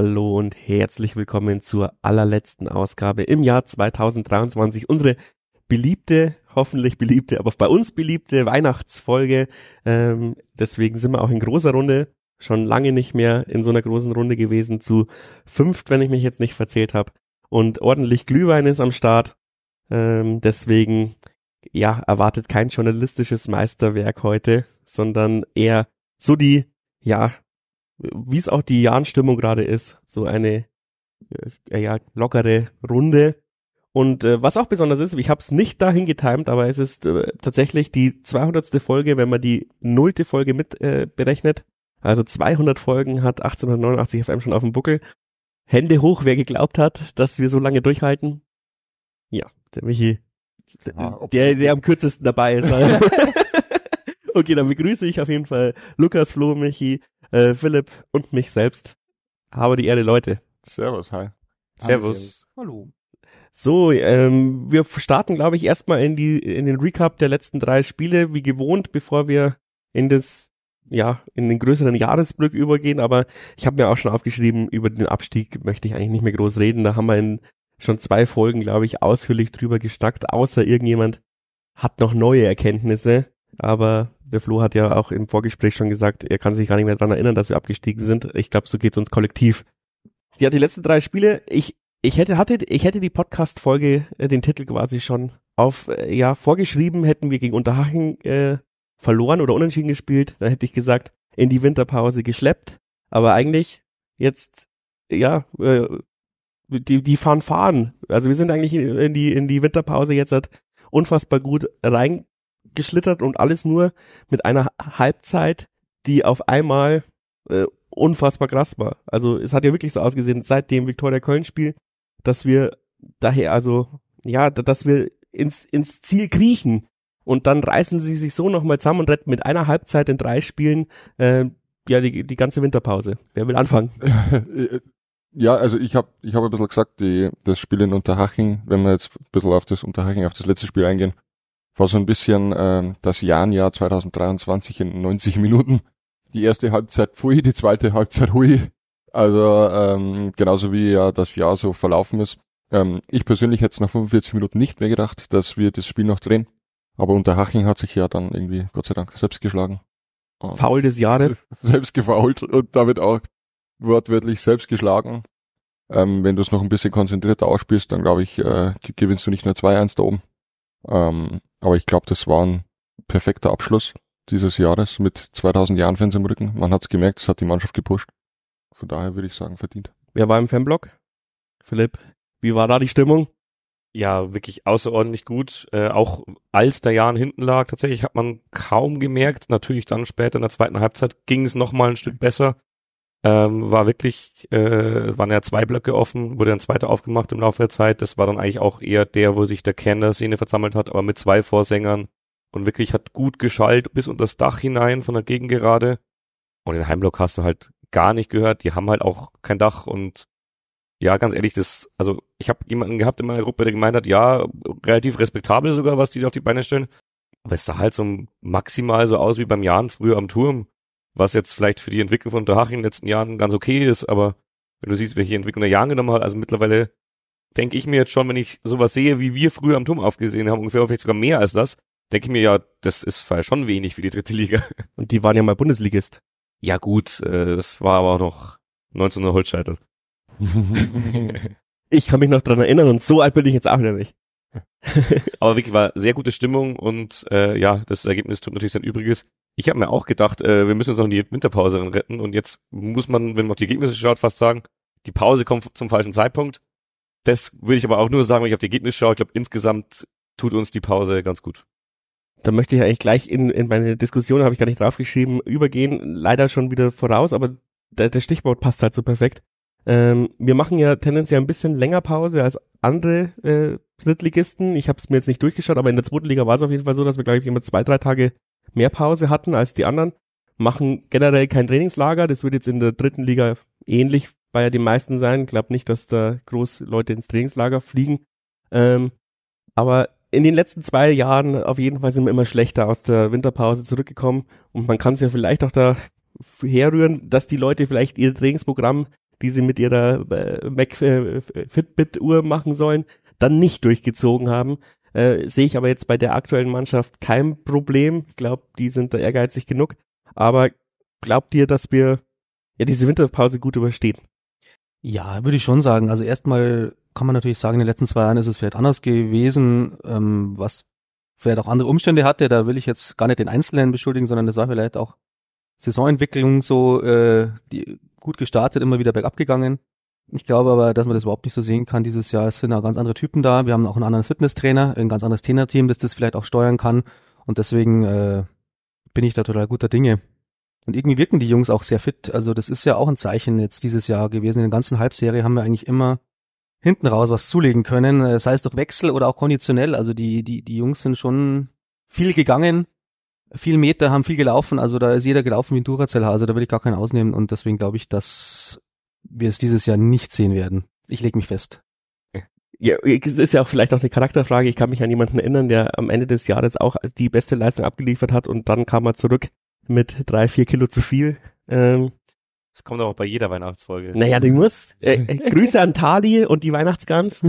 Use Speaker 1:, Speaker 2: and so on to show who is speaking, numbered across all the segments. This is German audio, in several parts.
Speaker 1: Hallo und herzlich willkommen zur allerletzten Ausgabe im Jahr 2023. Unsere beliebte, hoffentlich beliebte, aber bei uns beliebte Weihnachtsfolge. Ähm, deswegen sind wir auch in großer Runde. Schon lange nicht mehr in so einer großen Runde gewesen. Zu fünft, wenn ich mich jetzt nicht verzählt habe. Und ordentlich Glühwein ist am Start. Ähm, deswegen, ja, erwartet kein journalistisches Meisterwerk heute, sondern eher so die, ja, wie es auch die Jahrenstimmung gerade ist, so eine äh, ja, lockere Runde. Und äh, was auch besonders ist, ich habe es nicht dahin getimt, aber es ist äh, tatsächlich die 200. Folge, wenn man die nullte Folge mit äh, berechnet. Also 200 Folgen hat 1889 FM schon auf dem Buckel. Hände hoch, wer geglaubt hat, dass wir so lange durchhalten. Ja, der Michi, ja, der, der am kürzesten dabei ist. okay, dann begrüße ich auf jeden Fall Lukas, Flo, Michi, äh, Philipp und mich selbst. Habe die Erde, Leute. Servus, hi. Servus. Servus. Hallo. So, ähm, wir starten, glaube ich, erstmal in die in den Recap der letzten drei Spiele, wie gewohnt, bevor wir in das ja in den größeren Jahresblick übergehen. Aber ich habe mir auch schon aufgeschrieben, über den Abstieg möchte ich eigentlich nicht mehr groß reden. Da haben wir in schon zwei Folgen, glaube ich, ausführlich drüber gestackt. Außer irgendjemand hat noch neue Erkenntnisse, aber der Flo hat ja auch im Vorgespräch schon gesagt, er kann sich gar nicht mehr dran erinnern, dass wir abgestiegen sind. Ich glaube, so geht's uns kollektiv. Ja, die letzten drei Spiele, ich, ich hätte, hatte, ich hätte die Podcast-Folge, äh, den Titel quasi schon auf, äh, ja, vorgeschrieben, hätten wir gegen Unterhaching äh, verloren oder unentschieden gespielt, dann hätte ich gesagt, in die Winterpause geschleppt. Aber eigentlich jetzt, ja, äh, die, die fahren fahren. Also wir sind eigentlich in die, in die Winterpause jetzt halt unfassbar gut rein geschlittert und alles nur mit einer Halbzeit, die auf einmal äh, unfassbar krass war. Also es hat ja wirklich so ausgesehen, seit dem Viktoria Köln-Spiel, dass wir daher also, ja, dass wir ins, ins Ziel kriechen. Und dann reißen sie sich so nochmal zusammen und retten mit einer Halbzeit in drei Spielen äh, ja die, die ganze Winterpause. Wer will anfangen?
Speaker 2: Ja, also ich habe ich hab ein bisschen gesagt, die, das Spiel in Unterhaching, wenn wir jetzt ein bisschen auf das Unterhaching, auf das letzte Spiel eingehen, war so ein bisschen äh, das Jahr 2023 in 90 Minuten. Die erste Halbzeit pfui, die zweite Halbzeit hui. Also ähm, genauso wie ja das Jahr so verlaufen ist. Ähm, ich persönlich hätte es nach 45 Minuten nicht mehr gedacht, dass wir das Spiel noch drehen. Aber unter Haching hat sich ja dann irgendwie, Gott sei Dank, selbst geschlagen. Faul des Jahres. Selbst gefault und damit auch wortwörtlich selbst geschlagen. Ähm, wenn du es noch ein bisschen konzentrierter ausspielst, dann glaube ich, äh, gewinnst du nicht nur 2-1 da oben. Ähm, aber ich glaube, das war ein perfekter Abschluss dieses Jahres mit 2000 Jahren Fans im Rücken. Man hat es gemerkt, es hat die Mannschaft gepusht. Von daher würde ich sagen, verdient. Wer
Speaker 1: war im Fanblock? Philipp, wie war da die Stimmung? Ja, wirklich außerordentlich
Speaker 3: gut. Äh, auch als der Jahren hinten lag, tatsächlich hat man kaum gemerkt. Natürlich dann später in der zweiten Halbzeit ging es nochmal ein Stück besser ähm, war wirklich, äh, waren ja zwei Blöcke offen, wurde ein zweiter aufgemacht im Laufe der Zeit. Das war dann eigentlich auch eher der, wo sich der Kern der Szene versammelt hat, aber mit zwei Vorsängern und wirklich hat gut geschallt bis unter das Dach hinein von der Gegengerade. Und den Heimblock hast du halt gar nicht gehört. Die haben halt auch kein Dach und ja, ganz ehrlich, das, also ich habe jemanden gehabt in meiner Gruppe, der gemeint hat, ja, relativ respektabel sogar, was die da auf die Beine stellen. Aber es sah halt so maximal so aus wie beim Jahren früher am Turm was jetzt vielleicht für die Entwicklung von Drachen in den letzten Jahren ganz okay ist, aber wenn du siehst, welche Entwicklung der Jahren genommen hat, also mittlerweile denke ich mir jetzt schon, wenn ich sowas sehe, wie wir früher am Turm aufgesehen haben, ungefähr vielleicht sogar mehr als das, denke ich mir ja, das ist schon wenig für die dritte Liga. Und die waren ja mal Bundesligist. Ja gut, äh, das war aber auch noch 1900 Holzscheitel.
Speaker 1: ich kann mich noch dran erinnern und so alt bin ich jetzt auch wieder nicht.
Speaker 3: aber wirklich war sehr gute Stimmung und äh, ja, das Ergebnis tut natürlich sein Übriges. Ich habe mir auch gedacht, äh, wir müssen uns noch in die Winterpause retten und jetzt muss man, wenn man auf die Ergebnisse schaut, fast sagen, die Pause kommt zum falschen Zeitpunkt. Das würde ich aber auch nur sagen, wenn ich auf die Ergebnisse schaue. Ich glaube, insgesamt
Speaker 1: tut uns die Pause ganz gut. Da möchte ich eigentlich gleich in, in meine Diskussion, habe ich gar nicht draufgeschrieben, übergehen. Leider schon wieder voraus, aber der, der Stichwort passt halt so perfekt. Ähm, wir machen ja tendenziell ein bisschen länger Pause als andere äh, Drittligisten. Ich habe es mir jetzt nicht durchgeschaut, aber in der zweiten Liga war es auf jeden Fall so, dass wir, glaube ich, immer zwei, drei Tage mehr Pause hatten als die anderen, machen generell kein Trainingslager. Das wird jetzt in der dritten Liga ähnlich bei den meisten sein. Ich glaube nicht, dass da groß Leute ins Trainingslager fliegen. Ähm, aber in den letzten zwei Jahren auf jeden Fall sind wir immer schlechter aus der Winterpause zurückgekommen. Und man kann es ja vielleicht auch da herrühren, dass die Leute vielleicht ihr Trainingsprogramm, die sie mit ihrer äh, äh, Fitbit-Uhr machen sollen, dann nicht durchgezogen haben, äh, sehe ich aber jetzt bei der aktuellen Mannschaft kein Problem. Ich glaube, die sind da ehrgeizig genug. Aber glaubt ihr, dass wir ja diese Winterpause gut überstehen? Ja,
Speaker 4: würde ich schon sagen. Also erstmal kann man natürlich sagen, in den letzten zwei Jahren ist es vielleicht anders gewesen, ähm, was vielleicht auch andere Umstände hatte. Da will ich jetzt gar nicht den Einzelnen beschuldigen, sondern das war vielleicht auch Saisonentwicklung so äh, die, gut gestartet, immer wieder bergab gegangen. Ich glaube aber, dass man das überhaupt nicht so sehen kann dieses Jahr. sind auch ganz andere Typen da. Wir haben auch einen anderen Fitnesstrainer, ein ganz anderes Trainerteam, das das vielleicht auch steuern kann. Und deswegen äh, bin ich da total guter Dinge. Und irgendwie wirken die Jungs auch sehr fit. Also das ist ja auch ein Zeichen jetzt dieses Jahr gewesen. In der ganzen Halbserie haben wir eigentlich immer hinten raus was zulegen können. Äh, sei das heißt es durch Wechsel oder auch konditionell. Also die, die, die Jungs sind schon viel gegangen, viel Meter, haben viel gelaufen. Also da ist jeder gelaufen wie ein Duracell-Hase. Da will ich gar keinen ausnehmen. Und deswegen glaube ich, dass wir es dieses Jahr nicht sehen werden. Ich lege mich fest.
Speaker 1: Ja, es ist ja auch vielleicht auch eine Charakterfrage. Ich kann mich an jemanden erinnern, der am Ende des Jahres auch die beste Leistung abgeliefert hat und dann kam er zurück mit drei, vier Kilo zu viel. Ähm, das kommt aber auch bei jeder Weihnachtsfolge. Naja, du musst. Äh, äh, Grüße an Tali und die Weihnachtsgans.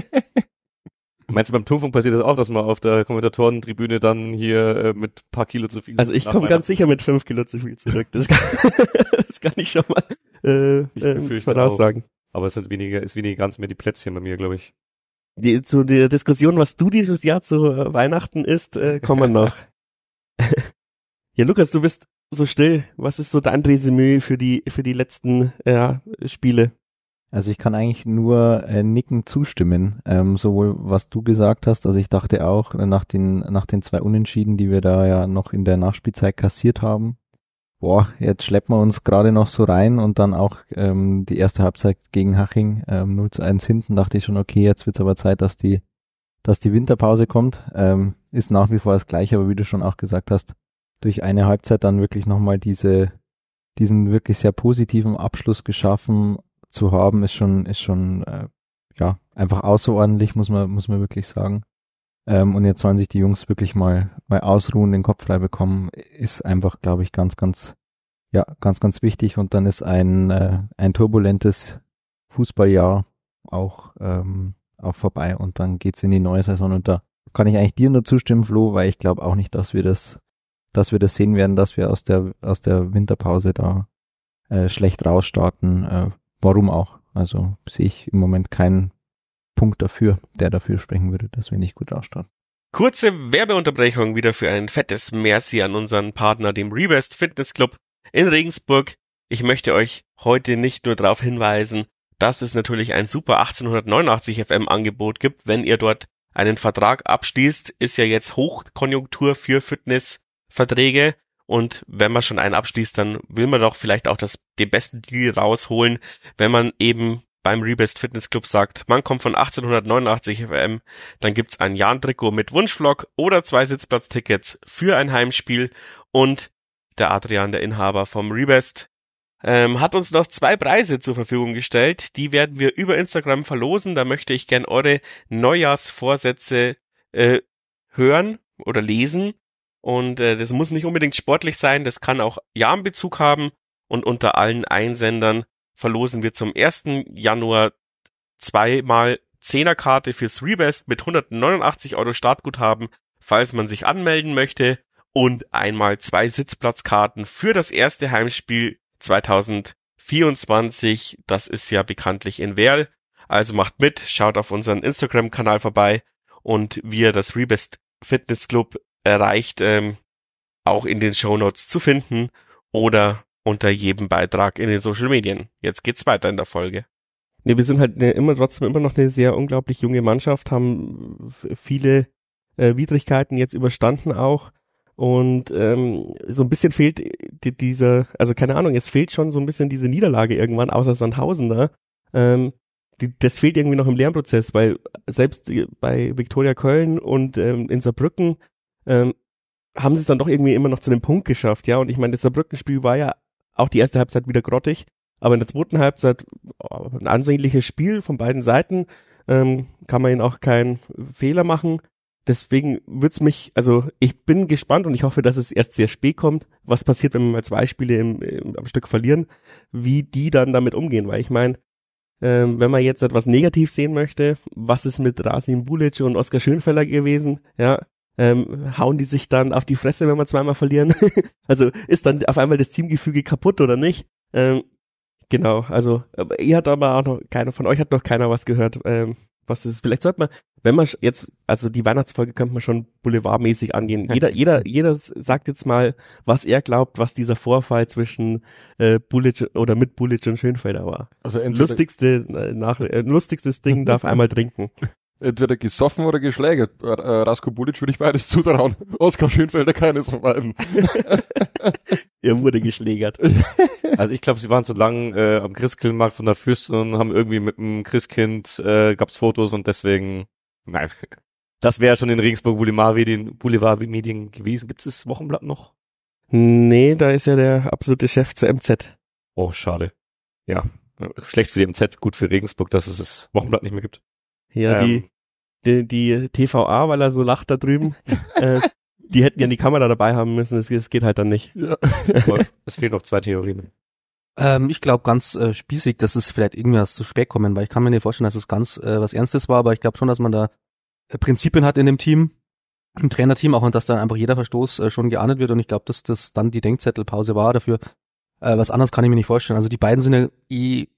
Speaker 3: Meinst du, beim Turmfunk passiert das auch, dass man auf der Kommentatorentribüne dann hier äh, mit paar Kilo zu viel Also ich komme ganz
Speaker 1: sicher mit fünf Kilo zu viel zurück. Das kann, das kann ich schon mal äh, ich äh, voraussagen. Aber es sind weniger, ist weniger ganz mehr die Plätzchen bei mir, glaube ich. Die, zu der Diskussion, was du dieses Jahr zu äh, Weihnachten isst, äh, kommen noch. ja, Lukas, du bist so still. Was ist so dein Resümee für die, für die letzten
Speaker 5: äh, Spiele? Also ich kann eigentlich nur äh, nicken zustimmen, ähm, sowohl was du gesagt hast, also ich dachte auch äh, nach den nach den zwei Unentschieden, die wir da ja noch in der Nachspielzeit kassiert haben, boah, jetzt schleppen wir uns gerade noch so rein und dann auch ähm, die erste Halbzeit gegen Haching ähm, 0 zu 1 hinten, dachte ich schon, okay, jetzt wird's aber Zeit, dass die dass die Winterpause kommt, ähm, ist nach wie vor das gleiche, aber wie du schon auch gesagt hast, durch eine Halbzeit dann wirklich nochmal diese diesen wirklich sehr positiven Abschluss geschaffen, zu haben, ist schon, ist schon äh, ja, einfach außerordentlich, muss man, muss man wirklich sagen. Ähm, und jetzt sollen sich die Jungs wirklich mal, mal ausruhen, den Kopf frei bekommen, ist einfach, glaube ich, ganz, ganz, ja, ganz, ganz wichtig. Und dann ist ein, äh, ein turbulentes Fußballjahr auch, ähm, auch vorbei und dann geht's in die neue Saison und da kann ich eigentlich dir nur zustimmen, Flo, weil ich glaube auch nicht, dass wir das, dass wir das sehen werden, dass wir aus der, aus der Winterpause da äh, schlecht rausstarten. Äh, warum auch? Also sehe ich im Moment keinen Punkt dafür, der dafür sprechen würde, dass wir nicht gut ausstarten.
Speaker 1: Kurze Werbeunterbrechung wieder für ein fettes Merci an unseren Partner, dem Rebest Fitness Club in Regensburg. Ich möchte euch heute nicht nur darauf hinweisen, dass es natürlich ein super 1889 FM Angebot gibt, wenn ihr dort einen Vertrag abschließt, ist ja jetzt Hochkonjunktur für Fitnessverträge und wenn man schon einen abschließt, dann will man doch vielleicht auch das, den besten Deal rausholen, wenn man eben beim Rebest Fitness Club sagt, man kommt von 1889 FM, dann gibt's ein Jahn-Trikot mit Wunschvlog oder zwei Sitzplatztickets für ein Heimspiel und der Adrian, der Inhaber vom Rebest, ähm, hat uns noch zwei Preise zur Verfügung gestellt. Die werden wir über Instagram verlosen. Da möchte ich gern eure Neujahrsvorsätze äh, hören oder lesen. Und äh, das muss nicht unbedingt sportlich sein, das kann auch Jahrenbezug haben. Und unter allen Einsendern verlosen wir zum 1. Januar zweimal 10er Karte fürs Rebest mit 189 Euro Startguthaben, falls man sich anmelden möchte. Und einmal zwei Sitzplatzkarten für das erste Heimspiel 2024. Das ist ja bekanntlich in Werl. Also macht mit, schaut auf unseren Instagram-Kanal vorbei und wir, das Rebest Fitness Club, erreicht, ähm, auch in den Show Notes zu finden oder unter jedem Beitrag in den Social Medien. Jetzt geht's weiter in der Folge. Nee, wir sind halt eine, immer trotzdem immer noch eine sehr unglaublich junge Mannschaft, haben viele äh, Widrigkeiten jetzt überstanden auch. Und ähm, so ein bisschen fehlt die, diese, also keine Ahnung, es fehlt schon so ein bisschen diese Niederlage irgendwann, außer Sandhausen da. Ähm, die, das fehlt irgendwie noch im Lernprozess, weil selbst äh, bei Viktoria Köln und ähm, in Saarbrücken ähm, haben sie es dann doch irgendwie immer noch zu einem Punkt geschafft, ja. Und ich meine, das saarbrücken war ja auch die erste Halbzeit wieder grottig, aber in der zweiten Halbzeit oh, ein ansehnliches Spiel von beiden Seiten, ähm, kann man ihnen auch keinen Fehler machen. Deswegen wird's mich, also ich bin gespannt und ich hoffe, dass es erst sehr spät kommt, was passiert, wenn wir mal zwei Spiele im, im, am Stück verlieren, wie die dann damit umgehen, weil ich meine, ähm, wenn man jetzt etwas negativ sehen möchte, was ist mit Rasim Bulic und Oskar Schönfeller gewesen? Ja, ähm, hauen die sich dann auf die Fresse, wenn wir zweimal verlieren? also ist dann auf einmal das Teamgefüge kaputt oder nicht? Ähm, genau, also äh, ihr hat aber auch noch keiner von euch hat noch keiner was gehört. Ähm, was ist? Vielleicht sollte man, wenn man jetzt, also die Weihnachtsfolge könnte man schon boulevardmäßig angehen. Jeder, jeder, jeder sagt jetzt mal, was er glaubt, was dieser Vorfall zwischen äh, Bullet oder mit Bullet und Schönfelder war. Also lustigste
Speaker 2: äh, nach, äh, lustigstes Ding darf einmal trinken entweder gesoffen oder geschlägert. Äh, äh, Rasko Bulic würde ich beides zutrauen. Oskar Schönfelder keines von beiden.
Speaker 3: er wurde geschlägert. Also ich glaube, sie waren zu lang äh, am Christkindmarkt von der Fürsten und haben irgendwie mit dem Christkind äh, gab's Fotos und deswegen nein. Das wäre schon in Regensburg Boulevard Medien gewesen. Gibt es das Wochenblatt noch?
Speaker 1: Nee, da ist ja der absolute Chef zur MZ. Oh, schade. Ja, schlecht
Speaker 3: für die MZ, gut für Regensburg, dass es das Wochenblatt nicht mehr gibt.
Speaker 1: Ja, ähm. die, die, die TVA, weil er so lacht da drüben, äh, die hätten ja die Kamera dabei haben müssen, es, es geht halt dann nicht. Ja. es fehlen noch zwei Theorien. Ähm, ich glaube ganz äh, spießig, dass es vielleicht irgendwas zu
Speaker 4: spät kommen, weil ich kann mir nicht vorstellen, dass es ganz äh, was Ernstes war, aber ich glaube schon, dass man da äh, Prinzipien hat in dem Team, im Trainerteam auch und dass dann einfach jeder Verstoß äh, schon geahndet wird und ich glaube, dass das dann die Denkzettelpause war dafür. Äh, was anderes kann ich mir nicht vorstellen. Also die beiden sind ja eh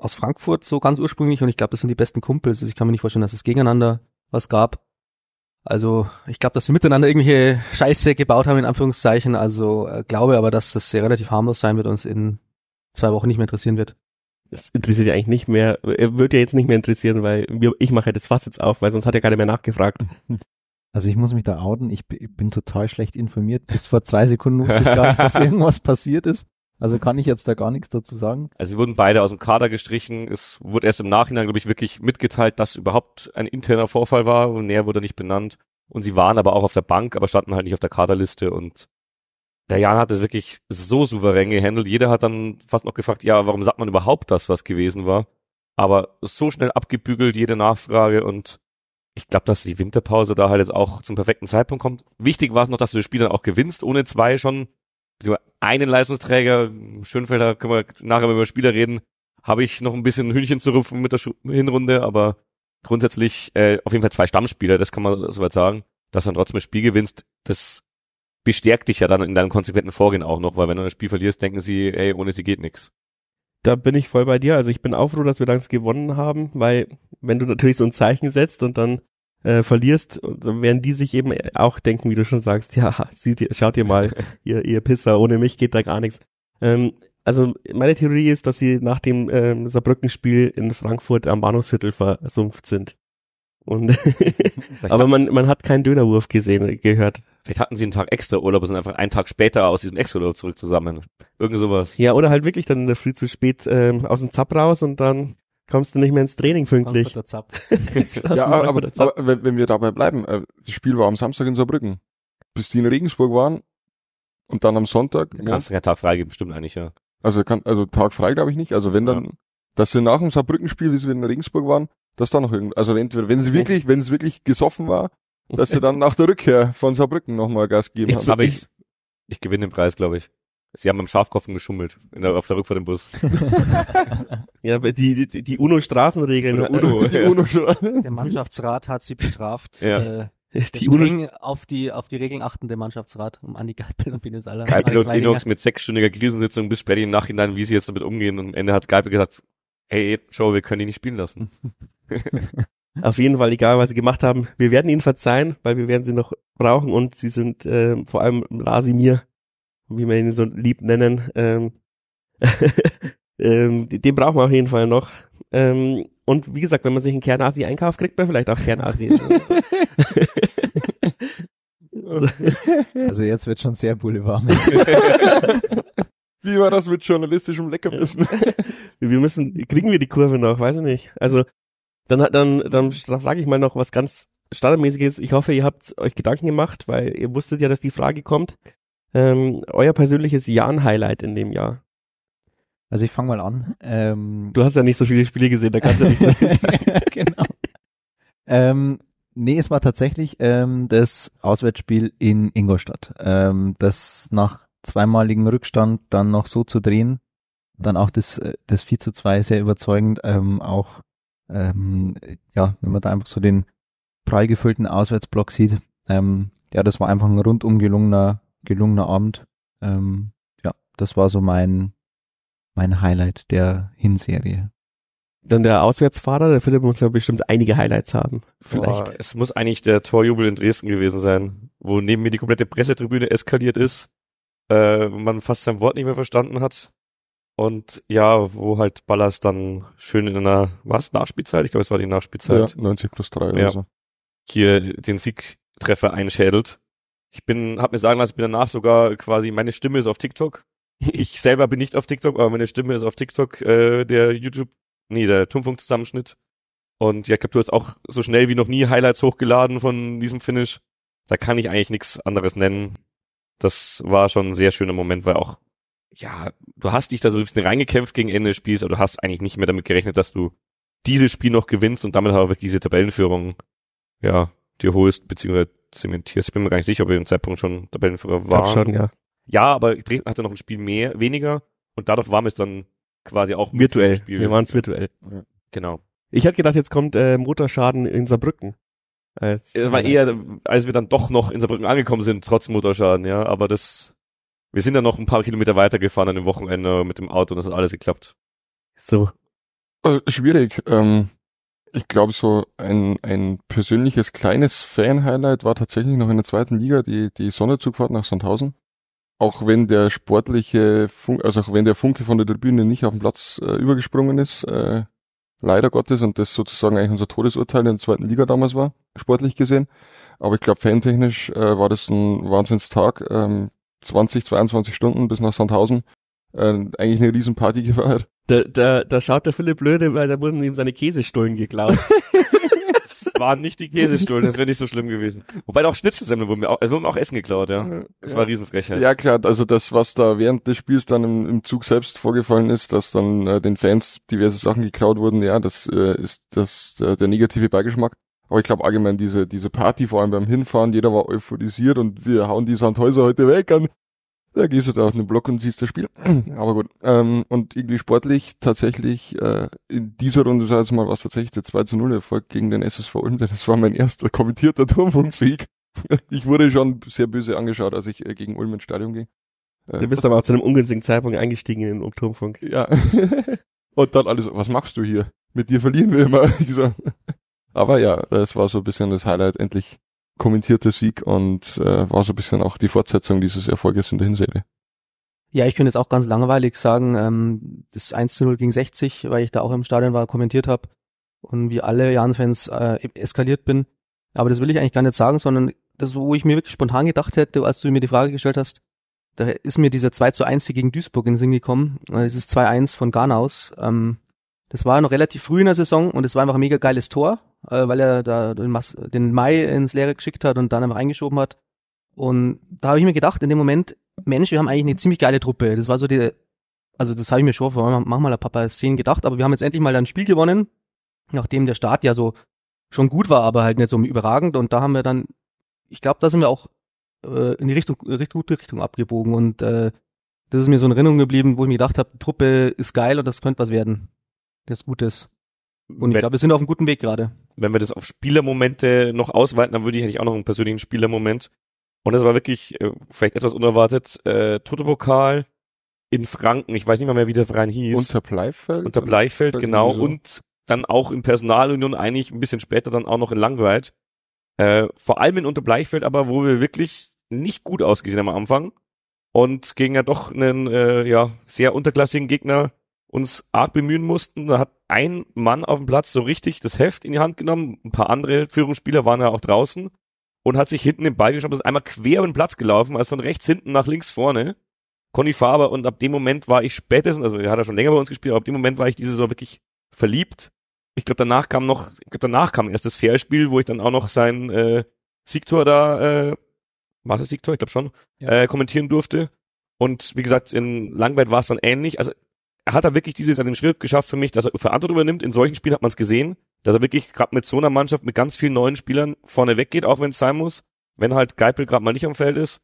Speaker 4: aus Frankfurt so ganz ursprünglich und ich glaube, das sind die besten Kumpels. Also ich kann mir nicht vorstellen, dass es gegeneinander was gab. Also ich glaube, dass sie miteinander irgendwelche Scheiße gebaut haben, in Anführungszeichen. Also äh, glaube aber, dass
Speaker 1: das sehr relativ harmlos sein wird und uns in zwei Wochen nicht mehr interessieren wird. Das interessiert ja eigentlich nicht mehr, äh, wird ja jetzt nicht mehr interessieren, weil wir, ich mache ja das Fass jetzt auf, weil sonst hat ja keiner mehr nachgefragt.
Speaker 5: Also ich muss mich da outen, ich bin total schlecht informiert. Bis vor zwei Sekunden wusste ich gar nicht, dass irgendwas passiert ist. Also kann ich jetzt da gar nichts dazu sagen.
Speaker 3: Also sie wurden beide aus dem Kader gestrichen. Es wurde erst im Nachhinein, glaube ich, wirklich mitgeteilt, dass überhaupt ein interner Vorfall war. Und näher wurde nicht benannt. Und sie waren aber auch auf der Bank, aber standen halt nicht auf der Kaderliste. Und der Jan hat es wirklich so souverän gehandelt. Jeder hat dann fast noch gefragt, ja, warum sagt man überhaupt das, was gewesen war? Aber so schnell abgebügelt, jede Nachfrage. Und ich glaube, dass die Winterpause da halt jetzt auch zum perfekten Zeitpunkt kommt. Wichtig war es noch, dass du das Spiel dann auch gewinnst, ohne zwei schon einen Leistungsträger, Schönfelder, können wir nachher über Spieler reden, habe ich noch ein bisschen Hühnchen zu rupfen mit der Schu Hinrunde, aber grundsätzlich äh, auf jeden Fall zwei Stammspieler, das kann man soweit sagen, dass du dann trotzdem ein Spiel gewinnst, das bestärkt dich ja dann in deinem konsequenten Vorgehen auch noch, weil
Speaker 1: wenn du ein Spiel verlierst, denken sie, ey, ohne sie geht nichts. Da bin ich voll bei dir. Also ich bin auch froh, dass wir langsam gewonnen haben, weil wenn du natürlich so ein Zeichen setzt und dann äh, verlierst, werden die sich eben auch denken, wie du schon sagst, ja, sieht, schaut ihr mal, ihr, ihr Pisser, ohne mich geht da gar nichts. Ähm, also meine Theorie ist, dass sie nach dem ähm, Saarbrücken-Spiel in Frankfurt am Bahnhofsviertel versumpft sind. Und aber man, man hat
Speaker 3: keinen Dönerwurf gesehen, äh, gehört. Vielleicht hatten sie einen Tag extra Urlaub und sind einfach einen Tag später aus diesem Extra-Urlaub zurück
Speaker 2: zusammen. Irgend sowas.
Speaker 1: Ja, oder halt wirklich dann Früh zu spät ähm, aus dem Zap raus und dann kommst du nicht mehr ins Training pünktlich. ja, aber, aber
Speaker 2: wenn, wenn wir dabei bleiben, äh, das Spiel war am Samstag in Saarbrücken. Bis die in Regensburg waren und dann am Sonntag. Ja, kannst du ja Tag freigeben, stimmt eigentlich, ja. Also kann, also Tag frei glaube ich nicht. Also wenn dann, ja. dass sie nach dem Saarbrücken-Spiel, wie sie in Regensburg waren, dass dann noch irgend, also entweder, wenn sie wirklich, wenn es wirklich gesoffen war, dass sie dann nach der Rückkehr von Saarbrücken nochmal Gas geben Jetzt haben. Hab ich's.
Speaker 3: Ich gewinne den Preis, glaube ich. Sie haben am Schafkopfen geschummelt in der, auf der Rückfahrt im Bus. ja, die, die, die
Speaker 1: UNO-Straßenregeln. Äh, UNO, die ja. UNO
Speaker 4: der Mannschaftsrat hat sie bestraft. Ja. Äh, die UNO auf die, auf die Regeln achtende Mannschaftsrat um Andi Geipel und Ines Aller. Geipel und Linux mit
Speaker 3: sechsstündiger Krisensitzung bis spät im Nachhinein, wie sie jetzt damit umgehen. Und am Ende hat Geipel gesagt, hey, Joe, wir
Speaker 1: können ihn nicht spielen lassen. auf jeden Fall, egal was sie gemacht haben, wir werden ihnen verzeihen, weil wir werden sie noch brauchen und sie sind äh, vor allem Lasi mir wie wir ihn so lieb nennen, ähm, ähm, den brauchen wir auf jeden Fall noch. Ähm, und wie gesagt, wenn man sich einen Kernasi einkauft, kriegt man vielleicht auch Kernasi.
Speaker 5: also jetzt wird schon sehr boulevard.
Speaker 2: Wie war das mit journalistischem Leckerbissen?
Speaker 1: wir müssen, kriegen wir die Kurve noch, weiß ich nicht. Also, dann, dann, dann frage ich mal noch was ganz Standardmäßiges. Ich hoffe, ihr habt euch Gedanken gemacht, weil ihr wusstet ja, dass die Frage kommt ähm, euer persönliches
Speaker 5: Jan-Highlight in dem Jahr? Also ich fange mal an. Ähm, du hast ja nicht so viele Spiele gesehen, da kannst du nicht so viel sagen. genau. ähm, nee, es war tatsächlich ähm, das Auswärtsspiel in Ingolstadt. Ähm, das nach zweimaligem Rückstand dann noch so zu drehen, dann auch das, äh, das 4 zu 2 sehr überzeugend, ähm, auch ähm, ja, wenn man da einfach so den prall gefüllten Auswärtsblock sieht, ähm, ja, das war einfach ein rundum gelungener gelungener Abend. Ähm, ja, das war so mein, mein Highlight der Hinserie. Dann
Speaker 1: der Auswärtsfahrer, der Philipp muss ja bestimmt einige Highlights haben. Vielleicht.
Speaker 3: Boah, es muss eigentlich der Torjubel in Dresden gewesen sein, wo neben mir die komplette Pressetribüne eskaliert ist, äh, man fast sein Wort nicht mehr verstanden hat. Und ja, wo halt Ballas dann schön in einer, was, Nachspielzeit? Ich glaube, es war die Nachspielzeit. Ja, 90
Speaker 2: plus 3 ja. oder so.
Speaker 3: Hier den Siegtreffer einschädelt. Ich bin, hab mir sagen lassen, ich bin danach sogar quasi, meine Stimme ist auf TikTok. Ich selber bin nicht auf TikTok, aber meine Stimme ist auf TikTok, äh, der YouTube, nee, der Tumfunk-Zusammenschnitt. Und ja, ich glaube, du hast auch so schnell wie noch nie Highlights hochgeladen von diesem Finish. Da kann ich eigentlich nichts anderes nennen. Das war schon ein sehr schöner Moment, weil auch, ja, du hast dich da so ein bisschen reingekämpft gegen Ende des Spiels, aber du hast eigentlich nicht mehr damit gerechnet, dass du dieses Spiel noch gewinnst und damit auch wirklich diese Tabellenführung, ja, dir holst, beziehungsweise zementierst. Ich bin mir gar nicht sicher, ob wir im Zeitpunkt schon Tabellenführer waren. Schon, ja. ja, aber Dresden hatte noch ein Spiel mehr, weniger und dadurch waren wir es dann quasi auch virtuell. Spiel. Wir waren es virtuell. Genau.
Speaker 1: Ich hätte gedacht, jetzt kommt äh, Motorschaden in Saarbrücken. es war äh, eher,
Speaker 3: als wir dann doch noch in Saarbrücken angekommen sind, trotz Motorschaden, ja. Aber das, wir sind dann noch ein paar Kilometer weitergefahren an dem Wochenende mit dem Auto und das hat alles geklappt.
Speaker 2: So. Äh, schwierig. Ähm, ich glaube, so ein, ein persönliches kleines Fan-Highlight war tatsächlich noch in der zweiten Liga die, die Sonderzugfahrt nach Sandhausen. Auch wenn der sportliche Funke, also auch wenn der Funke von der Tribüne nicht auf den Platz äh, übergesprungen ist, äh, leider Gottes, und das sozusagen eigentlich unser Todesurteil in der zweiten Liga damals war, sportlich gesehen. Aber ich glaube, fantechnisch äh, war das ein Wahnsinnstag. Ähm, 20, 22 Stunden bis nach Sandhausen. Äh, eigentlich eine Riesenparty gefeiert. Da, da, da schaut der Philipp blöde, weil da wurden ihm seine Käsestullen geklaut.
Speaker 1: das waren nicht die Käsestullen, das wäre nicht so schlimm gewesen.
Speaker 3: Wobei auch Schnitzelsemmel wurden mir auch, also wurden mir auch Essen geklaut, ja. Das ja. war Riesenfrechheit. Ja klar, also
Speaker 2: das, was da während des Spiels dann im, im Zug selbst vorgefallen ist, dass dann äh, den Fans diverse Sachen geklaut wurden, ja, das äh, ist das äh, der negative Beigeschmack. Aber ich glaube allgemein diese, diese Party, vor allem beim Hinfahren, jeder war euphorisiert und wir hauen die Sandhäuser heute weg an da gehst du da auf den Block und siehst das Spiel. Aber gut. Ähm, und irgendwie sportlich tatsächlich, äh, in dieser Runde sah es mal war es tatsächlich der 2 zu 0 Erfolg gegen den SSV Ulm, denn das war mein erster kommentierter Turmfunksieg. Ich wurde schon sehr böse angeschaut, als ich äh, gegen Ulm ins Stadion ging. Äh, du bist aber auch zu einem ungünstigen Zeitpunkt eingestiegen in den Turmfunk. Ja. und dann alles, was machst du hier? Mit dir verlieren wir immer. aber ja, es war so ein bisschen das Highlight, endlich kommentierter Sieg und äh, war so ein bisschen auch die Fortsetzung dieses Erfolges in der Hinserie. Ja,
Speaker 4: ich könnte jetzt auch ganz langweilig sagen, ähm, das 1 zu 0 gegen 60, weil ich da auch im Stadion war, kommentiert habe und wie alle Jan-Fans äh, eskaliert bin. Aber das will ich eigentlich gar nicht sagen, sondern das, wo ich mir wirklich spontan gedacht hätte, als du mir die Frage gestellt hast, da ist mir dieser 2 zu 1 gegen Duisburg in den Sinn gekommen, Das ist 2-1 von Ghana aus. Ähm, das war noch relativ früh in der Saison und es war einfach ein mega geiles Tor äh, weil er da den, Mas den Mai ins Leere geschickt hat und dann einfach eingeschoben hat. Und da habe ich mir gedacht, in dem Moment, Mensch, wir haben eigentlich eine ziemlich geile Truppe. Das war so die, also das habe ich mir schon vor manchmal paar Szenen gedacht, aber wir haben jetzt endlich mal ein Spiel gewonnen, nachdem der Start ja so schon gut war, aber halt nicht so überragend. Und da haben wir dann, ich glaube, da sind wir auch äh, in die Richtung, richtig gute Richtung abgebogen. Und äh, das ist mir so in Erinnerung geblieben, wo ich mir gedacht habe, Truppe ist geil und das könnte was werden. Das Gutes. Und ich glaube, wir sind auf einem guten Weg gerade.
Speaker 3: Wenn wir das auf Spielermomente noch ausweiten, dann würde ich, hätte ich auch noch einen persönlichen Spielermoment. Und das war wirklich äh, vielleicht etwas unerwartet. Äh, toto in Franken, ich weiß nicht mal mehr, wie der Verein hieß. Unter Bleifeld? Unter Bleifeld, genau. So. Und dann auch in Personalunion, eigentlich ein bisschen später dann auch noch in Langweit. Äh, vor allem in Unter aber, wo wir wirklich nicht gut ausgesehen haben am Anfang und gegen ja doch einen äh, ja, sehr unterklassigen Gegner uns arg bemühen mussten. Da hat ein Mann auf dem Platz so richtig das Heft in die Hand genommen. Ein paar andere Führungsspieler waren ja auch draußen und hat sich hinten den Ball geschoben, ist einmal quer über den Platz gelaufen, also von rechts hinten nach links vorne. Conny Faber und ab dem Moment war ich spätestens, also er hat ja schon länger bei uns gespielt, aber ab dem Moment war ich diese Saison wirklich verliebt. Ich glaube, danach kam noch, ich glaube, danach kam erst das Fairspiel, wo ich dann auch noch sein äh, Siegtor da, äh, war es das Siegtor? Ich glaube schon, ja. äh, kommentieren durfte. Und wie gesagt, in Langweit war es dann ähnlich. Also hat er wirklich dieses an den Schritt geschafft für mich, dass er Verantwortung übernimmt. In solchen Spielen hat man es gesehen, dass er wirklich gerade mit so einer Mannschaft mit ganz vielen neuen Spielern vorne weggeht, auch wenn es sein muss, wenn halt Geipel gerade mal nicht am Feld ist.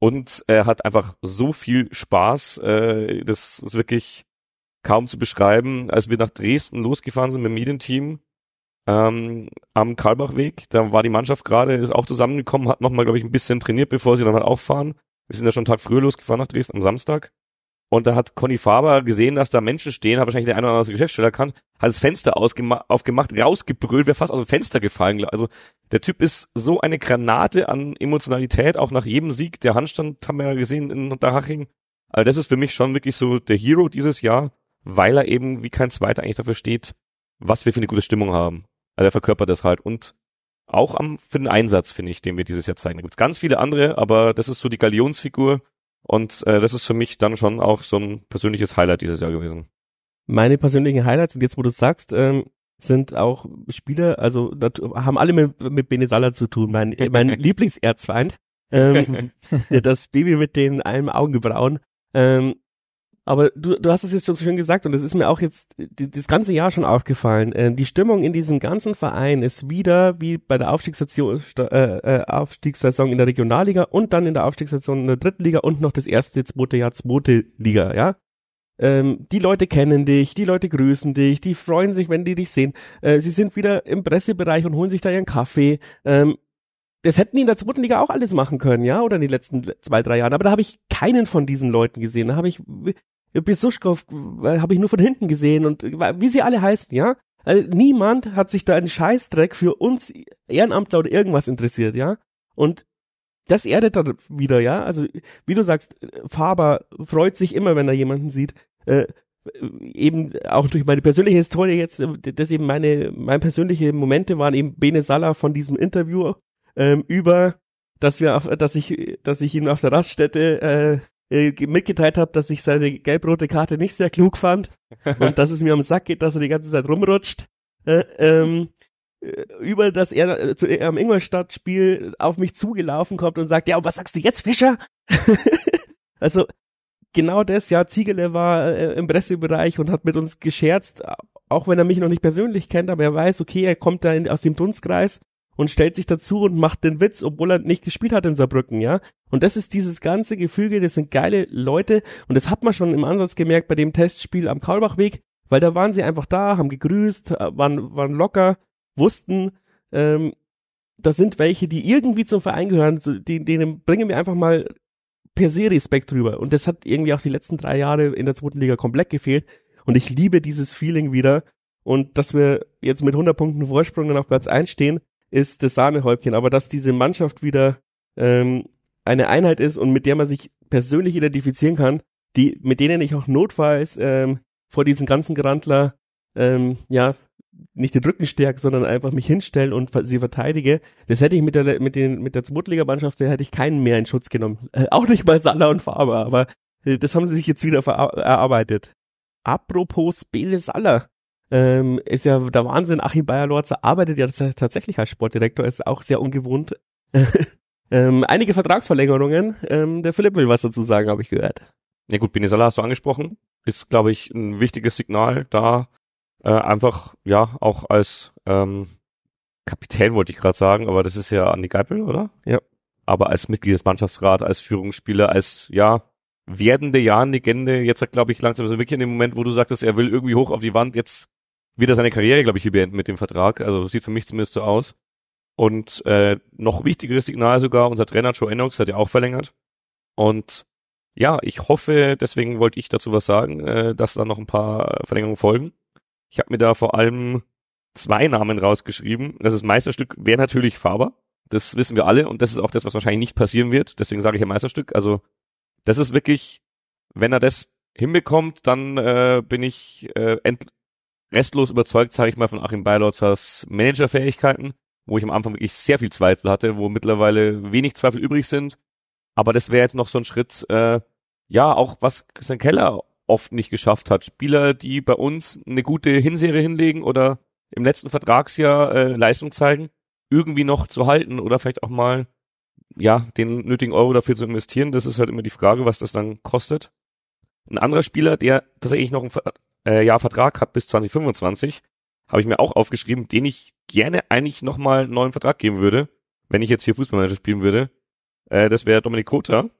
Speaker 3: Und er hat einfach so viel Spaß, äh, das ist wirklich kaum zu beschreiben. Als wir nach Dresden losgefahren sind mit dem Medienteam ähm, am Karlbachweg, da war die Mannschaft gerade, ist auch zusammengekommen, hat nochmal, glaube ich, ein bisschen trainiert, bevor sie dann halt auch fahren. Wir sind ja schon einen Tag früher losgefahren nach Dresden am Samstag. Und da hat Conny Faber gesehen, dass da Menschen stehen, hat wahrscheinlich der eine oder andere Geschäftsstelle kann, hat das Fenster aufgemacht, rausgebrüllt, wäre fast aus dem Fenster gefallen. Also der Typ ist so eine Granate an Emotionalität, auch nach jedem Sieg. Der Handstand haben wir ja gesehen in Unterhaching. Also das ist für mich schon wirklich so der Hero dieses Jahr, weil er eben wie kein Zweiter eigentlich dafür steht, was wir für eine gute Stimmung haben. Also er verkörpert das halt und auch am, für den Einsatz, finde ich, den wir dieses Jahr zeigen. Da gibt es ganz viele andere, aber das ist so die Galionsfigur, und äh, das ist für mich dann schon
Speaker 1: auch so ein persönliches Highlight dieses Jahr gewesen. Meine persönlichen Highlights, und jetzt wo du es sagst, ähm, sind auch Spieler, also das, haben alle mit, mit Bene zu tun, mein, mein Lieblingserzfeind. Ähm, das Baby mit den einem Augenbrauen. Ähm, aber du, du hast es jetzt schon so schön gesagt und es ist mir auch jetzt die, das ganze Jahr schon aufgefallen. Äh, die Stimmung in diesem ganzen Verein ist wieder wie bei der Aufstiegssaison, äh, äh, Aufstiegssaison in der Regionalliga und dann in der Aufstiegssaison in der Drittliga und noch das erste, zweite Jahr, zweite Liga, ja? Ähm, die Leute kennen dich, die Leute grüßen dich, die freuen sich, wenn die dich sehen. Äh, sie sind wieder im Pressebereich und holen sich da ihren Kaffee. Ähm, das hätten die in der zweiten Liga auch alles machen können, ja, oder in den letzten zwei, drei Jahren. Aber da habe ich keinen von diesen Leuten gesehen. Da habe ich Besuschkow habe ich nur von hinten gesehen und wie sie alle heißen, ja? Also niemand hat sich da einen Scheißdreck für uns Ehrenamtler oder irgendwas interessiert, ja? Und das erdet dann wieder, ja? Also, wie du sagst, Faber freut sich immer, wenn er jemanden sieht. Äh, eben auch durch meine persönliche Historie jetzt, dass eben meine, meine persönliche Momente waren eben Bene Sala von diesem Interview ähm, über, dass wir auf, dass ich, dass ich ihn auf der Raststätte äh, äh, mitgeteilt habe, dass ich seine gelb-rote Karte nicht sehr klug fand und dass es mir am Sack geht, dass er die ganze Zeit rumrutscht. Äh, ähm, äh, über das er äh, zu, äh, am Ingolstadt-Spiel auf mich zugelaufen kommt und sagt, ja, und was sagst du jetzt, Fischer? also genau das, ja, Ziegele war äh, im Pressebereich und hat mit uns gescherzt, auch wenn er mich noch nicht persönlich kennt, aber er weiß, okay, er kommt da in, aus dem Dunstkreis und stellt sich dazu und macht den Witz, obwohl er nicht gespielt hat in Saarbrücken, ja. Und das ist dieses ganze Gefüge, das sind geile Leute und das hat man schon im Ansatz gemerkt bei dem Testspiel am Kaulbachweg, weil da waren sie einfach da, haben gegrüßt, äh, waren, waren locker, wussten, ähm, da sind welche, die irgendwie zum Verein gehören, die, denen bringen wir einfach mal per se Respekt drüber. Und das hat irgendwie auch die letzten drei Jahre in der zweiten Liga komplett gefehlt. Und ich liebe dieses Feeling wieder. Und dass wir jetzt mit 100 Punkten Vorsprung dann auf Platz 1 stehen, ist das Sahnehäubchen. Aber dass diese Mannschaft wieder ähm, eine Einheit ist und mit der man sich persönlich identifizieren kann, die, mit denen ich auch notfalls ähm, vor diesen ganzen Grandler ähm, ja nicht den Rücken stärke, sondern einfach mich hinstellen und sie verteidige. Das hätte ich mit der mit den mit der Zmutliga Mannschaft, da hätte ich keinen mehr in Schutz genommen. Äh, auch nicht mal Salah und Faber, aber äh, das haben sie sich jetzt wieder erarbeitet. Apropos Bele Salah, ähm, ist ja der Wahnsinn. Achim Bayer-Lorzer arbeitet ja tatsächlich als Sportdirektor, ist auch sehr ungewohnt. ähm, einige Vertragsverlängerungen. Ähm, der Philipp will was dazu sagen, habe ich gehört. Ja gut, Benesala
Speaker 3: hast du angesprochen. Ist, glaube ich, ein wichtiges Signal da. Äh, einfach, ja, auch als ähm, Kapitän wollte ich gerade sagen, aber das ist ja Andi Geipel, oder? Ja. Aber als Mitglied des Mannschaftsrats, als Führungsspieler, als, ja, werdende Jahren Legende, jetzt glaube ich langsam so also wirklich in dem Moment, wo du sagtest, er will irgendwie hoch auf die Wand, jetzt wird er seine Karriere, glaube ich, hier beenden mit dem Vertrag. Also sieht für mich zumindest so aus. Und äh, noch wichtigeres Signal sogar, unser Trainer Joe Enox hat ja auch verlängert. Und ja, ich hoffe, deswegen wollte ich dazu was sagen, äh, dass da noch ein paar Verlängerungen folgen. Ich habe mir da vor allem zwei Namen rausgeschrieben. Das ist Meisterstück wäre natürlich Faber. Das wissen wir alle und das ist auch das, was wahrscheinlich nicht passieren wird. Deswegen sage ich ja Meisterstück. Also das ist wirklich, wenn er das hinbekommt, dann äh, bin ich äh, restlos überzeugt, sage ich mal, von Achim Beilotzers Managerfähigkeiten, wo ich am Anfang wirklich sehr viel Zweifel hatte, wo mittlerweile wenig Zweifel übrig sind. Aber das wäre jetzt noch so ein Schritt, äh, ja, auch was Christian Keller oft nicht geschafft hat. Spieler, die bei uns eine gute Hinserie hinlegen oder im letzten Vertragsjahr äh, Leistung zeigen, irgendwie noch zu halten oder vielleicht auch mal ja, den nötigen Euro dafür zu investieren, das ist halt immer die Frage, was das dann kostet. Ein anderer Spieler, der tatsächlich noch einen äh, Jahr Vertrag hat bis 2025, habe ich mir auch aufgeschrieben, den ich gerne eigentlich nochmal einen neuen Vertrag geben würde, wenn ich jetzt hier Fußballmanager spielen würde. Äh, das wäre Dominik Kota,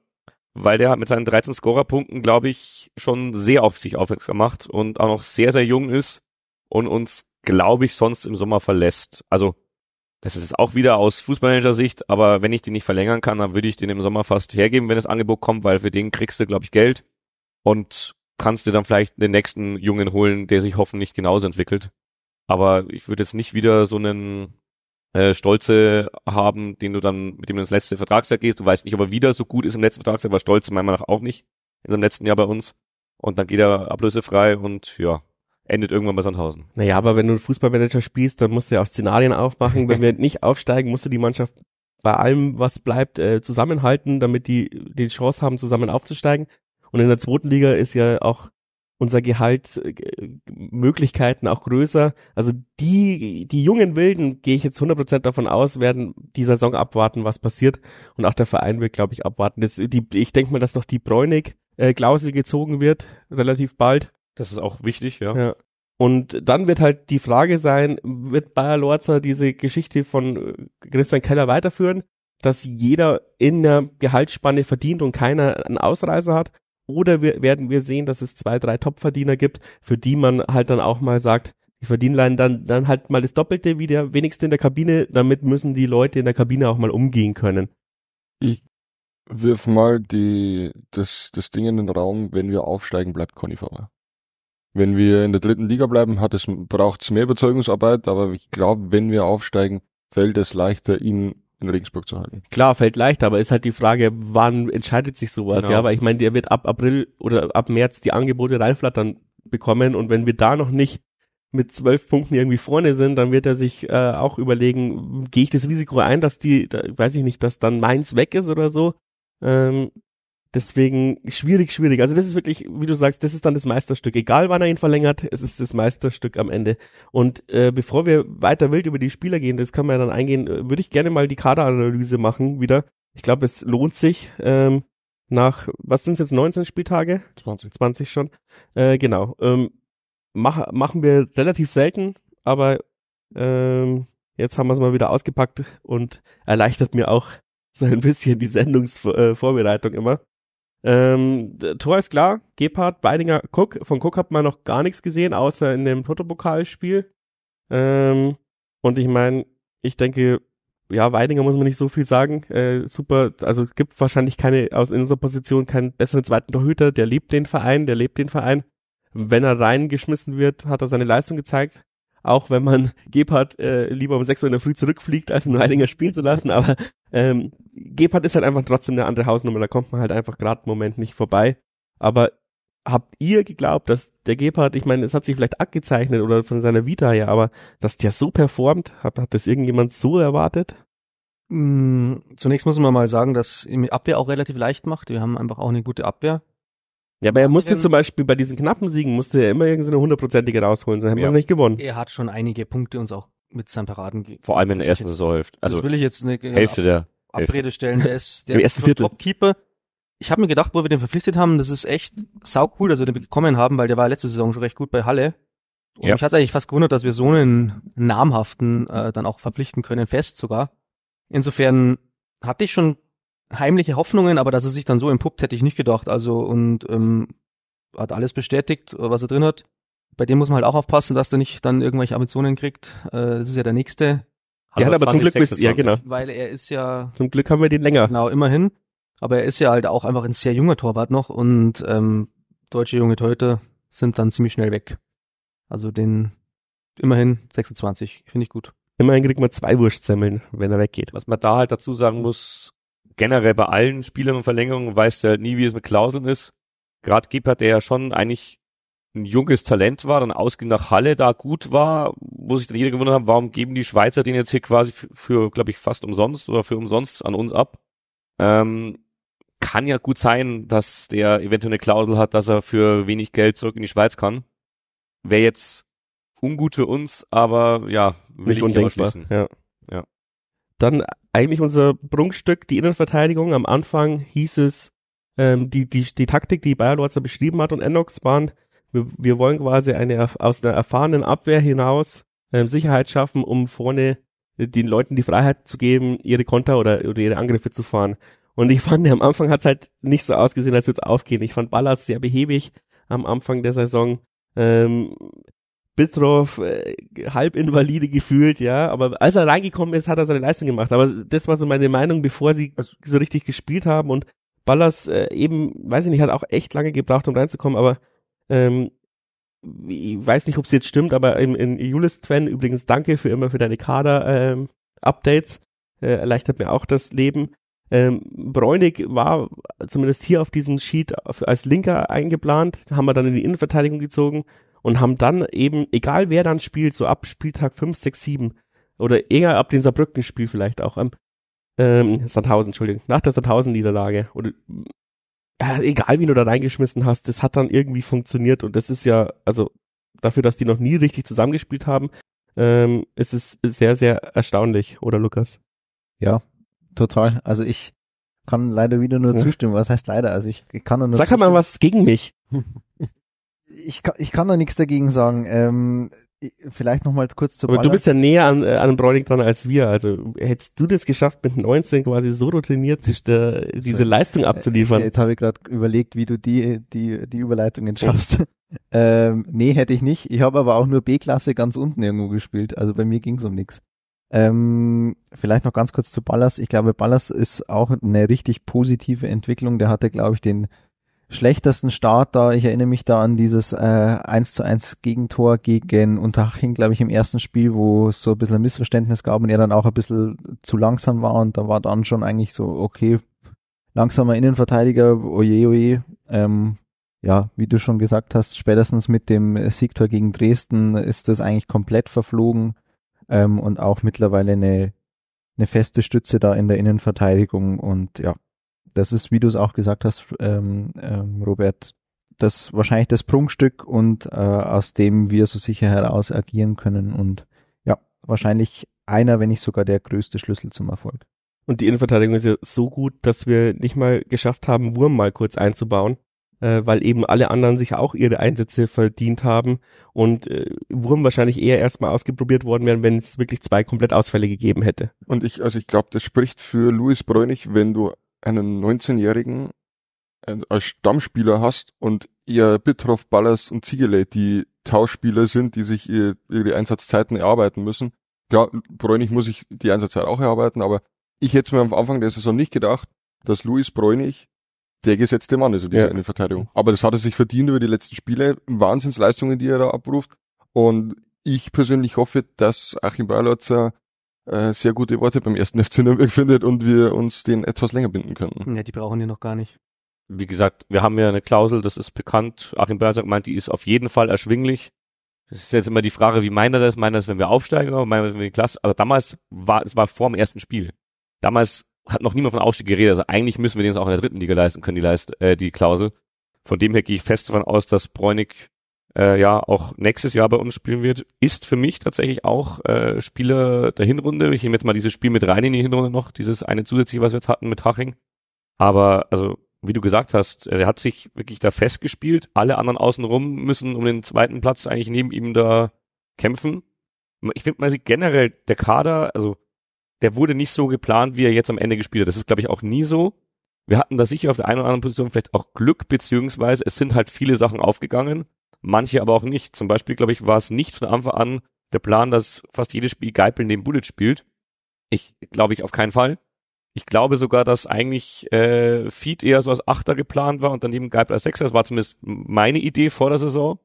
Speaker 3: weil der hat mit seinen 13 Scorerpunkten, glaube ich, schon sehr auf sich aufmerksam gemacht und auch noch sehr, sehr jung ist und uns, glaube ich, sonst im Sommer verlässt. Also das ist auch wieder aus Fußballmanager-Sicht, aber wenn ich den nicht verlängern kann, dann würde ich den im Sommer fast hergeben, wenn das Angebot kommt, weil für den kriegst du, glaube ich, Geld. Und kannst du dann vielleicht den nächsten Jungen holen, der sich hoffentlich genauso entwickelt. Aber ich würde jetzt nicht wieder so einen äh, Stolze haben, den du dann, mit dem du ins letzte Vertragsjahr gehst. Du weißt nicht, ob er wieder so gut ist im letzten Vertragsjahr, aber Stolze meiner Meinung nach auch nicht. In seinem letzten Jahr bei uns. Und dann geht er ablösefrei und ja, endet irgendwann bei Sandhausen.
Speaker 1: Naja, aber wenn du Fußballmanager spielst, dann musst du ja auch Szenarien aufmachen. wenn wir nicht aufsteigen, musst du die Mannschaft bei allem, was bleibt, äh, zusammenhalten, damit die die Chance haben, zusammen aufzusteigen. Und in der zweiten Liga ist ja auch unser Gehalt, äh, Möglichkeiten auch größer. Also die, die jungen Wilden, gehe ich jetzt 100% davon aus, werden die Saison abwarten, was passiert. Und auch der Verein wird, glaube ich, abwarten. Das, die, ich denke mal, dass noch die Bräunig-Klausel äh, gezogen wird, relativ bald. Das ist auch wichtig, ja. ja. Und dann wird halt die Frage sein, wird Bayer Lorzer diese Geschichte von äh, Christian Keller weiterführen, dass jeder in der Gehaltsspanne verdient und keiner einen Ausreißer hat? Oder wir, werden wir sehen, dass es zwei, drei Topverdiener gibt, für die man halt dann auch mal sagt, die verdienen dann, dann halt mal das Doppelte wie der wenigste in der Kabine, damit müssen die Leute in der Kabine auch mal umgehen können.
Speaker 2: Ich wirf mal die, das, das Ding in den Raum, wenn wir aufsteigen, bleibt Conny Farmer. Wenn wir in der dritten Liga bleiben, hat es, braucht es mehr Überzeugungsarbeit, aber ich glaube, wenn wir aufsteigen, fällt es leichter, ihn in Regensburg zu halten.
Speaker 1: Klar, fällt leicht, aber ist halt die Frage, wann entscheidet sich sowas, genau. ja, weil ich meine, der wird ab April oder ab März die Angebote reinflattern bekommen und wenn wir da noch nicht mit zwölf Punkten irgendwie vorne sind, dann wird er sich äh, auch überlegen, gehe ich das Risiko ein, dass die, da, weiß ich nicht, dass dann meins weg ist oder so. Ähm, Deswegen schwierig, schwierig. Also das ist wirklich, wie du sagst, das ist dann das Meisterstück. Egal wann er ihn verlängert, es ist das Meisterstück am Ende. Und äh, bevor wir weiter wild über die Spieler gehen, das kann man ja dann eingehen, äh, würde ich gerne mal die Kaderanalyse machen wieder. Ich glaube, es lohnt sich. Ähm, nach, was sind es jetzt, 19 Spieltage? 20. 20 schon. Äh, genau. Ähm, mach, machen wir relativ selten, aber ähm, jetzt haben wir es mal wieder ausgepackt und erleichtert mir auch so ein bisschen die Sendungsvorbereitung äh, immer. Ähm, Tor ist klar, Gebhardt, Beidinger, Cook. Von Cook hat man noch gar nichts gesehen, außer in dem Protopokalspiel. Ähm, und ich meine, ich denke, ja, Weidinger muss man nicht so viel sagen. Äh, super, also gibt wahrscheinlich keine, aus in unserer Position keinen besseren zweiten Torhüter. Der liebt den Verein, der lebt den Verein. Wenn er reingeschmissen wird, hat er seine Leistung gezeigt. Auch wenn man Gebhardt äh, lieber um 6 Uhr in der Früh zurückfliegt, als einen Weidinger spielen zu lassen. Aber ähm, Gebhardt ist halt einfach trotzdem eine andere Hausnummer, da kommt man halt einfach gerade im Moment nicht vorbei. Aber habt ihr geglaubt, dass der Gebhardt, ich meine, es hat sich vielleicht abgezeichnet oder von seiner Vita her, aber dass der so performt, hat, hat das irgendjemand so erwartet? Mm, zunächst muss man mal sagen, dass ihm Abwehr auch relativ leicht macht. Wir haben einfach auch eine gute Abwehr. Ja, aber er musste zum Beispiel bei diesen knappen Siegen, musste er immer irgendeine hundertprozentige rausholen, sonst hätten ja. wir es nicht gewonnen.
Speaker 4: Er hat schon einige Punkte uns auch mit seinen Paraden. Vor allem in der ersten Saison. Also das will ich jetzt eine äh, Hälfte der Abrede stellen. Der ist der ersten Viertel. Topkeeper. Ich habe mir gedacht, wo wir den verpflichtet haben, das ist echt sau cool, dass wir den bekommen haben, weil der war letzte Saison schon recht gut bei Halle. Und ja. mich hat eigentlich fast gewundert, dass wir so einen namhaften äh, dann auch verpflichten können, fest sogar. Insofern hatte ich schon heimliche Hoffnungen, aber dass er sich dann so entpuppt, hätte ich nicht gedacht. Also und ähm, hat alles bestätigt, was er drin hat bei dem muss man halt auch aufpassen, dass der nicht dann irgendwelche Ambitionen kriegt. Äh, das ist ja der nächste. Der hat aber 20, zum Glück, 26, ja genau. Weil er ist ja. Zum Glück haben wir den länger. Genau, immerhin. Aber er ist ja halt auch einfach ein sehr junger Torwart noch und ähm, deutsche junge Teute sind dann ziemlich schnell weg. Also den immerhin
Speaker 1: 26, finde ich gut. Immerhin kriegt man zwei Wurstsemmeln, wenn er weggeht. Was man da halt dazu sagen muss,
Speaker 3: generell bei allen Spielern und Verlängerungen weißt du halt nie, wie es mit Klauseln ist. Gerade Gebhardt, der ja schon eigentlich ein junges Talent war, dann ausging nach Halle, da gut war, wo sich dann jeder gewundert hat, warum geben die Schweizer den jetzt hier quasi für, für glaube ich, fast umsonst oder für umsonst an uns ab. Ähm, kann ja gut sein, dass der eventuell eine Klausel hat, dass er für wenig Geld zurück in die Schweiz kann. Wäre jetzt ungut für uns, aber ja, will nicht ich undenkbar.
Speaker 1: Ja. ja. Dann eigentlich unser Prunkstück, die Innenverteidigung. Am Anfang hieß es, ähm, die, die, die Taktik, die Bayer Lorzer beschrieben hat und Endox waren wir, wir wollen quasi eine aus einer erfahrenen Abwehr hinaus ähm, Sicherheit schaffen, um vorne äh, den Leuten die Freiheit zu geben, ihre Konter oder, oder ihre Angriffe zu fahren. Und ich fand, am Anfang hat's halt nicht so ausgesehen, als würde es aufgehen. Ich fand Ballas sehr behäbig am Anfang der Saison. Ähm, Bitroff äh, halb invalide gefühlt, ja. Aber als er reingekommen ist, hat er seine Leistung gemacht. Aber das war so meine Meinung, bevor sie also so richtig gespielt haben. Und Ballas äh, eben, weiß ich nicht, hat auch echt lange gebraucht, um reinzukommen. Aber ähm, ich weiß nicht, ob es jetzt stimmt, aber in, in Julis Twen übrigens danke für immer für deine Kader-Updates. Ähm, äh, erleichtert mir auch das Leben. Ähm, Bräunig war zumindest hier auf diesem Sheet als Linker eingeplant, haben wir dann in die Innenverteidigung gezogen und haben dann eben, egal wer dann spielt, so ab Spieltag 5, 6, 7 oder eher ab dem Saarbrücken-Spiel vielleicht auch, ähm, ähm Sandhausen, Entschuldigung, nach der Sandhausen-Niederlage oder äh, egal wen du da reingeschmissen hast, das hat dann irgendwie funktioniert und das ist ja, also dafür, dass die noch nie richtig zusammengespielt haben, ähm, ist es sehr, sehr erstaunlich, oder Lukas?
Speaker 5: Ja, total. Also ich kann leider wieder nur ja. zustimmen. Was heißt leider? Also ich, ich kann nur Sag zustimmen. Halt mal was gegen mich. ich, kann, ich kann da nichts dagegen sagen. Ähm, vielleicht noch mal kurz zur Aber Baller. du bist
Speaker 1: ja näher an, äh, an Bräunig dran als wir. Also hättest du das geschafft, mit 19 quasi so routiniert,
Speaker 5: sich da, diese so, Leistung abzuliefern? Äh, jetzt habe ich gerade überlegt, wie du die, die, die Überleitungen schaffst. ähm, nee, hätte ich nicht. Ich habe aber auch nur B-Klasse ganz unten irgendwo gespielt. Also bei mir ging es um nichts. Ähm, vielleicht noch ganz kurz zu Ballas. Ich glaube, Ballas ist auch eine richtig positive Entwicklung. Der hatte, glaube ich, den schlechtesten Start da. Ich erinnere mich da an dieses äh, 1 zu 1 Gegentor gegen Unterhaching, glaube ich, im ersten Spiel, wo es so ein bisschen ein Missverständnis gab und er dann auch ein bisschen zu langsam war und da war dann schon eigentlich so, okay, langsamer Innenverteidiger, oje, oje. Ähm, ja, wie du schon gesagt hast, spätestens mit dem Siegtor gegen Dresden ist das eigentlich komplett verflogen ähm, und auch mittlerweile eine, eine feste Stütze da in der Innenverteidigung und ja, das ist, wie du es auch gesagt hast, ähm, ähm, Robert, das wahrscheinlich das Prunkstück und äh, aus dem wir so sicher heraus agieren können und ja, wahrscheinlich einer, wenn nicht sogar der größte Schlüssel zum Erfolg.
Speaker 1: Und die Innenverteidigung ist ja so gut, dass wir nicht mal geschafft haben, Wurm mal kurz einzubauen, äh, weil eben alle anderen sich auch ihre Einsätze verdient haben und äh, Wurm wahrscheinlich eher erstmal ausgeprobiert worden wären, wenn es wirklich zwei komplett Ausfälle gegeben hätte.
Speaker 2: Und ich, also ich glaube, das spricht für Louis Bräunig, wenn du einen 19-Jährigen äh, als Stammspieler hast und eher Bitroff, Ballers und Ziegeley die Tauschspieler sind, die sich äh, ihre, Einsatzzeiten erarbeiten müssen. Klar, Bräunig muss ich die Einsatzzeit auch erarbeiten, aber ich hätte mir am Anfang der Saison nicht gedacht, dass Luis Bräunig der gesetzte Mann ist in dieser ja. Innenverteidigung. Aber das hat er sich verdient über die letzten Spiele. Wahnsinnsleistungen, die er da abruft. Und ich persönlich hoffe, dass Achim Berlotzer äh, sehr gute Orte beim ersten FC Nürnberg findet und wir uns den etwas länger binden könnten.
Speaker 4: Ja, die brauchen wir noch gar nicht.
Speaker 3: Wie gesagt, wir haben ja eine Klausel, das ist bekannt. Achim Börnsack meint, die ist auf jeden Fall erschwinglich. Es ist jetzt immer die Frage, wie meint er das? Meint er das, wenn wir aufsteigen oder meint er das, wenn wir Klasse? Aber damals war, es war vor dem ersten Spiel. Damals hat noch niemand von Aufstieg geredet. Also eigentlich müssen wir den jetzt auch in der dritten Liga leisten können, die, Leist, äh, die Klausel. Von dem her gehe ich fest davon aus, dass Bräunig äh, ja auch nächstes Jahr bei uns spielen wird, ist für mich tatsächlich auch äh, Spieler der Hinrunde. Ich nehme jetzt mal dieses Spiel mit rein in die Hinrunde noch, dieses eine zusätzliche, was wir jetzt hatten mit Haching. Aber also wie du gesagt hast, er hat sich wirklich da festgespielt. Alle anderen außenrum müssen um den zweiten Platz eigentlich neben ihm da kämpfen. Ich finde, man sieht generell, der Kader, also der wurde nicht so geplant, wie er jetzt am Ende gespielt hat. Das ist, glaube ich, auch nie so. Wir hatten da sicher auf der einen oder anderen Position vielleicht auch Glück, beziehungsweise es sind halt viele Sachen aufgegangen manche aber auch nicht. Zum Beispiel, glaube ich, war es nicht von Anfang an der Plan, dass fast jedes Spiel Geipel neben Bullet spielt. Ich glaube ich auf keinen Fall. Ich glaube sogar, dass eigentlich äh, Feed eher so als Achter geplant war und daneben Geipel als Sechser. Das war zumindest meine Idee vor der Saison.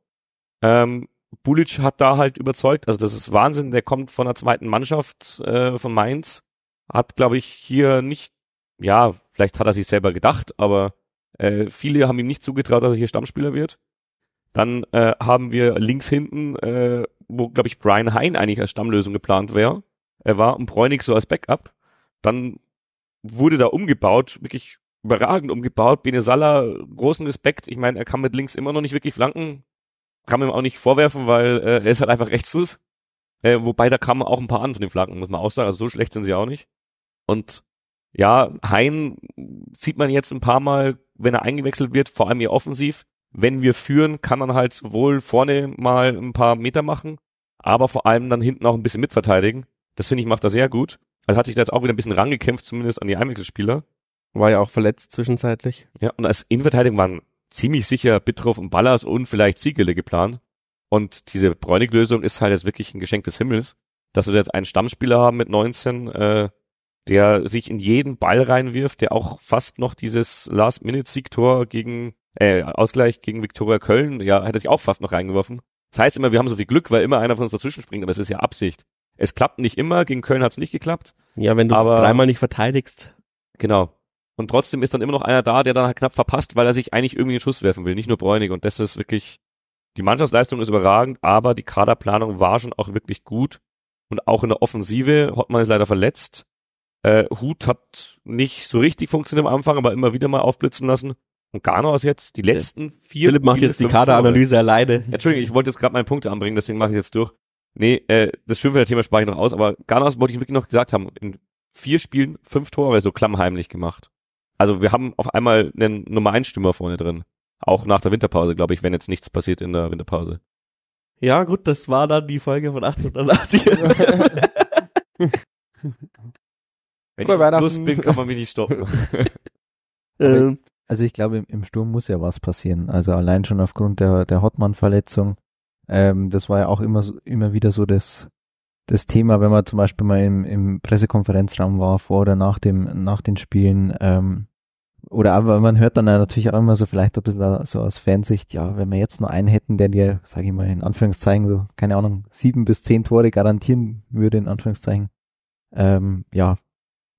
Speaker 3: Ähm, Bulic hat da halt überzeugt. Also das ist Wahnsinn. Der kommt von der zweiten Mannschaft äh, von Mainz. Hat, glaube ich, hier nicht, ja, vielleicht hat er sich selber gedacht, aber äh, viele haben ihm nicht zugetraut, dass er hier Stammspieler wird. Dann äh, haben wir links hinten, äh, wo, glaube ich, Brian Hein eigentlich als Stammlösung geplant wäre. Er war und Bräunig so als Backup. Dann wurde da umgebaut, wirklich überragend umgebaut. Bene Salah, großen Respekt. Ich meine, er kann mit links immer noch nicht wirklich flanken. Kann man ihm auch nicht vorwerfen, weil äh, er ist halt einfach rechtsfuß. Äh, wobei, da kamen auch ein paar an von den Flanken, muss man auch sagen. Also so schlecht sind sie auch nicht. Und ja, Hein sieht man jetzt ein paar Mal, wenn er eingewechselt wird, vor allem hier offensiv, wenn wir führen, kann man halt sowohl vorne mal ein paar Meter machen, aber vor allem dann hinten auch ein bisschen mitverteidigen. Das finde ich macht er sehr gut. Also hat sich da jetzt auch wieder ein bisschen rangekämpft, zumindest an die Einwechselspieler. War ja auch verletzt zwischenzeitlich. Ja, und als Innenverteidigung waren ziemlich sicher Bittroff und Ballas und vielleicht Ziegele geplant. Und diese Bräunig-Lösung ist halt jetzt wirklich ein Geschenk des Himmels, dass wir jetzt einen Stammspieler haben mit 19, äh, der sich in jeden Ball reinwirft, der auch fast noch dieses Last-Minute-Siegtor gegen äh, Ausgleich gegen Viktoria Köln, ja, hätte sich auch fast noch reingeworfen. Das heißt immer, wir haben so viel Glück, weil immer einer von uns dazwischen springt, aber es ist ja Absicht. Es klappt nicht immer, gegen Köln hat es nicht geklappt. Ja, wenn du es dreimal
Speaker 1: nicht verteidigst. Genau.
Speaker 3: Und trotzdem ist dann immer noch einer da, der dann halt knapp verpasst, weil er sich eigentlich irgendwie den Schuss werfen will, nicht nur Bräunig. Und das ist wirklich, die Mannschaftsleistung ist überragend, aber die Kaderplanung war schon auch wirklich gut. Und auch in der Offensive, Hottmann ist leider verletzt. Äh, Hut hat nicht so richtig funktioniert am Anfang, aber immer wieder mal aufblitzen lassen. Und Garnhaus jetzt die letzten vier. Philipp macht jetzt die Kaderanalyse alleine. Entschuldigung, ich wollte jetzt gerade meinen Punkt anbringen, deswegen mache ich jetzt durch. Nee, äh, das Schönfelder-Thema spare ich noch aus, aber Garnhaus wollte ich wirklich noch gesagt haben, in vier Spielen fünf Tore so klammheimlich gemacht. Also wir haben auf einmal einen Nummer 1 Stürmer vorne drin. Auch nach der Winterpause, glaube ich, wenn jetzt nichts passiert in der Winterpause.
Speaker 1: Ja, gut, das war dann die Folge von 880. wenn ich Lust bin, kann man mich nicht stoppen.
Speaker 5: ähm, also ich glaube, im Sturm muss ja was passieren. Also allein schon aufgrund der, der Hottmann-Verletzung. Ähm, das war ja auch immer, immer wieder so das, das Thema, wenn man zum Beispiel mal im, im Pressekonferenzraum war, vor oder nach, dem, nach den Spielen. Ähm, oder aber man hört dann natürlich auch immer so vielleicht ein bisschen so aus Fansicht, ja, wenn wir jetzt nur einen hätten, der dir, sage ich mal in Anführungszeichen, so, keine Ahnung, sieben bis zehn Tore garantieren würde, in Anführungszeichen, ähm, ja,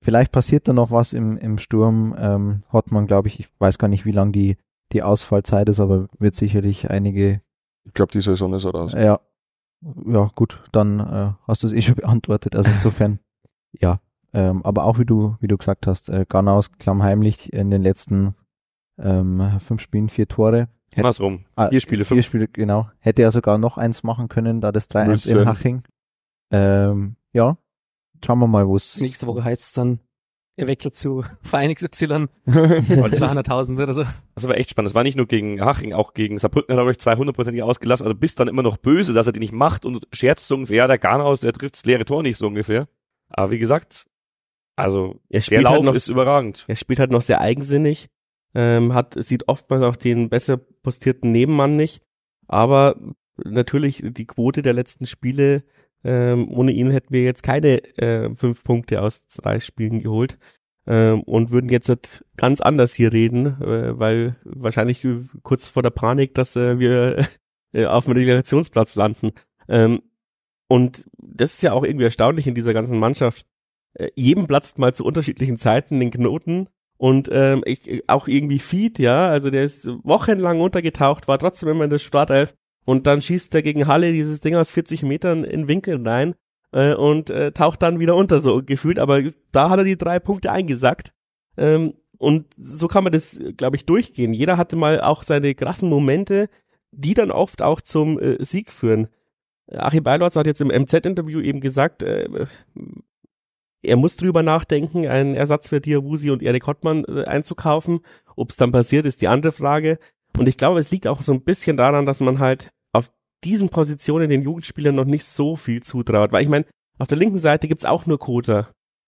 Speaker 5: Vielleicht passiert da noch was im, im Sturm. Ähm, Hottmann, glaube ich, ich weiß gar nicht, wie lang die, die Ausfallzeit ist, aber wird sicherlich einige. Ich glaube, die Saison ist er raus. Ja. Ja, gut, dann äh, hast du es eh schon beantwortet. Also insofern, ja. Ähm, aber auch wie du, wie du gesagt hast, äh, Ganaus klammheimlich in den letzten ähm, fünf Spielen vier Tore. Hätt, Andersrum. rum? Ah, vier Spiele, fünf. Vier Spiele, genau. Hätte er sogar noch eins machen können, da das 3-1 in Haching. Ähm, ja, Schauen wir mal, wo es. Nächste
Speaker 4: Woche heißt es dann, er wechselt zu Verein XY. 200.000
Speaker 3: oder so. Das war echt spannend. Das war nicht nur gegen Haching, auch gegen Saarbrücken hat er euch 200%ig ausgelassen. Also bist dann immer noch böse, dass er die nicht macht und scherzt so ungefähr, ja, der Garnhaus, der trifft
Speaker 1: das leere Tor nicht so ungefähr. Aber wie gesagt, also er spielt der halt Lauf halt noch, ist überragend. Er spielt halt noch sehr eigensinnig, ähm, hat, sieht oftmals auch den besser postierten Nebenmann nicht. Aber natürlich die Quote der letzten Spiele ähm, ohne ihn hätten wir jetzt keine äh, fünf Punkte aus drei Spielen geholt ähm, und würden jetzt ganz anders hier reden, äh, weil wahrscheinlich äh, kurz vor der Panik, dass äh, wir äh, auf dem Relegationsplatz landen. Ähm, und das ist ja auch irgendwie erstaunlich in dieser ganzen Mannschaft. Äh, jedem platzt mal zu unterschiedlichen Zeiten den Knoten und ähm, ich, auch irgendwie Feed, ja, also der ist wochenlang untergetaucht, war trotzdem immer in der Startelf. Und dann schießt er gegen Halle dieses Ding aus 40 Metern in Winkel rein äh, und äh, taucht dann wieder unter, so gefühlt. Aber da hat er die drei Punkte eingesackt. Ähm, und so kann man das, glaube ich, durchgehen. Jeder hatte mal auch seine krassen Momente, die dann oft auch zum äh, Sieg führen. Achim Beilorz hat jetzt im MZ-Interview eben gesagt, äh, er muss drüber nachdenken, einen Ersatz für Diawusi und Erik Hottmann äh, einzukaufen. Ob es dann passiert, ist die andere Frage. Und ich glaube, es liegt auch so ein bisschen daran, dass man halt auf diesen Positionen den Jugendspielern noch nicht so viel zutraut. Weil ich meine, auf der linken Seite gibt's auch nur Kota.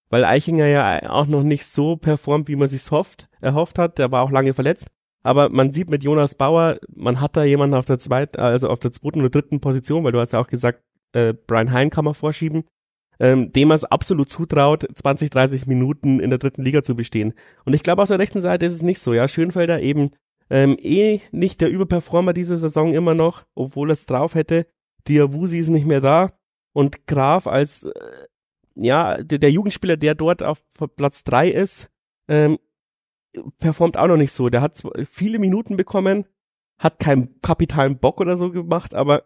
Speaker 1: Weil Eichinger ja auch noch nicht so performt, wie man sich's hofft, erhofft hat. Der war auch lange verletzt. Aber man sieht mit Jonas Bauer, man hat da jemanden auf der zweiten, also auf der zweiten oder dritten Position, weil du hast ja auch gesagt, äh, Brian Hein kann man vorschieben, ähm, dem man es absolut zutraut, 20, 30 Minuten in der dritten Liga zu bestehen. Und ich glaube, auf der rechten Seite ist es nicht so. Ja, Schönfelder eben ähm, eh nicht der Überperformer diese Saison immer noch, obwohl es drauf hätte. Diawusi ist nicht mehr da. Und Graf als, äh, ja, der, der, Jugendspieler, der dort auf Platz drei ist, ähm, performt auch noch nicht so. Der hat viele Minuten bekommen, hat keinen kapitalen Bock oder so gemacht, aber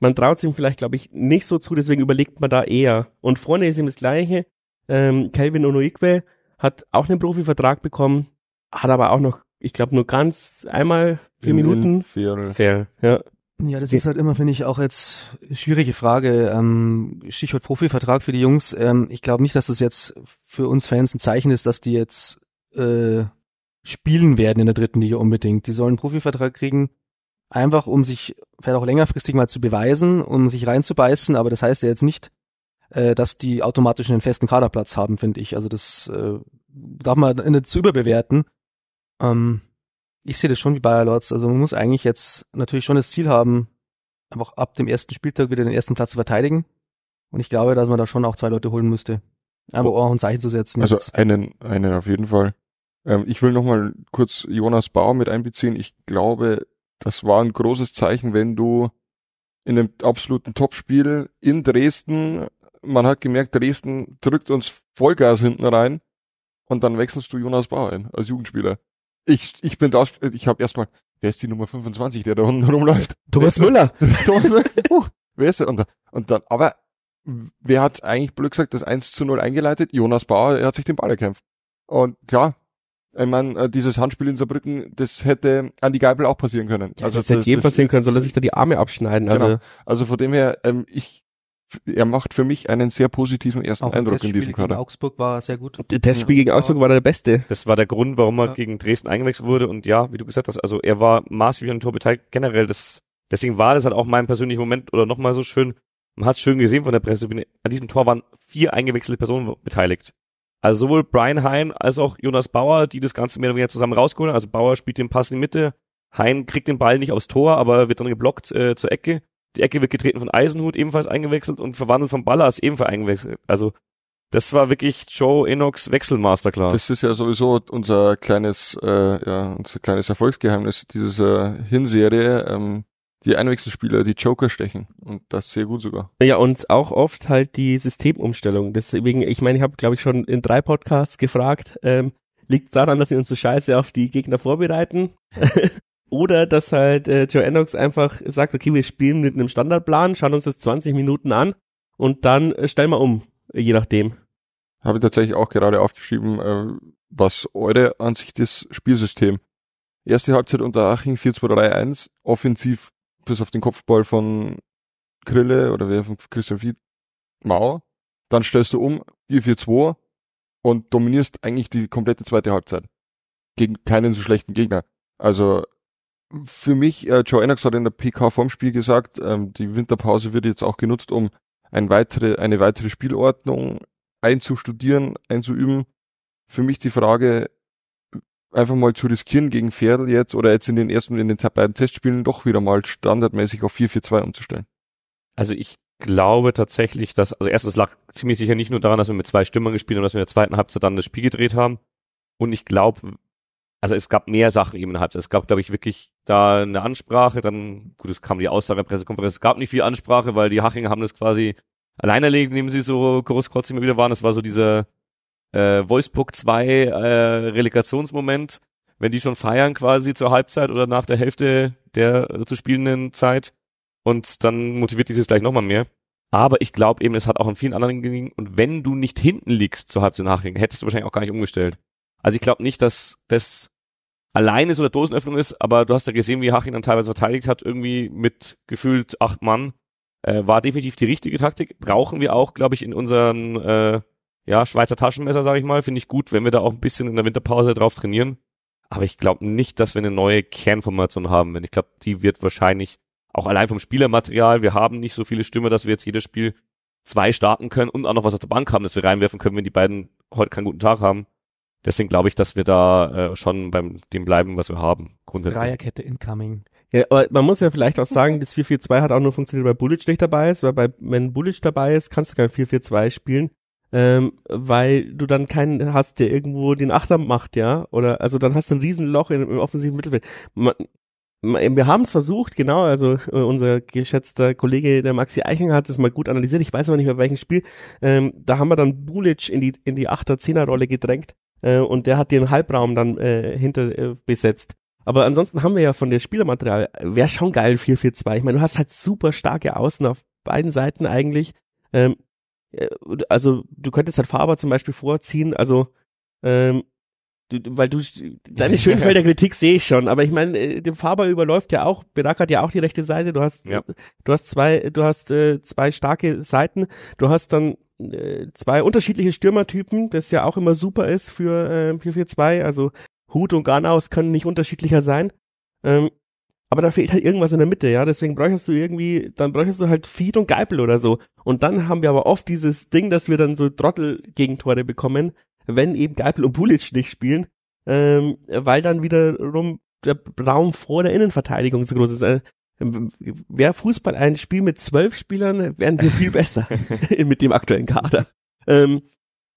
Speaker 1: man traut ihm vielleicht, glaube ich, nicht so zu, deswegen überlegt man da eher. Und vorne ist ihm das Gleiche. Ähm, Calvin Onoikwe hat auch einen Profivertrag bekommen, hat aber auch noch ich glaube, nur ganz einmal vier in Minuten. Fair. Fair, ja. Ja, das ist halt immer, finde ich, auch jetzt schwierige Frage. Ähm, Stichwort
Speaker 4: Profivertrag für die Jungs. Ähm, ich glaube nicht, dass das jetzt für uns Fans ein Zeichen ist, dass die jetzt äh, spielen werden in der dritten Liga unbedingt. Die sollen einen Profivertrag kriegen, einfach um sich vielleicht auch längerfristig mal zu beweisen, um sich reinzubeißen. Aber das heißt ja jetzt nicht, äh, dass die automatisch einen festen Kaderplatz haben, finde ich. Also das äh, darf man nicht zu überbewerten. Ähm, ich sehe das schon wie Bayer Lords. Also man muss eigentlich jetzt natürlich schon das Ziel haben, einfach ab dem ersten Spieltag wieder den ersten Platz zu verteidigen. Und ich glaube, dass man da schon auch zwei Leute holen müsste. Aber oh. auch ein Zeichen zu setzen. Also jetzt.
Speaker 2: einen, einen auf jeden Fall. Ähm, ich will nochmal kurz Jonas Bauer mit einbeziehen. Ich glaube, das war ein großes Zeichen, wenn du in einem absoluten Topspiel in Dresden, man hat gemerkt, Dresden drückt uns Vollgas hinten rein und dann wechselst du Jonas Bauer ein als Jugendspieler ich, ich bin da, ich habe erstmal, wer ist die Nummer 25, der da unten rumläuft? Thomas Müller. Thomas Müller. Oh, wer ist er? Und, und dann, aber wer hat eigentlich blöd gesagt das 1 zu 0 eingeleitet? Jonas Bauer, er hat sich den Ball erkämpft. Und klar, ich meine, äh, dieses Handspiel in Saarbrücken, das hätte an die Geibel auch passieren können. Ja, also das, das hätte jedem passieren können, soll er sich da die Arme abschneiden. Also genau. Also, also von dem her, ähm, ich, er macht für mich einen sehr positiven ersten auch Eindruck in diesem Kader. Gegen Augsburg war sehr gut. Der Testspiel gegen Augsburg war der beste. Das war der
Speaker 3: Grund, warum er ja. gegen Dresden eingewechselt wurde und ja, wie du gesagt hast, also er war maßgeblich am Tor beteiligt. Generell das, deswegen war das halt auch mein persönlicher Moment oder nochmal so schön. Man hat schön gesehen von der Presse, an diesem Tor waren vier eingewechselte Personen beteiligt. Also sowohl Brian Hein als auch Jonas Bauer, die das Ganze mehr oder weniger zusammen rausgeholt haben. Also Bauer spielt den Pass in die Mitte, Hein kriegt den Ball nicht aufs Tor, aber wird dann geblockt äh, zur Ecke. Die Ecke wird getreten von Eisenhut, ebenfalls eingewechselt und verwandelt von Ballas, ebenfalls
Speaker 2: eingewechselt. Also
Speaker 3: das war wirklich Joe Enochs Wechselmasterclass.
Speaker 2: Das ist ja sowieso unser kleines, äh, ja, unser kleines Erfolgsgeheimnis dieser äh, Hinserie. Ähm, die Einwechselspieler, die Joker stechen und das sehr gut sogar. Ja, und auch oft halt die
Speaker 1: Systemumstellung. Deswegen, ich meine, ich habe, glaube ich, schon in drei Podcasts gefragt, ähm, liegt daran, dass wir uns so scheiße auf die Gegner vorbereiten? Oder dass halt äh, Joe Ennox einfach sagt, okay, wir spielen mit einem Standardplan, schauen uns das 20 Minuten an und dann äh, stellen
Speaker 2: wir um, je nachdem. Habe ich tatsächlich auch gerade aufgeschrieben, äh, was eure Ansicht ist, Spielsystem. Erste Halbzeit unter Aching 4-2-3-1, offensiv bis auf den Kopfball von Krille oder wer von Christian Fied, Mauer. Dann stellst du um 4-4-2 und dominierst eigentlich die komplette zweite Halbzeit. Gegen keinen so schlechten Gegner. Also für mich, äh, Joe Ennox hat in der PK vorm Spiel gesagt, ähm, die Winterpause wird jetzt auch genutzt, um ein weitere, eine weitere Spielordnung einzustudieren, einzuüben. Für mich die Frage, einfach mal zu riskieren gegen Ferl jetzt oder jetzt in den ersten, in den beiden Testspielen doch wieder mal standardmäßig auf 4-4-2 umzustellen. Also ich glaube tatsächlich, dass, also erstens
Speaker 3: lag ziemlich sicher nicht nur daran, dass wir mit zwei Stimmern gespielt haben, dass wir in der zweiten Halbzeit dann das Spiel gedreht haben. Und ich glaube, also es gab mehr Sachen eben innerhalb. Es gab, glaube ich, wirklich da eine Ansprache, dann, gut, es kam die Aussage der Pressekonferenz, es gab nicht viel Ansprache, weil die Hachinger haben das quasi alleine erlegt, indem sie so großkotzig immer wieder waren. Das war so dieser äh, Voicebook 2 äh, Relegationsmoment, wenn die schon feiern quasi zur Halbzeit oder nach der Hälfte der äh, zu spielenden Zeit und dann motiviert die sich gleich nochmal mehr. Aber ich glaube eben, es hat auch in vielen anderen gelingen und wenn du nicht hinten liegst zur Halbzeit nachhängen, hättest du wahrscheinlich auch gar nicht umgestellt. Also ich glaube nicht, dass das alleine so eine Dosenöffnung ist, aber du hast ja gesehen, wie Hachin dann teilweise verteidigt hat, irgendwie mit gefühlt acht Mann. Äh, war definitiv die richtige Taktik. Brauchen wir auch, glaube ich, in unserem äh, ja, Schweizer Taschenmesser, sage ich mal. Finde ich gut, wenn wir da auch ein bisschen in der Winterpause drauf trainieren. Aber ich glaube nicht, dass wir eine neue Kernformation haben. Denn ich glaube, die wird wahrscheinlich auch allein vom Spielermaterial, wir haben nicht so viele Stimme, dass wir jetzt jedes Spiel zwei starten können und auch noch was auf der Bank haben, dass wir reinwerfen können, wenn die beiden heute keinen guten Tag haben. Deswegen glaube ich, dass wir
Speaker 1: da äh, schon beim dem bleiben, was wir haben. Grundsätzlich. Dreierkette incoming. Ja, aber man muss ja vielleicht auch sagen, das 4-4-2 hat auch nur funktioniert, weil Bullic nicht dabei ist, weil bei, wenn Bullic dabei ist, kannst du kein 4-4-2 spielen, ähm, weil du dann keinen hast, der irgendwo den Achter macht, ja, oder, also dann hast du ein Riesenloch in, im offensiven Mittelfeld. Man, wir haben es versucht, genau, also äh, unser geschätzter Kollege, der Maxi Eichinger, hat es mal gut analysiert, ich weiß aber nicht mehr, welchem Spiel, ähm, da haben wir dann Bulic in die, in die Achter-Zehner-Rolle gedrängt äh, und der hat den Halbraum dann äh, hinter äh, besetzt. Aber ansonsten haben wir ja von der Spielermaterial, wäre schon geil 4-4-2. Ich meine, du hast halt super starke Außen auf beiden Seiten eigentlich. Ähm, äh, also du könntest halt Faber zum Beispiel vorziehen, also ähm, du, weil du deine Schönfelder Kritik sehe ich schon, aber ich meine, äh, der Faber überläuft ja auch, Berak hat ja auch die rechte Seite, du hast ja. Äh, du hast zwei, du hast äh, zwei starke Seiten, du hast dann äh, zwei unterschiedliche Stürmertypen, das ja auch immer super ist für äh, 4-4-2. Also Hut und Garnaus können nicht unterschiedlicher sein. Ähm, aber da fehlt halt irgendwas in der Mitte, ja. Deswegen bräuchtest du irgendwie, dann bräuchtest du halt Feed und Geipel oder so. Und dann haben wir aber oft dieses Ding, dass wir dann so Trottel-Gegentore bekommen, wenn eben Geipel und Pulic nicht spielen, ähm, weil dann wiederum der Raum vor der Innenverteidigung so groß ist. Äh, Wäre Fußball ein Spiel mit zwölf Spielern, wären wir viel besser mit dem aktuellen Kader. Ähm,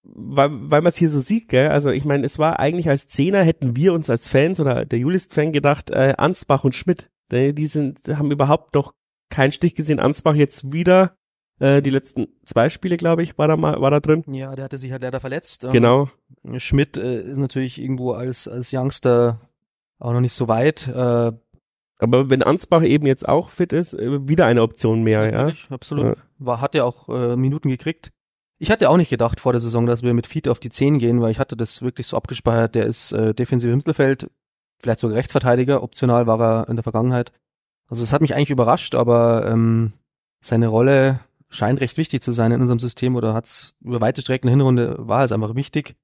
Speaker 1: weil, weil man es hier so sieht, gell? Also ich meine, es war eigentlich als Zehner hätten wir uns als Fans oder der Julist-Fan gedacht, äh, Ansbach und Schmidt. Die, äh, die sind, haben überhaupt noch keinen Stich gesehen. Ansbach jetzt wieder äh, die letzten zwei Spiele, glaube ich, war da mal, war da drin.
Speaker 4: Ja, der hatte sich halt leider verletzt. Ähm, genau.
Speaker 1: Schmidt äh, ist natürlich irgendwo als, als Youngster auch noch nicht so weit. Äh, aber wenn Ansbach eben jetzt auch fit ist, äh, wieder eine Option mehr, ja. ja? Absolut. Ja.
Speaker 4: War, hat ja auch äh, Minuten gekriegt. Ich hatte auch nicht gedacht vor der Saison, dass wir mit Feed auf die 10 gehen, weil ich hatte das wirklich so abgespeichert. Der ist äh, defensiv im Mittelfeld, vielleicht sogar Rechtsverteidiger, optional war er in der Vergangenheit. Also es hat mich eigentlich überrascht, aber ähm, seine Rolle scheint recht wichtig zu sein in unserem System oder hat's über weite Strecken Hinrunde war es einfach wichtig.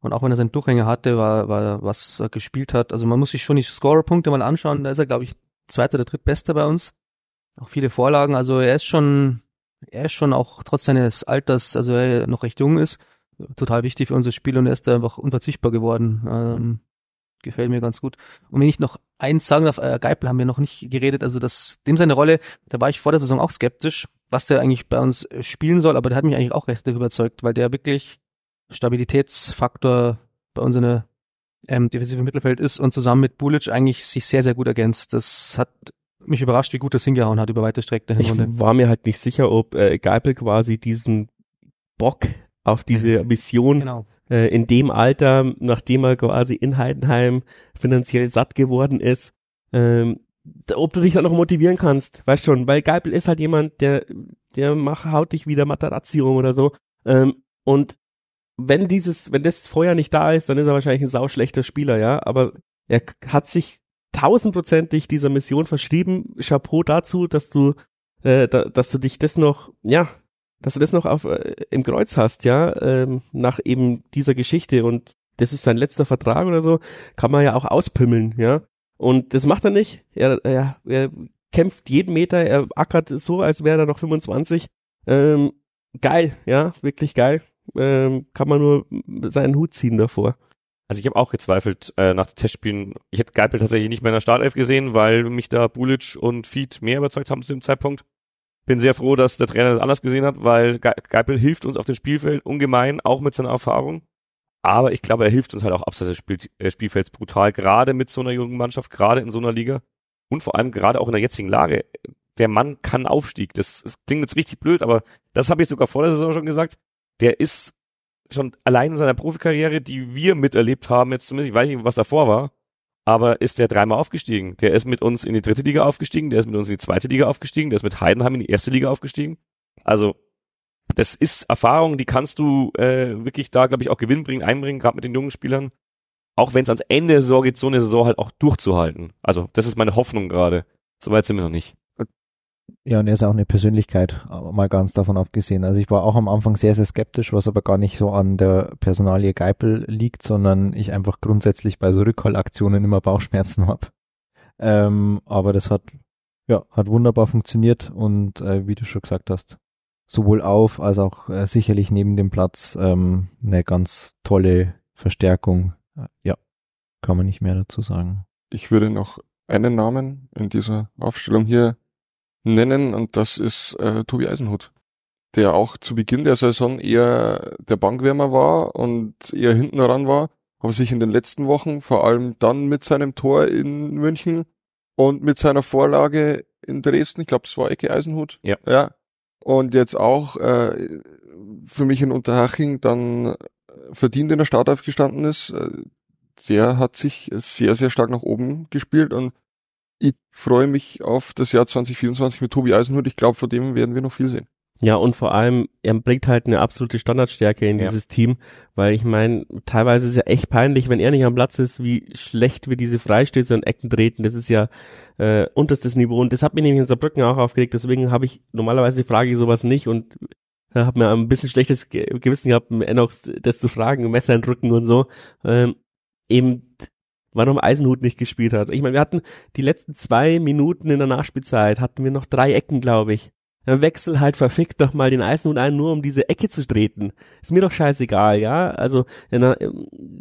Speaker 4: Und auch wenn er seine Durchhänge hatte, war, war was er gespielt hat. Also man muss sich schon die Scorer-Punkte mal anschauen. Da ist er, glaube ich, zweiter oder drittbester bei uns. Auch viele Vorlagen. Also er ist schon, er ist schon auch trotz seines Alters, also er noch recht jung ist, total wichtig für unser Spiel und er ist da einfach unverzichtbar geworden. Ähm, gefällt mir ganz gut. Und wenn ich noch eins sagen darf, äh, Geipel haben wir noch nicht geredet, also das, dem seine Rolle, da war ich vor der Saison auch skeptisch, was der eigentlich bei uns spielen soll, aber der hat mich eigentlich auch recht überzeugt, weil der wirklich Stabilitätsfaktor bei uns in der ähm, defensiven Mittelfeld ist und zusammen mit Bulic eigentlich sich sehr, sehr gut ergänzt. Das hat mich überrascht, wie
Speaker 1: gut das hingehauen hat über weite Strecken. Ich war mir halt nicht sicher, ob äh, Geipel quasi diesen Bock auf diese mhm. Mission genau. äh, in dem Alter, nachdem er quasi in Heidenheim finanziell satt geworden ist, ähm, ob du dich dann noch motivieren kannst, weißt schon, weil Geipel ist halt jemand, der, der macht, haut dich wieder Matarazzi rum oder so. Ähm, und wenn dieses, wenn das Feuer nicht da ist, dann ist er wahrscheinlich ein sauschlechter Spieler, ja. Aber er hat sich tausendprozentig dieser Mission verschrieben. Chapeau dazu, dass du, äh, da, dass du dich das noch, ja, dass du das noch auf, äh, im Kreuz hast, ja, ähm, nach eben dieser Geschichte und das ist sein letzter Vertrag oder so, kann man ja auch auspümmeln, ja. Und das macht er nicht. Er, er, er kämpft jeden Meter, er ackert so, als wäre er noch 25. Ähm, geil, ja, wirklich geil äh, kann man nur seinen Hut ziehen davor. Also ich habe auch gezweifelt
Speaker 3: äh, nach den Testspielen. Ich habe Geipel tatsächlich nicht mehr in der Startelf gesehen, weil mich da Bulic und Feed mehr überzeugt haben zu dem Zeitpunkt. Bin sehr froh, dass der Trainer das anders gesehen hat, weil Geipel hilft uns auf dem Spielfeld ungemein, auch mit seiner Erfahrung. Aber ich glaube, er hilft uns halt auch abseits des Spiel äh, Spielfelds brutal, gerade mit so einer jungen Mannschaft, gerade in so einer Liga und vor allem gerade auch in der jetzigen Lage. Der Mann kann Aufstieg. Das, das klingt jetzt richtig blöd, aber das habe ich sogar vor der Saison schon gesagt der ist schon allein in seiner Profikarriere, die wir miterlebt haben, jetzt zumindest, ich weiß nicht, was davor war, aber ist der dreimal aufgestiegen. Der ist mit uns in die dritte Liga aufgestiegen, der ist mit uns in die zweite Liga aufgestiegen, der ist mit Heidenheim in die erste Liga aufgestiegen. Also, das ist Erfahrung, die kannst du äh, wirklich da, glaube ich, auch Gewinn bringen, einbringen, gerade mit den jungen Spielern. Auch wenn es ans Ende der Saison geht, so eine Saison halt auch durchzuhalten. Also, das ist meine Hoffnung gerade. Soweit sind wir noch nicht.
Speaker 5: Ja, und er ist auch eine Persönlichkeit, äh, mal ganz davon abgesehen. Also ich war auch am Anfang sehr, sehr skeptisch, was aber gar nicht so an der Personalie Geipel liegt, sondern ich einfach grundsätzlich bei so Rückholaktionen immer Bauchschmerzen habe. Ähm, aber das hat, ja, hat wunderbar funktioniert und äh, wie du schon gesagt hast, sowohl auf als auch äh, sicherlich neben dem Platz ähm, eine ganz tolle Verstärkung. Ja, kann man nicht mehr dazu sagen.
Speaker 2: Ich würde noch einen Namen in dieser Aufstellung hier nennen und das ist äh, Tobi Eisenhut, der auch zu Beginn der Saison eher der Bankwärmer war und eher hinten ran war, aber sich in den letzten Wochen, vor allem dann mit seinem Tor in München und mit seiner Vorlage in Dresden, ich glaube, es war Ecke Eisenhut, ja. ja. Und jetzt auch äh, für mich in Unterhaching dann äh, verdient in der Startelf gestanden ist. Äh, der hat sich sehr, sehr stark nach oben gespielt und ich freue mich auf das Jahr 2024 mit Tobi Eisenhut. Ich glaube, von dem werden wir noch viel sehen.
Speaker 1: Ja, und vor allem, er bringt halt eine absolute Standardstärke in ja. dieses Team, weil ich meine, teilweise ist es ja echt peinlich, wenn er nicht am Platz ist, wie schlecht wir diese Freistöße und Ecken treten. Das ist ja äh, unterstes Niveau und das hat mich nämlich in Saarbrücken auch aufgeregt, deswegen habe ich normalerweise frage ich sowas nicht und äh, habe mir ein bisschen schlechtes Gewissen gehabt, Enox das zu fragen, Messer in den Rücken und so. Ähm, eben warum Eisenhut nicht gespielt hat. Ich meine, wir hatten die letzten zwei Minuten in der Nachspielzeit, hatten wir noch drei Ecken, glaube ich. Dann wechsel halt verfickt doch mal den Eisenhut ein, nur um diese Ecke zu treten. Ist mir doch scheißegal, ja? Also, äh,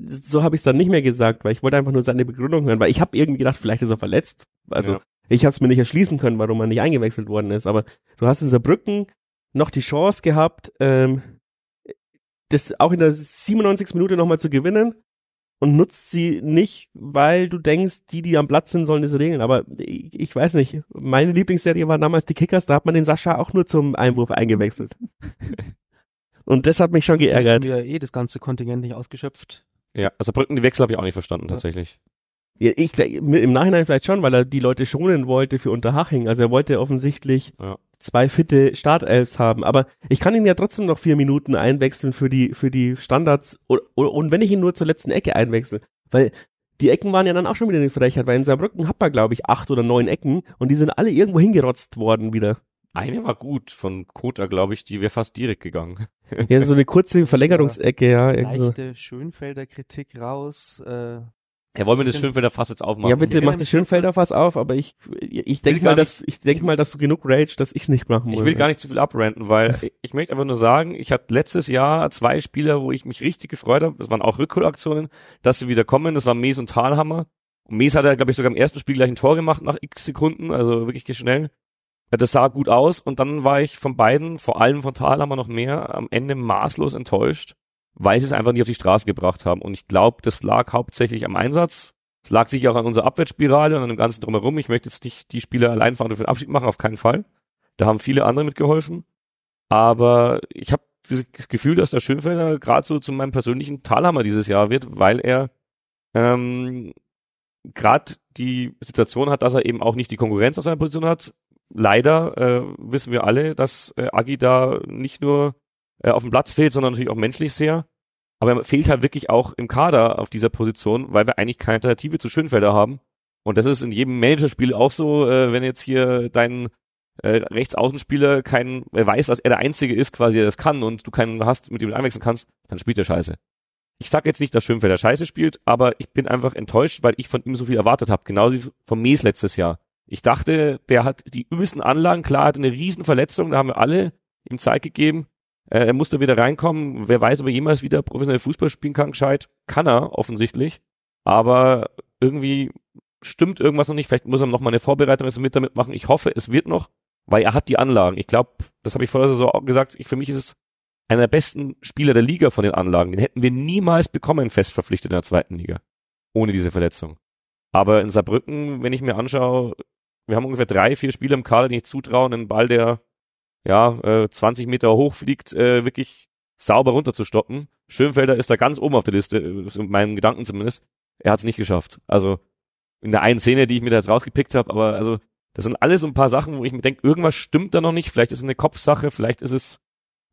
Speaker 1: so habe ich es dann nicht mehr gesagt, weil ich wollte einfach nur seine Begründung hören, weil ich habe irgendwie gedacht, vielleicht ist er verletzt. Also, ja. ich habe es mir nicht erschließen können, warum er nicht eingewechselt worden ist. Aber du hast in Saarbrücken noch die Chance gehabt, ähm, das auch in der 97. Minute nochmal zu gewinnen und nutzt sie nicht, weil du denkst, die, die am Platz sind, sollen das regeln. Aber ich, ich weiß nicht, meine Lieblingsserie war damals die Kickers, da hat man den Sascha auch nur zum Einwurf eingewechselt. und das hat mich schon geärgert. Ja, eh das ganze Kontingent nicht ausgeschöpft. Ja, also Brücken, die Wechsel habe ich auch nicht verstanden, ja. tatsächlich. Ja, Ich, Im Nachhinein vielleicht schon, weil er die Leute schonen wollte für Unterhaching. Also er wollte offensichtlich ja. zwei fitte Startelfs haben. Aber ich kann ihn ja trotzdem noch vier Minuten einwechseln für die, für die Standards. Und, und wenn ich ihn nur zur letzten Ecke einwechsel, weil die Ecken waren ja dann auch schon wieder eine Frechheit, weil in Saarbrücken hat man, glaube ich, acht oder neun Ecken und die sind alle irgendwo hingerotzt worden wieder. Eine war gut von Kota, glaube ich, die wäre fast direkt gegangen. Ja, so eine kurze Verlängerungsecke, ja. Leichte
Speaker 4: Schönfelder Kritik raus, äh, ja, wollen wir das Schönfelder Fass
Speaker 1: jetzt aufmachen? Ja, bitte mach das Schönfelder Fass auf, aber ich, ich denke mal, dass, ich denke mal, dass du genug rage, dass ich's nicht machen muss. Ich will gar
Speaker 3: nicht zu viel abranten, weil ich möchte einfach nur sagen, ich hatte letztes Jahr zwei Spieler, wo ich mich richtig gefreut habe, das waren auch Rückholaktionen, dass sie wieder kommen, das waren Mees und Talhammer. Und Mees hat er, glaube ich, sogar im ersten Spiel gleich ein Tor gemacht nach x Sekunden, also wirklich schnell. Ja, das sah gut aus und dann war ich von beiden, vor allem von Talhammer noch mehr, am Ende maßlos enttäuscht weil sie es einfach nicht auf die Straße gebracht haben. Und ich glaube, das lag hauptsächlich am Einsatz. Es lag sicher auch an unserer Abwärtsspirale und an dem Ganzen drumherum. Ich möchte jetzt nicht die Spieler allein fahren und für den Abschied machen, auf keinen Fall. Da haben viele andere mitgeholfen. Aber ich habe dieses Gefühl, dass der Schönfelder gerade so zu meinem persönlichen Talhammer dieses Jahr wird, weil er ähm, gerade die Situation hat, dass er eben auch nicht die Konkurrenz auf seiner Position hat. Leider äh, wissen wir alle, dass äh, Agi da nicht nur äh, auf dem Platz fehlt, sondern natürlich auch menschlich sehr. Aber er fehlt halt wirklich auch im Kader auf dieser Position, weil wir eigentlich keine Alternative zu Schönfelder haben. Und das ist in jedem Managerspiel auch so, äh, wenn jetzt hier dein äh, Rechtsaußenspieler keinen, er weiß, dass er der Einzige ist, quasi, der das kann und du keinen hast, mit dem du einwechseln kannst, dann spielt er scheiße. Ich sag jetzt nicht, dass Schönfelder scheiße spielt, aber ich bin einfach enttäuscht, weil ich von ihm so viel erwartet habe, genau wie vom Mies letztes Jahr. Ich dachte, der hat die übelsten Anlagen, klar, hat eine riesen Verletzung, da haben wir alle ihm Zeit gegeben, äh, er musste wieder reinkommen. Wer weiß, ob er jemals wieder professionell Fußball spielen kann, gescheit. Kann er, offensichtlich. Aber irgendwie stimmt irgendwas noch nicht. Vielleicht muss er noch mal eine Vorbereitung jetzt mit damit machen. Ich hoffe, es wird noch, weil er hat die Anlagen. Ich glaube, das habe ich vorher so auch gesagt. Ich, für mich ist es einer der besten Spieler der Liga von den Anlagen. Den hätten wir niemals bekommen, fest verpflichtet in der zweiten Liga. Ohne diese Verletzung. Aber in Saarbrücken, wenn ich mir anschaue, wir haben ungefähr drei, vier Spieler im Kader, die ich zutrauen, einen Ball, der ja, äh, 20 Meter hoch fliegt, äh, wirklich sauber runterzustoppen. Schönfelder ist da ganz oben auf der Liste, in äh, meinem Gedanken zumindest. Er hat es nicht geschafft. Also in der einen Szene, die ich mir da jetzt rausgepickt habe, aber also das sind alles so ein paar Sachen, wo ich mir denke, irgendwas stimmt da noch nicht. Vielleicht ist es eine Kopfsache, vielleicht ist es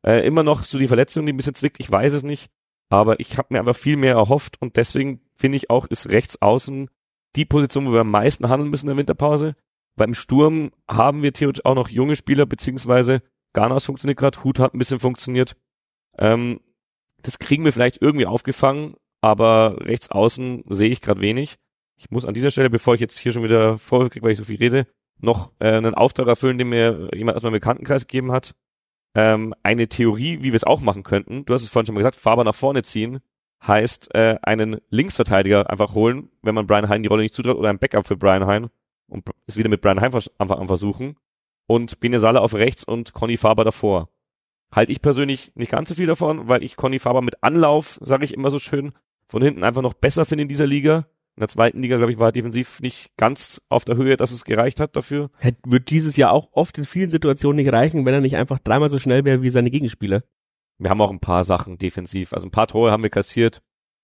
Speaker 3: äh, immer noch so die Verletzung, die ein bisschen zwickt. Ich weiß es nicht. Aber ich habe mir einfach viel mehr erhofft und deswegen finde ich auch, ist rechts außen die Position, wo wir am meisten handeln müssen in der Winterpause. Beim Sturm haben wir theoretisch auch noch junge Spieler, beziehungsweise Ganas funktioniert gerade, Hut hat ein bisschen funktioniert. Ähm, das kriegen wir vielleicht irgendwie aufgefangen, aber rechts außen sehe ich gerade wenig. Ich muss an dieser Stelle, bevor ich jetzt hier schon wieder Vorwürfe kriege, weil ich so viel rede, noch äh, einen Auftrag erfüllen, den mir jemand aus meinem Bekanntenkreis gegeben hat. Ähm, eine Theorie, wie wir es auch machen könnten. Du hast es vorhin schon mal gesagt, Faber nach vorne ziehen heißt äh, einen Linksverteidiger einfach holen, wenn man Brian Hein die Rolle nicht zutraut oder ein Backup für Brian Hein und ist wieder mit Brian Heim einfach am, Versuchen und Bene Sala auf rechts und Conny Faber davor. Halte ich persönlich nicht ganz so viel davon, weil ich Conny Faber mit Anlauf, sage ich immer so schön, von hinten einfach noch besser finde in dieser Liga.
Speaker 1: In der zweiten Liga, glaube ich, war er defensiv nicht ganz auf der Höhe, dass es gereicht hat dafür. Hätt, wird dieses Jahr auch oft in vielen Situationen nicht reichen, wenn er nicht einfach dreimal so schnell wäre wie seine Gegenspieler. Wir haben auch ein
Speaker 3: paar Sachen defensiv. Also ein paar Tore haben wir kassiert,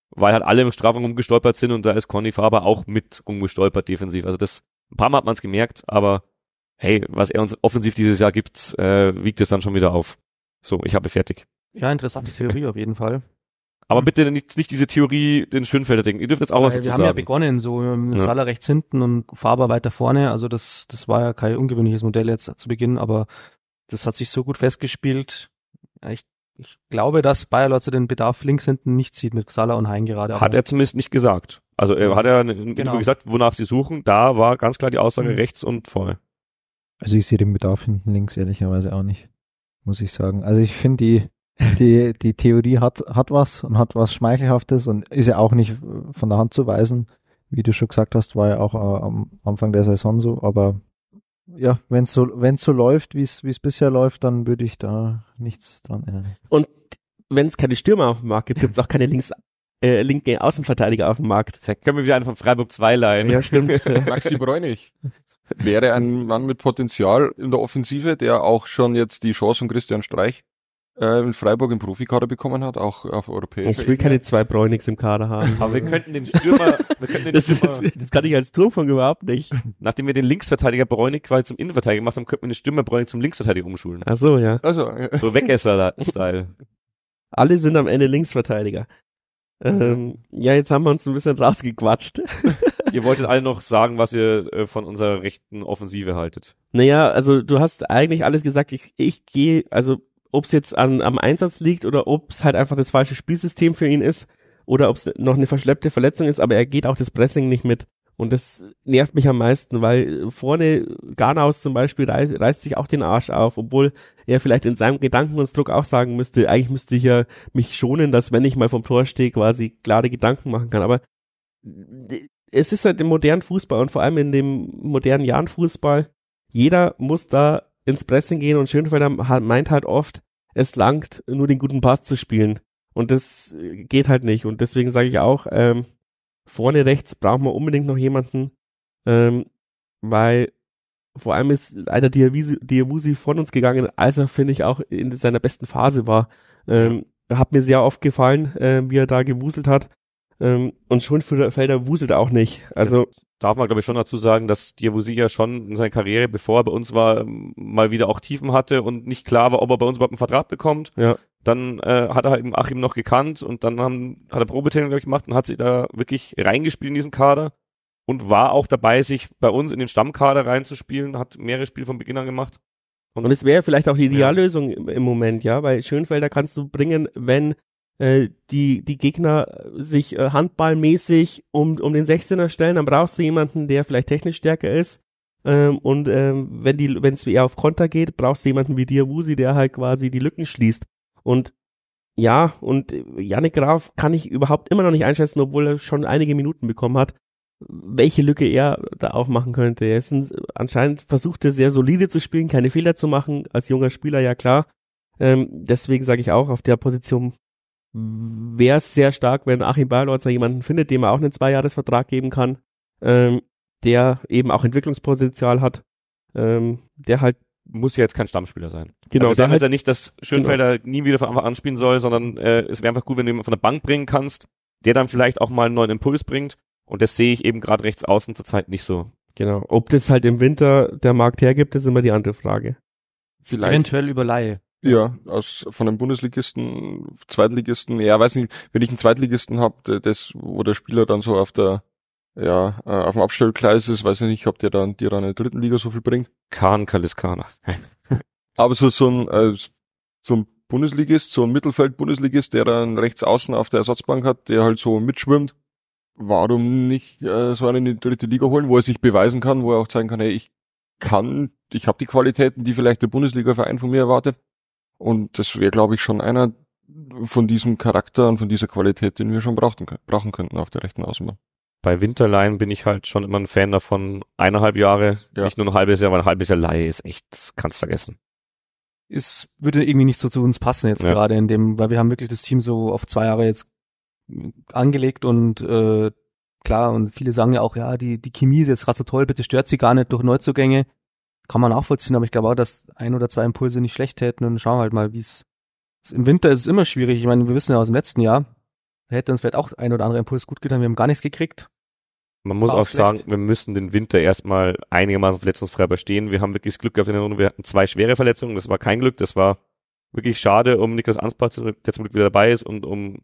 Speaker 3: weil halt alle im Strafraum umgestolpert sind und da ist Conny Faber auch mit umgestolpert defensiv. Also das ein paar Mal hat man es gemerkt, aber hey, was er uns offensiv dieses Jahr gibt, äh, wiegt es dann schon wieder auf. So, ich habe fertig.
Speaker 4: Ja, interessante Theorie auf jeden Fall.
Speaker 3: Aber hm. bitte nicht, nicht diese Theorie, den Schönfelder denken. Ihr dürft jetzt auch Weil was dazu sagen. Wir haben ja
Speaker 4: begonnen, so mit Salah rechts hinten und Faber weiter vorne. Also das, das war ja kein ungewöhnliches Modell jetzt zu Beginn, aber das hat sich so gut festgespielt. Ja, ich ich glaube, dass Bayer Lotze den Bedarf links hinten nicht sieht mit Salah und Hein gerade. Hat
Speaker 3: er zumindest nicht gesagt. Also er hat ja genau. gesagt, wonach sie suchen. Da war ganz klar die Aussage mhm. rechts und vorne.
Speaker 5: Also ich sehe den Bedarf hinten links ehrlicherweise auch nicht, muss ich sagen. Also ich finde die die die Theorie hat hat was und hat was schmeichelhaftes und ist ja auch nicht äh, von der Hand zu weisen. Wie du schon gesagt hast, war ja auch äh, am Anfang der Saison so, aber ja, wenn es so, wenn's so läuft, wie es bisher läuft, dann würde ich da nichts dran ändern. Und
Speaker 1: wenn es keine Stürmer auf dem Markt gibt, gibt es auch keine links, äh, linke Außenverteidiger auf dem Markt. Da können wir wieder einen
Speaker 2: von Freiburg 2 leihen. Ja, stimmt. Maxi Bräunig wäre ein Mann mit Potenzial in der Offensive, der auch schon jetzt die Chance von Christian Streich äh, in Freiburg im Profikader bekommen hat, auch auf europäischer Ich will Ebene. keine zwei Bräunigs im Kader haben. Aber wir könnten den Stürmer, wir
Speaker 3: könnten den Stürmer ist, das kann ich als Turmfunk überhaupt nicht. Nachdem wir den Linksverteidiger Bräunig quasi zum Innenverteidiger gemacht haben,
Speaker 1: könnten wir den Stürmer Bräunig zum Linksverteidiger umschulen. Ach so, ja. Ach so, ja. So weggesser style Alle sind am Ende Linksverteidiger. Ähm, ja, jetzt haben wir uns ein bisschen rausgequatscht.
Speaker 3: ihr wolltet alle noch sagen, was ihr äh, von unserer rechten Offensive haltet.
Speaker 1: Naja, also du hast eigentlich alles gesagt. Ich, ich gehe, also ob es jetzt an, am Einsatz liegt oder ob es halt einfach das falsche Spielsystem für ihn ist oder ob es noch eine verschleppte Verletzung ist, aber er geht auch das Pressing nicht mit. Und das nervt mich am meisten, weil vorne Garnaus zum Beispiel reißt, reißt sich auch den Arsch auf, obwohl er vielleicht in seinem Gedankenkonstrukt auch sagen müsste, eigentlich müsste ich ja mich schonen, dass wenn ich mal vom Tor stehe, quasi klare Gedanken machen kann. Aber es ist halt im modernen Fußball und vor allem in dem modernen Jahren Fußball, jeder muss da ins Pressing gehen und Schönfelder meint halt oft, es langt, nur den guten Pass zu spielen. Und das äh, geht halt nicht. Und deswegen sage ich auch, ähm, vorne rechts brauchen wir unbedingt noch jemanden, ähm, weil vor allem ist leider Diawusi von uns gegangen, als er, finde ich, auch in seiner besten Phase war. Ähm, hat mir sehr oft gefallen, äh, wie er da gewuselt hat. Ähm, und Schonfelder wuselt auch nicht. Also darf man, glaube ich, schon dazu sagen, dass Diawusi ja schon in seiner Karriere, bevor er bei uns war,
Speaker 3: mal wieder auch Tiefen hatte und nicht klar war, ob er bei uns überhaupt einen Vertrag bekommt. Ja. Dann äh, hat er halt eben Achim noch gekannt und dann haben, hat er Probetraining, glaube ich, gemacht und hat sich da wirklich reingespielt in diesen
Speaker 1: Kader und war auch dabei, sich bei uns in den Stammkader reinzuspielen, hat mehrere Spiele von Beginn an gemacht. Und, und es wäre vielleicht auch die Ideallösung ja. im Moment, ja, weil Schönfelder kannst du bringen, wenn äh, die, die Gegner äh, sich äh, handballmäßig um, um den 16er stellen, dann brauchst du jemanden, der vielleicht technisch stärker ist. Ähm, und ähm, wenn wenn es eher auf Konter geht, brauchst du jemanden wie Diawusi, der halt quasi die Lücken schließt. Und ja, und äh, Yannick Graf kann ich überhaupt immer noch nicht einschätzen, obwohl er schon einige Minuten bekommen hat, welche Lücke er da aufmachen könnte. Er ist ein, anscheinend versucht er sehr solide zu spielen, keine Fehler zu machen, als junger Spieler, ja klar. Ähm, deswegen sage ich auch, auf der Position wäre es sehr stark, wenn Achim Bayerleutzer jemanden findet, dem er auch einen Zweijahresvertrag geben kann, ähm, der eben auch Entwicklungspotenzial hat, ähm, der halt muss ja jetzt kein Stammspieler sein. Genau. Also, halt, ja nicht, dass Schönfelder
Speaker 3: genau. nie wieder einfach anspielen soll, sondern äh, es wäre einfach gut, wenn du jemanden von der Bank bringen kannst, der dann vielleicht auch mal einen neuen Impuls bringt. Und das sehe ich eben gerade rechts außen zurzeit nicht so.
Speaker 1: Genau. Ob das halt im Winter der Markt hergibt, ist immer die andere Frage. Vielleicht. Eventuell über Laie.
Speaker 2: Ja, aus, von einem Bundesligisten, Zweitligisten, ja, weiß nicht, wenn ich einen Zweitligisten habe, das, wo der Spieler dann so auf der, ja, äh, auf dem Abstellgleis ist, weiß ich nicht, ob der dann, dir dann in der dritten Liga so viel bringt. Kahn, Kaliskana. Aber so, so ein, äh, so ein Bundesligist, so ein Mittelfeld-Bundesligist, der dann rechts außen auf der Ersatzbank hat, der halt so mitschwimmt, warum nicht äh, so einen in die dritte Liga holen, wo er sich beweisen kann, wo er auch zeigen kann, hey, ich kann, ich habe die Qualitäten, die vielleicht der Bundesliga-Verein von mir erwartet. Und das wäre, glaube ich, schon einer von diesem Charakter und von dieser Qualität, den wir schon brauchten, brauchen könnten auf der rechten Außenbahn. Bei
Speaker 3: Winterlein bin ich halt schon immer ein Fan davon. Eineinhalb Jahre, ja. nicht nur ein halbes Jahr, weil ein halbes Jahr Leihe ist echt, kannst vergessen.
Speaker 4: Es würde irgendwie nicht so zu uns passen jetzt ja. gerade in dem, weil wir haben wirklich das Team so auf zwei Jahre jetzt angelegt und äh, klar, und viele sagen ja auch, ja, die, die Chemie ist jetzt gerade so toll, bitte stört sie gar nicht durch Neuzugänge kann man nachvollziehen, aber ich glaube auch, dass ein oder zwei Impulse nicht schlecht hätten und schauen wir halt mal, wie es im Winter ist es immer schwierig. Ich meine, wir wissen ja aus dem letzten Jahr, da hätte uns vielleicht auch ein oder anderer Impuls gut getan. Wir haben gar nichts gekriegt.
Speaker 3: Man muss auch, auch sagen, wir müssen den Winter erstmal einigermaßen verletzungsfrei überstehen. Wir haben wirklich Glück gehabt in der Runde. Wir hatten zwei schwere Verletzungen. Das war kein Glück. Das war wirklich schade um Niklas Anspatz, der zum Glück wieder dabei ist und um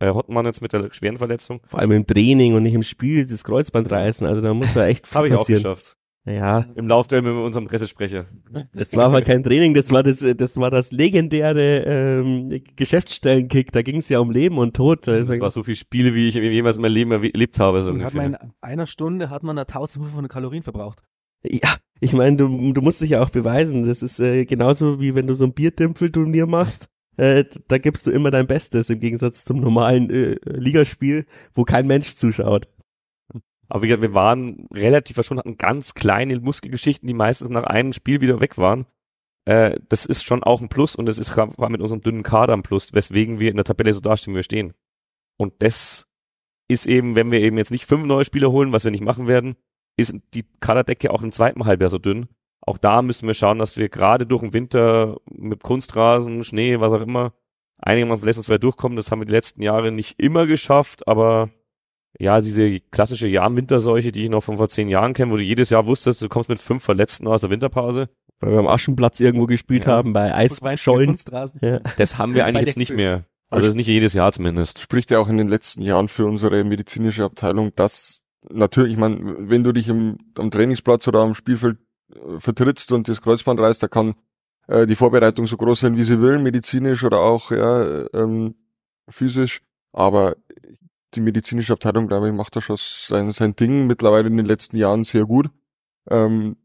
Speaker 3: äh, Hottmann jetzt mit der schweren Verletzung.
Speaker 1: Vor allem im Training und nicht im Spiel das Kreuzband reißen. Also da muss er echt viel Habe ich auch geschafft. Ja. Im Lauf der mit unserem Pressesprecher. Das war aber kein Training, das war das, das war das legendäre ähm, Geschäftsstellenkick. Da ging es ja um Leben und Tod. Das also war so viel Spiele, wie ich jemals in meinem Leben erlebt habe. So und hat man in
Speaker 4: einer Stunde hat man da 1500 Kalorien verbraucht.
Speaker 1: Ja, ich meine, du, du musst dich ja auch beweisen. Das ist äh, genauso wie wenn du so ein Bierdümpfelturnier machst. Äh, da gibst du immer dein Bestes im Gegensatz zum normalen äh, Ligaspiel, wo kein Mensch zuschaut.
Speaker 3: Aber wie gesagt, wir waren relativ verschont, hatten ganz kleine Muskelgeschichten, die meistens nach einem Spiel wieder weg waren. Äh, das ist schon auch ein Plus und das ist war mit unserem dünnen Kader ein Plus, weswegen wir in der Tabelle so dastehen, wie wir stehen. Und das ist eben, wenn wir eben jetzt nicht fünf neue Spieler holen, was wir nicht machen werden, ist die Kaderdecke auch im zweiten Halbjahr so dünn. Auch da müssen wir schauen, dass wir gerade durch den Winter mit Kunstrasen, Schnee, was auch immer, einigermaßen lässt uns wieder durchkommen. Das haben wir die letzten Jahre nicht immer geschafft, aber ja, diese klassische Jahr-Winterseuche, die ich noch von vor zehn Jahren kenne, wo du jedes Jahr wusstest, du kommst mit fünf Verletzten aus der Winterpause. Weil
Speaker 1: wir am Aschenplatz irgendwo gespielt ja. haben, bei Eisschollen. Ja. Das haben wir eigentlich jetzt nicht mehr. Also
Speaker 2: das ist nicht jedes Jahr zumindest. Spricht ja auch in den letzten Jahren für unsere medizinische Abteilung, dass natürlich, ich meine, wenn du dich im, am Trainingsplatz oder am Spielfeld äh, vertrittst und das Kreuzband reißt, da kann äh, die Vorbereitung so groß sein, wie sie will, medizinisch oder auch ja, ähm, physisch. Aber die medizinische Abteilung, glaube ich, macht da schon sein, sein Ding mittlerweile in den letzten Jahren sehr gut. Ähm,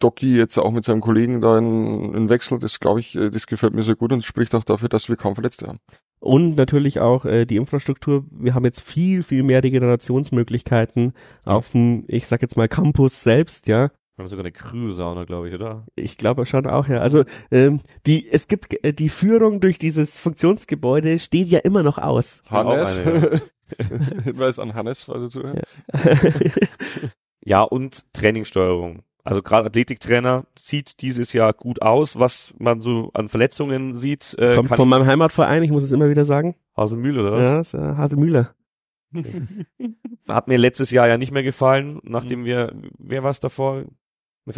Speaker 2: Doki jetzt auch mit seinem Kollegen da in, in Wechsel, das glaube ich, äh, das gefällt mir sehr gut und spricht auch dafür, dass wir kaum Verletzte haben. Und natürlich
Speaker 1: auch äh, die Infrastruktur. Wir haben jetzt viel, viel mehr Regenerationsmöglichkeiten auf dem, ich sag jetzt mal, Campus selbst, ja. Wir haben sogar eine Kryosauna, glaube ich, oder? Ich glaube schon auch, ja. Also ähm, die, es gibt äh, die Führung durch dieses Funktionsgebäude steht ja immer noch aus. Hannes. Eine, ja. Hinweis an Hannes,
Speaker 2: falls ihr zuhört.
Speaker 1: Ja.
Speaker 3: ja, und Trainingssteuerung. Also gerade Athletiktrainer sieht dieses Jahr gut aus, was man so an Verletzungen sieht. Äh, Kommt von meinem
Speaker 1: Heimatverein, ich muss es immer wieder sagen.
Speaker 3: Haselmühle, oder was? Ja, ist,
Speaker 1: äh, Haselmühle.
Speaker 3: Hat mir letztes Jahr ja nicht mehr gefallen, nachdem hm. wir, wer war es davor?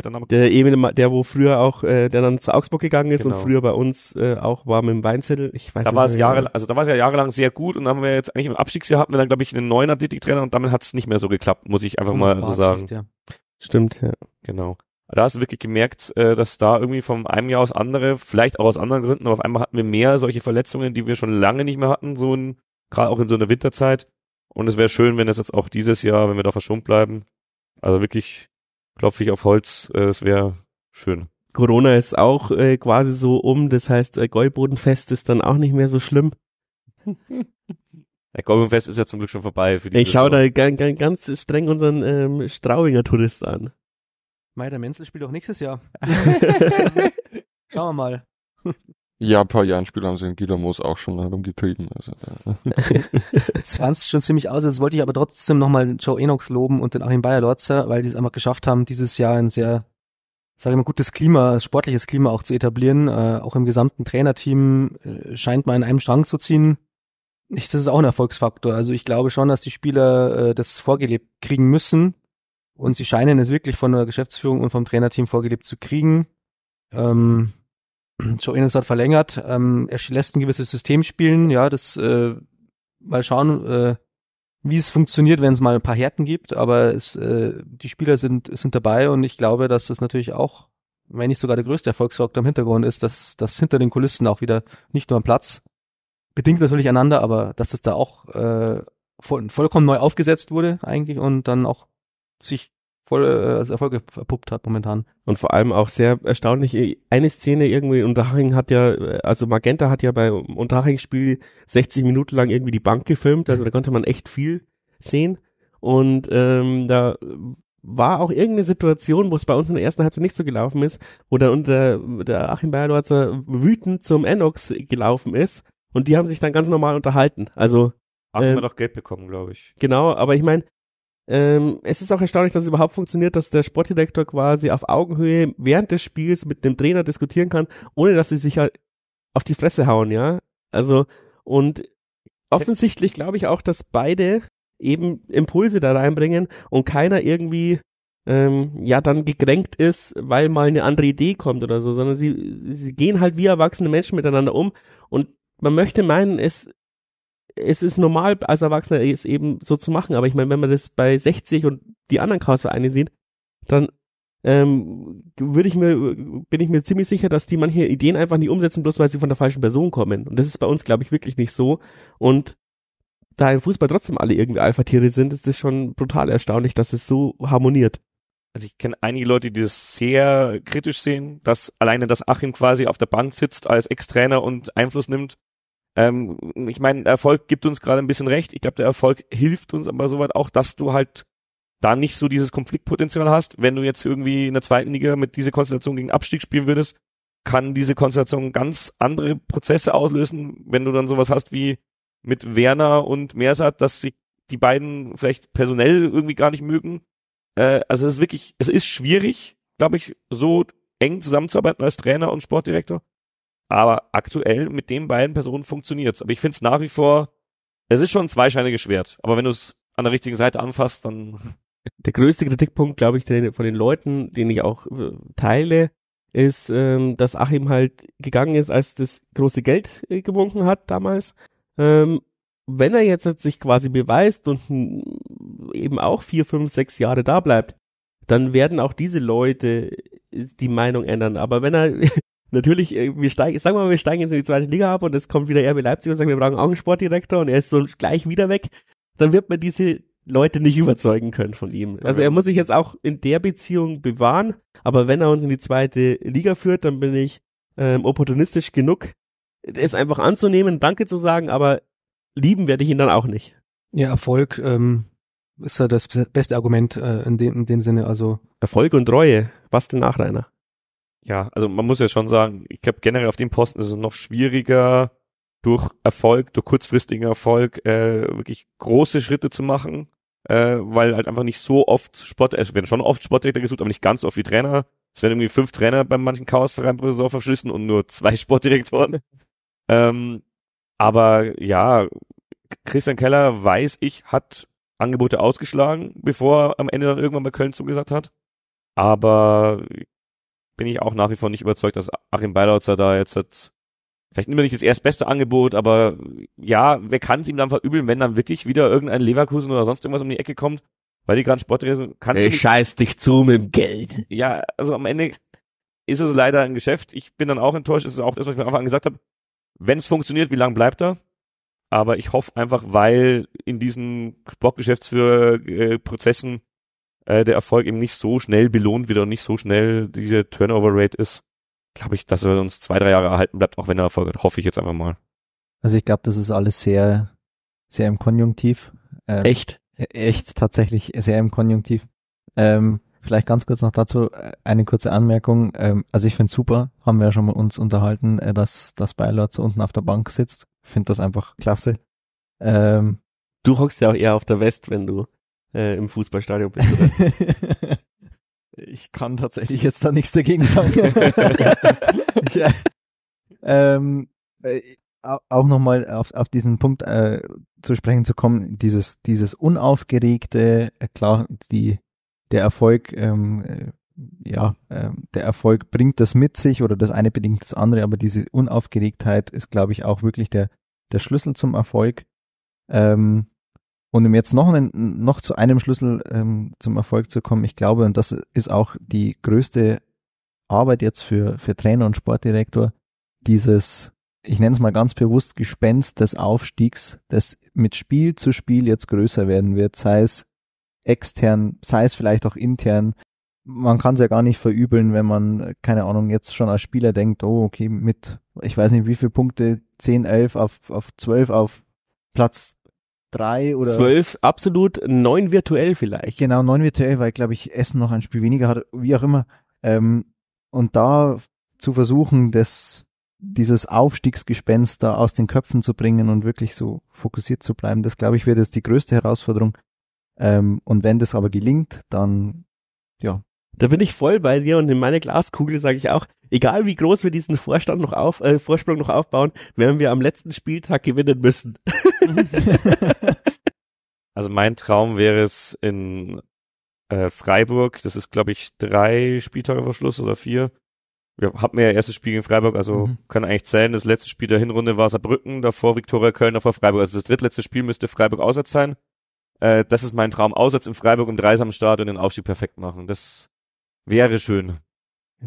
Speaker 3: der Name. Der
Speaker 1: Emil, der wo früher auch, äh, der dann zu Augsburg gegangen ist genau. und früher bei uns äh, auch war mit dem Weinzettel. Ich weiß da nicht. Da war es Jahre, genau. also
Speaker 3: da war es ja jahrelang sehr gut und dann haben wir jetzt eigentlich im Abstiegsjahr hatten wir dann glaube ich einen neuen Athletiktrainer und damit hat es nicht mehr so geklappt, muss ich einfach und mal so sagen. Ist,
Speaker 1: ja. Stimmt, ja.
Speaker 3: Genau. Da hast du wirklich gemerkt, äh, dass da irgendwie vom einem Jahr aus andere, vielleicht auch aus anderen Gründen, aber auf einmal hatten wir mehr solche Verletzungen, die wir schon lange nicht mehr hatten, so ein, gerade auch in so einer Winterzeit. Und es wäre schön, wenn das jetzt auch dieses Jahr, wenn wir da verschont
Speaker 1: bleiben, also wirklich klopfe ich auf Holz, äh, wäre schön. Corona ist auch äh, quasi so um, das heißt, äh, Gäubodenfest ist dann auch nicht mehr so schlimm. Der Gäubodenfest ist ja zum Glück schon vorbei. Für ich schaue da ganz, ganz, streng unseren ähm, Strauinger Tourist an. Mei,
Speaker 4: der Menzel spielt auch nächstes Jahr. Schauen wir mal.
Speaker 2: Ja, ein paar Jahren später haben sie den Gilamos auch schon herumgetrieben. Also,
Speaker 4: Es ja. fand schon ziemlich aus. Jetzt wollte ich aber trotzdem nochmal Joe Enox loben und den Achim Bayer-Lorzer, weil die es einfach geschafft haben, dieses Jahr ein sehr, sage ich mal, gutes Klima, sportliches Klima auch zu etablieren. Äh, auch im gesamten Trainerteam äh, scheint man in einem Strang zu ziehen. Ich, das ist auch ein Erfolgsfaktor. Also ich glaube schon, dass die Spieler äh, das vorgelebt kriegen müssen. Und sie scheinen es wirklich von der Geschäftsführung und vom Trainerteam vorgelebt zu kriegen. Ähm, Joe Enos hat verlängert. Ähm, er lässt ein gewisses System spielen. Ja, das äh, mal schauen, äh, wie es funktioniert, wenn es mal ein paar Härten gibt. Aber es, äh, die Spieler sind sind dabei und ich glaube, dass das natürlich auch, wenn nicht sogar der größte Erfolgsfaktor im Hintergrund ist, dass das hinter den Kulissen auch wieder nicht nur ein Platz bedingt natürlich einander, aber dass das da auch äh, voll, vollkommen neu aufgesetzt wurde eigentlich und dann
Speaker 1: auch sich voll äh, als Erfolg verpuppt hat momentan. Und vor allem auch sehr erstaunlich, eine Szene irgendwie, Unterhaching hat ja, also Magenta hat ja bei Unterhaching-Spiel 60 Minuten lang irgendwie die Bank gefilmt, also da konnte man echt viel sehen. Und ähm, da war auch irgendeine Situation, wo es bei uns in der ersten Halbzeit nicht so gelaufen ist, wo dann unter der Achim Bayerlorzer wütend zum Enox gelaufen ist und die haben sich dann ganz normal unterhalten. Also hat ähm, doch Geld bekommen, glaube ich. Genau, aber ich meine, ähm, es ist auch erstaunlich, dass es überhaupt funktioniert, dass der Sportdirektor quasi auf Augenhöhe während des Spiels mit dem Trainer diskutieren kann, ohne dass sie sich halt auf die Fresse hauen, ja. Also, und offensichtlich glaube ich auch, dass beide eben Impulse da reinbringen und keiner irgendwie ähm, ja dann gekränkt ist, weil mal eine andere Idee kommt oder so, sondern sie, sie gehen halt wie erwachsene Menschen miteinander um und man möchte meinen, es es ist normal als Erwachsener es eben so zu machen, aber ich meine, wenn man das bei 60 und die anderen Chaosvereine sieht, dann ähm, würde ich mir, bin ich mir ziemlich sicher, dass die manche Ideen einfach nicht umsetzen, bloß weil sie von der falschen Person kommen. Und das ist bei uns, glaube ich, wirklich nicht so. Und da im Fußball trotzdem alle irgendwie Alpha-Tiere sind, ist das schon brutal erstaunlich, dass es so harmoniert. Also ich kenne
Speaker 3: einige Leute, die das sehr kritisch sehen, dass alleine, dass Achim quasi auf der Bank sitzt als Ex-Trainer und Einfluss nimmt, ähm, ich meine, Erfolg gibt uns gerade ein bisschen recht. Ich glaube, der Erfolg hilft uns aber soweit auch, dass du halt da nicht so dieses Konfliktpotenzial hast. Wenn du jetzt irgendwie in der zweiten Liga mit dieser Konstellation gegen Abstieg spielen würdest, kann diese Konstellation ganz andere Prozesse auslösen, wenn du dann sowas hast wie mit Werner und Mersat, dass sie die beiden vielleicht personell irgendwie gar nicht mögen. Äh, also es ist wirklich, es ist schwierig, glaube ich, so eng zusammenzuarbeiten als Trainer und Sportdirektor. Aber aktuell mit den beiden Personen funktioniert es. Aber ich finde es nach wie vor, es ist schon ein zweischneidiges Schwert. Aber wenn du es an der richtigen Seite anfasst, dann.
Speaker 1: Der größte Kritikpunkt, glaube ich, den, von den Leuten, den ich auch äh, teile, ist, ähm, dass Achim halt gegangen ist, als das große Geld äh, gewunken hat damals. Ähm, wenn er jetzt sich quasi beweist und hm, eben auch vier, fünf, sechs Jahre da bleibt, dann werden auch diese Leute äh, die Meinung ändern. Aber wenn er natürlich, äh, wir steigen, sagen wir mal, wir steigen jetzt in die zweite Liga ab und es kommt wieder RB Leipzig und sagt, wir brauchen auch einen Sportdirektor und er ist so gleich wieder weg, dann wird man diese Leute nicht überzeugen können von ihm. Also er muss sich jetzt auch in der Beziehung bewahren, aber wenn er uns in die zweite Liga führt, dann bin ich ähm, opportunistisch genug, es einfach anzunehmen, Danke zu sagen, aber lieben werde ich ihn dann auch nicht.
Speaker 4: Ja, Erfolg ähm, ist ja das beste Argument äh, in, dem, in dem Sinne. Also Erfolg und Treue, was denn Rainer?
Speaker 1: ja, also
Speaker 3: man muss ja schon sagen, ich glaube generell auf dem Posten ist es noch schwieriger, durch Erfolg, durch kurzfristigen Erfolg äh, wirklich große Schritte zu machen, äh, weil halt einfach nicht so oft Sport, es werden schon oft Sportdirektor gesucht, aber nicht ganz oft wie Trainer. Es werden irgendwie fünf Trainer bei manchen Chaosvereinen pro Saison verschlissen und nur zwei Sportdirektoren. ähm, aber ja, Christian Keller, weiß ich, hat Angebote ausgeschlagen, bevor er am Ende dann irgendwann bei Köln zugesagt hat. Aber bin ich auch nach wie vor nicht überzeugt, dass Achim Beilautzer da jetzt hat, vielleicht immer nicht das erstbeste Angebot, aber ja, wer kann es ihm dann verübeln, wenn dann wirklich wieder irgendein Leverkusen oder sonst irgendwas um die Ecke kommt, weil die gerade Sportreise kannst ich du. scheiß
Speaker 1: dich zu mit dem Geld.
Speaker 3: Ja, also am Ende ist es leider ein Geschäft. Ich bin dann auch enttäuscht. Es ist auch das, was ich von Anfang an gesagt habe. Wenn es funktioniert, wie lange bleibt er? Aber ich hoffe einfach, weil in diesen Sportgeschäftsprozessen äh, äh, der Erfolg eben nicht so schnell belohnt wird und nicht so schnell diese Turnover-Rate ist, glaube ich, dass er uns zwei, drei Jahre erhalten bleibt, auch wenn er Erfolg hat. Hoffe ich jetzt einfach mal.
Speaker 5: Also ich glaube, das ist alles sehr, sehr im Konjunktiv. Ähm, echt? E-, echt tatsächlich sehr im Konjunktiv. Ähm, vielleicht ganz kurz noch dazu äh, eine kurze Anmerkung. Ähm, also ich finde super, haben wir ja schon mal uns unterhalten, äh, dass das Beilord so unten auf der Bank sitzt. Finde das einfach klasse. Ähm,
Speaker 1: du hockst ja auch eher auf der West, wenn du äh, im Fußballstadion
Speaker 5: bist, oder? ich kann tatsächlich jetzt da nichts dagegen sagen. ja. ähm, äh, auch nochmal auf, auf diesen Punkt äh, zu sprechen zu kommen, dieses, dieses unaufgeregte, äh, klar, die, der Erfolg, ähm, äh, ja, äh, der Erfolg bringt das mit sich oder das eine bedingt das andere, aber diese Unaufgeregtheit ist, glaube ich, auch wirklich der, der Schlüssel zum Erfolg. Ähm, und um jetzt noch, einen, noch zu einem Schlüssel ähm, zum Erfolg zu kommen, ich glaube, und das ist auch die größte Arbeit jetzt für, für Trainer und Sportdirektor, dieses, ich nenne es mal ganz bewusst, Gespenst des Aufstiegs, das mit Spiel zu Spiel jetzt größer werden wird, sei es extern, sei es vielleicht auch intern. Man kann es ja gar nicht verübeln, wenn man, keine Ahnung, jetzt schon als Spieler denkt, oh, okay, mit, ich weiß nicht, wie viele Punkte, 10, 11 auf, auf 12, auf Platz
Speaker 1: drei oder. Zwölf,
Speaker 5: absolut, neun virtuell vielleicht. Genau, neun virtuell, weil, glaube ich, Essen noch ein Spiel weniger hat, wie auch immer. Ähm, und da zu versuchen, das, dieses Aufstiegsgespenster aus den Köpfen zu bringen und wirklich so fokussiert zu bleiben, das, glaube ich, wird jetzt die größte Herausforderung. Ähm, und wenn das aber gelingt, dann,
Speaker 1: ja. Da bin ich voll bei dir und in meiner Glaskugel sage ich auch, egal wie groß wir diesen Vorstand noch auf, äh, Vorsprung noch aufbauen, werden wir am letzten Spieltag gewinnen müssen.
Speaker 3: also mein Traum wäre es in äh, Freiburg, das ist glaube ich drei Spieltage vor Schluss oder vier. Wir hatten ja erstes Spiel in Freiburg, also mhm. kann eigentlich zählen. Das letzte Spiel der Hinrunde war Saarbrücken, davor Viktoria Köln, davor Freiburg. Also das drittletzte Spiel müsste Freiburg auswärts sein. Äh, das ist mein Traum. Auswärts in Freiburg im dreisamen Stadion den Aufstieg perfekt machen. Das wäre schön.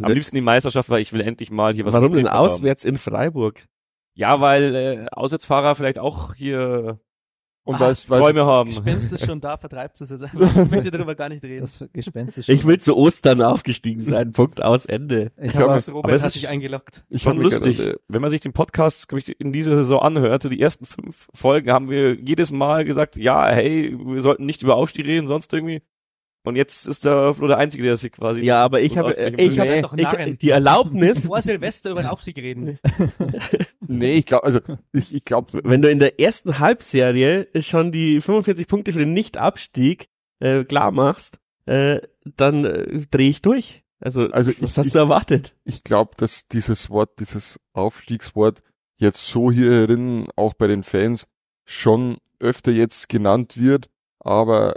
Speaker 3: Am liebsten die Meisterschaft, weil ich will endlich mal hier was. Warum denn auswärts
Speaker 1: haben. in Freiburg?
Speaker 3: Ja, weil äh, Auswärtsfahrer vielleicht auch hier
Speaker 4: und Ach, was, was haben. Das Gespenst ist schon da, vertreibt es jetzt einfach. Ich möchte darüber gar nicht reden. Das Gespenst ist schon ich will
Speaker 1: zu Ostern aufgestiegen sein. Punkt aus Ende.
Speaker 4: Ich, ich habe Robert aber
Speaker 5: hat sich eingeloggt. Ich schon lustig.
Speaker 3: Gedacht, äh, wenn man sich den Podcast ich, in dieser Saison anhört, die ersten fünf Folgen haben wir jedes Mal gesagt, ja, hey, wir sollten nicht über Aufstieg reden, sonst irgendwie.
Speaker 1: Und jetzt ist der Flo der Einzige, der das hier quasi. Ja, aber ich habe, ich äh, ich, hab, ich, die Erlaubnis.
Speaker 4: Vor Silvester über den Aufstieg reden.
Speaker 1: Nee, ich glaube, also ich, ich glaube. Wenn du in der ersten Halbserie schon die 45 Punkte für den Nichtabstieg äh, klar machst,
Speaker 2: äh, dann äh, drehe ich durch. Also, also was ich, hast du erwartet? Ich glaube, dass dieses Wort, dieses Aufstiegswort jetzt so hierin auch bei den Fans schon öfter jetzt genannt wird, aber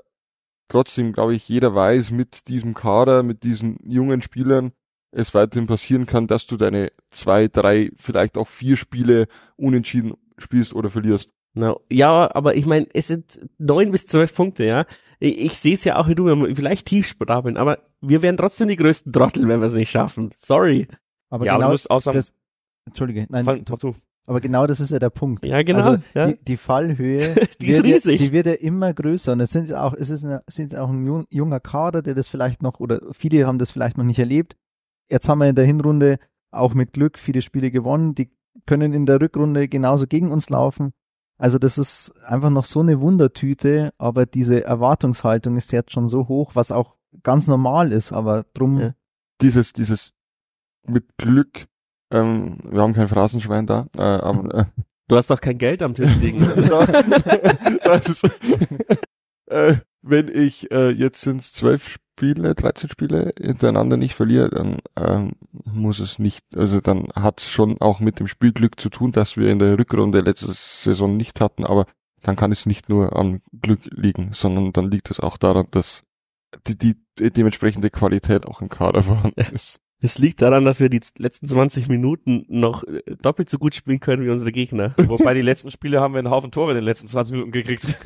Speaker 2: trotzdem glaube ich, jeder weiß, mit diesem Kader, mit diesen jungen Spielern es weiterhin passieren kann, dass du deine zwei, drei, vielleicht auch vier Spiele unentschieden spielst oder verlierst. No. Ja, aber ich meine, es sind neun bis zwölf Punkte, ja. Ich, ich sehe es ja auch wie du, wenn
Speaker 1: wir vielleicht tiefsprabeln, aber wir wären trotzdem die größten Trottel, wenn wir es nicht schaffen. Sorry. Aber ja, genau aber du
Speaker 5: das, Entschuldige, nein, fang, du. aber genau das ist ja der Punkt. Ja, genau. Also, ja. Die, die, Fallhöhe, die, ist wird riesig. Ja, die wird ja immer größer und es sind auch, es ist eine, sind auch ein junger Kader, der das vielleicht noch oder viele haben das vielleicht noch nicht erlebt Jetzt haben wir in der Hinrunde auch mit Glück viele Spiele gewonnen. Die können in der Rückrunde genauso gegen uns laufen. Also das ist einfach noch so eine Wundertüte, aber diese Erwartungshaltung ist jetzt schon so hoch, was auch ganz normal ist, aber drum. Ja. Dieses, dieses mit Glück,
Speaker 2: ähm, wir haben kein Phrasenschwein da, äh, aber äh,
Speaker 5: Du hast doch kein Geld am Tisch liegen.
Speaker 2: ist, äh, wenn ich, äh, jetzt sind es zwölf Spiele. Spiele, 13 Spiele hintereinander nicht verliere, dann ähm, muss es nicht, also dann hat es schon auch mit dem Spielglück zu tun, dass wir in der Rückrunde letzte Saison nicht hatten, aber dann kann es nicht nur am Glück liegen, sondern dann liegt es auch daran, dass die, die äh, dementsprechende Qualität auch im Kader vorhanden ist.
Speaker 1: Das liegt daran, dass wir die letzten 20 Minuten noch äh, doppelt so gut spielen können wie unsere Gegner. Wobei die letzten Spiele haben wir einen Haufen Tore in den letzten 20 Minuten gekriegt.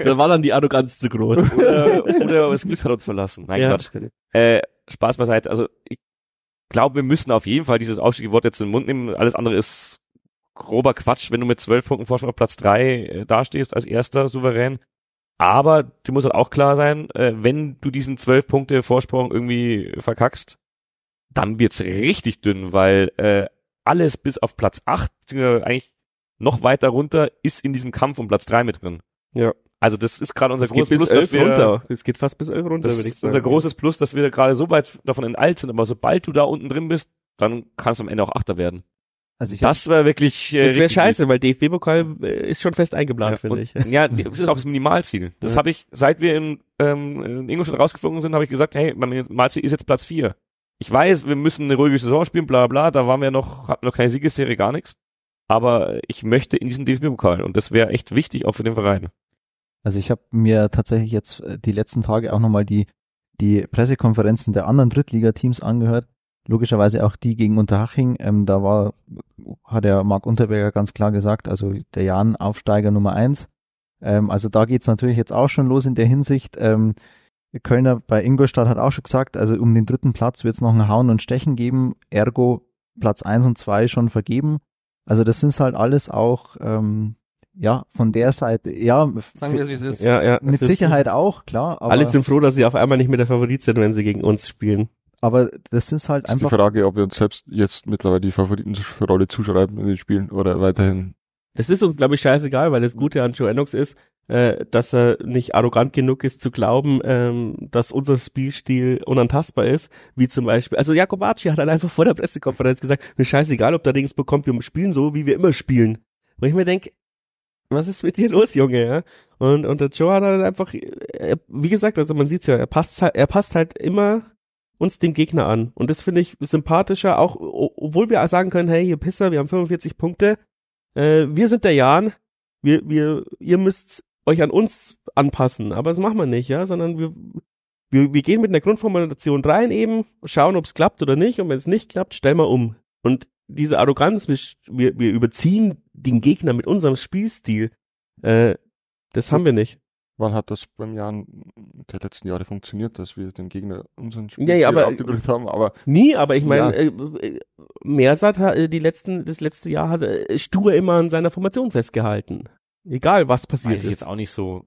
Speaker 1: da war dann die Arroganz zu groß. Oder, oder es Glück
Speaker 3: hat uns verlassen. Nein, ja. Quatsch. Äh, Spaß beiseite. Also ich glaube, wir müssen auf jeden Fall dieses Aufstiegwort jetzt in den Mund nehmen. Alles andere ist grober Quatsch, wenn du mit 12 Punkten Vorsprung auf Platz 3 äh, dastehst als erster souverän. Aber du musst halt auch klar sein, äh, wenn du diesen 12 Punkte Vorsprung irgendwie verkackst, dann wird's richtig dünn, weil äh, alles bis auf Platz 8, eigentlich noch weiter runter, ist in diesem Kampf um Platz 3 mit drin. Ja. Also das ist gerade unser großes Plus, dass wir runter.
Speaker 1: Es geht fast bis elf runter, würde ich sagen. Unser großes
Speaker 3: Plus, dass wir gerade so weit davon enteilt sind, aber sobald du da unten drin bist, dann kannst du am Ende auch Achter werden. Also ich das war wirklich. Äh, das wäre scheiße, weil DFB-Pokal äh, ist schon fest eingeplant, ja, finde ich. Ja, das ist auch das Minimalziel. Das ja. habe ich, seit wir in, ähm, in Ingolstadt rausgeflogen sind, habe ich gesagt, hey, mein Minimalziel ist jetzt Platz 4 ich weiß, wir müssen eine ruhige Saison spielen, bla bla, da waren wir noch, hatten noch keine Siegesserie, gar nichts. Aber ich möchte in diesen DFB-Pokal und das wäre echt wichtig auch für den Verein.
Speaker 5: Also ich habe mir tatsächlich jetzt äh, die letzten Tage auch nochmal die, die Pressekonferenzen der anderen Drittligateams angehört. Logischerweise auch die gegen Unterhaching. Ähm, da war, hat ja Marc Unterberger ganz klar gesagt, also der Jan Aufsteiger Nummer eins. Ähm, also da geht's natürlich jetzt auch schon los in der Hinsicht. Ähm, Kölner bei Ingolstadt hat auch schon gesagt, also um den dritten Platz wird es noch ein Hauen und Stechen geben, ergo Platz 1 und 2 schon vergeben. Also das sind halt alles auch, ähm, ja, von der Seite, ja, sagen wir es, wie es ist. Ja, ja, mit Sicherheit ist, auch, klar. alle sind
Speaker 1: froh, dass sie auf einmal
Speaker 2: nicht mehr der Favorit sind, wenn sie gegen uns spielen.
Speaker 1: Aber das sind halt das einfach. Ist die
Speaker 2: Frage, ob wir uns selbst jetzt mittlerweile die Favoritenrolle zuschreiben in den Spielen oder weiterhin.
Speaker 1: Das ist uns, glaube ich, scheißegal, weil das Gute an Joe Ennox ist, äh, dass er nicht arrogant genug ist zu glauben, ähm, dass unser Spielstil unantastbar ist, wie zum Beispiel, also Jakob Arci hat halt einfach vor der Pressekonferenz gesagt, mir scheißegal, ob der Dings bekommt, wir spielen so, wie wir immer spielen. Wo ich mir denke, was ist mit dir los, Junge, ja? Und, und der Joe hat halt einfach, er, äh, wie gesagt, also man sieht's ja, er passt halt, er passt halt immer uns dem Gegner an. Und das finde ich sympathischer, auch, obwohl wir sagen können, hey, ihr Pisser, wir haben 45 Punkte, äh, wir sind der Jan, wir, wir, ihr müsst euch an uns anpassen. Aber das machen wir nicht, ja, sondern wir, wir, wir gehen mit einer Grundformulation rein eben, schauen, ob es klappt oder nicht. Und wenn es nicht klappt, stellen wir um. Und diese Arroganz, wir, wir überziehen den Gegner mit unserem Spielstil,
Speaker 2: äh, das haben wir nicht. Wann hat das beim Jahr der letzten Jahre funktioniert, dass wir den Gegner unseren Spiel nee, aber, abgedrückt haben? Aber nie, aber ich meine, ja. äh, äh
Speaker 1: Mersat hat äh, die letzten, das letzte Jahr hat äh, stur immer an seiner Formation festgehalten. Egal, was passiert Weiß ist. jetzt auch nicht so.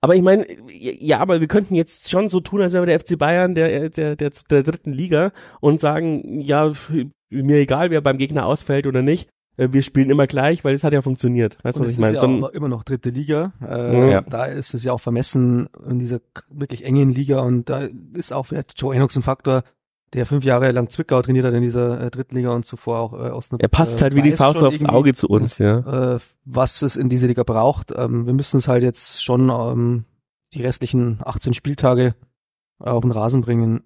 Speaker 1: Aber ich meine, ja, aber wir könnten jetzt schon so tun, als wäre der FC Bayern der, äh, der, der, der dritten Liga und sagen, ja, mir egal, wer beim Gegner ausfällt oder nicht äh, wir spielen immer gleich, weil es hat ja funktioniert. Weißt du, was ich meine? Es ist ja
Speaker 4: immer noch dritte Liga. Äh, ja. Da ist es ja auch
Speaker 1: vermessen in dieser wirklich engen Liga
Speaker 4: und da ist auch vielleicht Joe Enox ein Faktor, der fünf Jahre lang Zwickau trainiert hat in dieser äh, Liga und zuvor auch äh, Osnabrück. Er passt äh, halt wie die Faust aufs Auge zu uns, ja. Äh, was es in dieser Liga braucht. Ähm, wir müssen es halt jetzt schon ähm, die restlichen 18 Spieltage auf den Rasen bringen.